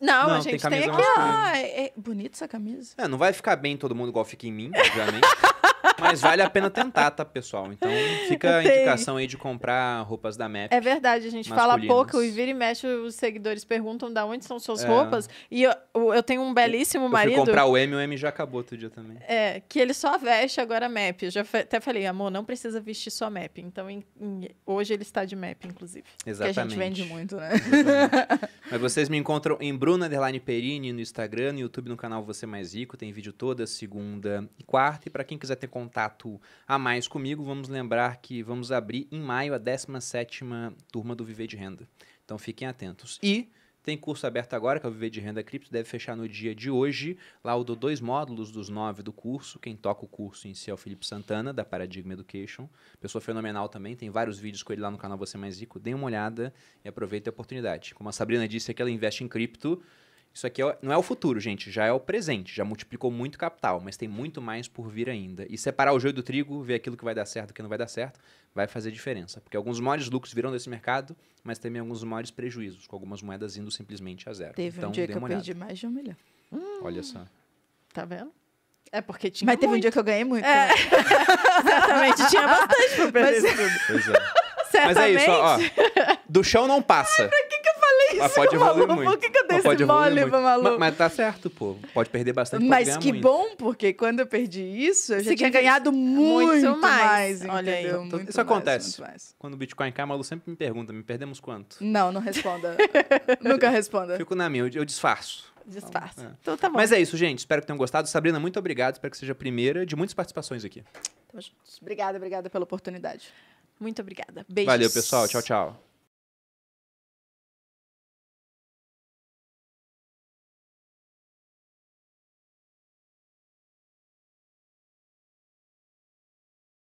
S3: Não, não a gente tem, tem aqui. Ah, é, é bonita essa camisa.
S1: É, não vai ficar bem todo mundo igual fica em mim, obviamente. *laughs* Mas vale a pena tentar, tá, pessoal? Então fica a *laughs* indicação aí de comprar roupas da MAP. É
S2: verdade, a gente fala pouco e vira e mexe, os seguidores perguntam da onde são suas é. roupas. E eu, eu tenho um belíssimo eu, marido. fui comprar o
S1: M, o M já acabou outro dia também.
S2: É, que ele só veste agora MAP. Eu já até falei, amor, não precisa vestir só MAP. Então em, em, hoje ele está de MAP, inclusive. Exatamente. Que a gente vende muito, né? *laughs*
S1: Mas vocês me encontram em Bruna Underline Perini no Instagram, no YouTube, no canal Você Mais Rico. Tem vídeo toda segunda e quarta. E para quem quiser ter contato a mais comigo, vamos lembrar que vamos abrir em maio a 17ª turma do Viver de Renda. Então fiquem atentos. E tem curso aberto agora, que é o Viver de Renda Cripto, deve fechar no dia de hoje. Lá eu dou dois módulos dos nove do curso. Quem toca o curso em si é o Felipe Santana, da Paradigma Education. Pessoa fenomenal também, tem vários vídeos com ele lá no canal Você Mais Rico. Dê uma olhada e aproveite a oportunidade. Como a Sabrina disse, é que ela investe em cripto, isso aqui é, não é o futuro, gente, já é o presente, já multiplicou muito capital, mas tem muito mais por vir ainda. E separar o joio do trigo, ver aquilo que vai dar certo e que não vai dar certo, vai fazer diferença. Porque alguns maiores lucros virão desse mercado, mas também alguns maiores prejuízos, com algumas moedas indo simplesmente a zero. Teve então, um dia que eu olhada. perdi
S3: mais de um milhão.
S1: Hum, Olha só.
S3: Tá vendo? É porque tinha. Mas muito. teve um dia que eu ganhei muito. É. Né? *laughs* Exatamente, tinha bastante pra perder mas...
S1: tudo. Pois é.
S3: Certamente. Mas é isso, ó. ó
S1: do chão não passa. Ai,
S3: pode evoluir maluco? muito. Por que, que eu dei esse
S1: mole maluco? Mas, mas, tá certo, pô. Pode perder bastante, Mas que muito.
S3: bom, porque quando eu perdi isso, eu já Você tinha ganhado muito, muito mais, mais Olha aí.
S1: isso acontece. Mais, quando o Bitcoin cai, o maluco sempre me pergunta, me perdemos quanto?
S3: Não, não responda. *laughs*
S1: Nunca responda. Fico na minha, eu, disfarço. disfarço. Então, é. então, tá bom. Mas é isso, gente. Espero que tenham gostado. Sabrina, muito obrigado. Espero que seja a primeira de muitas participações aqui.
S3: Tamo juntos. Obrigada, obrigada pela oportunidade. Muito obrigada. Beijos. Valeu, pessoal. Tchau,
S1: tchau.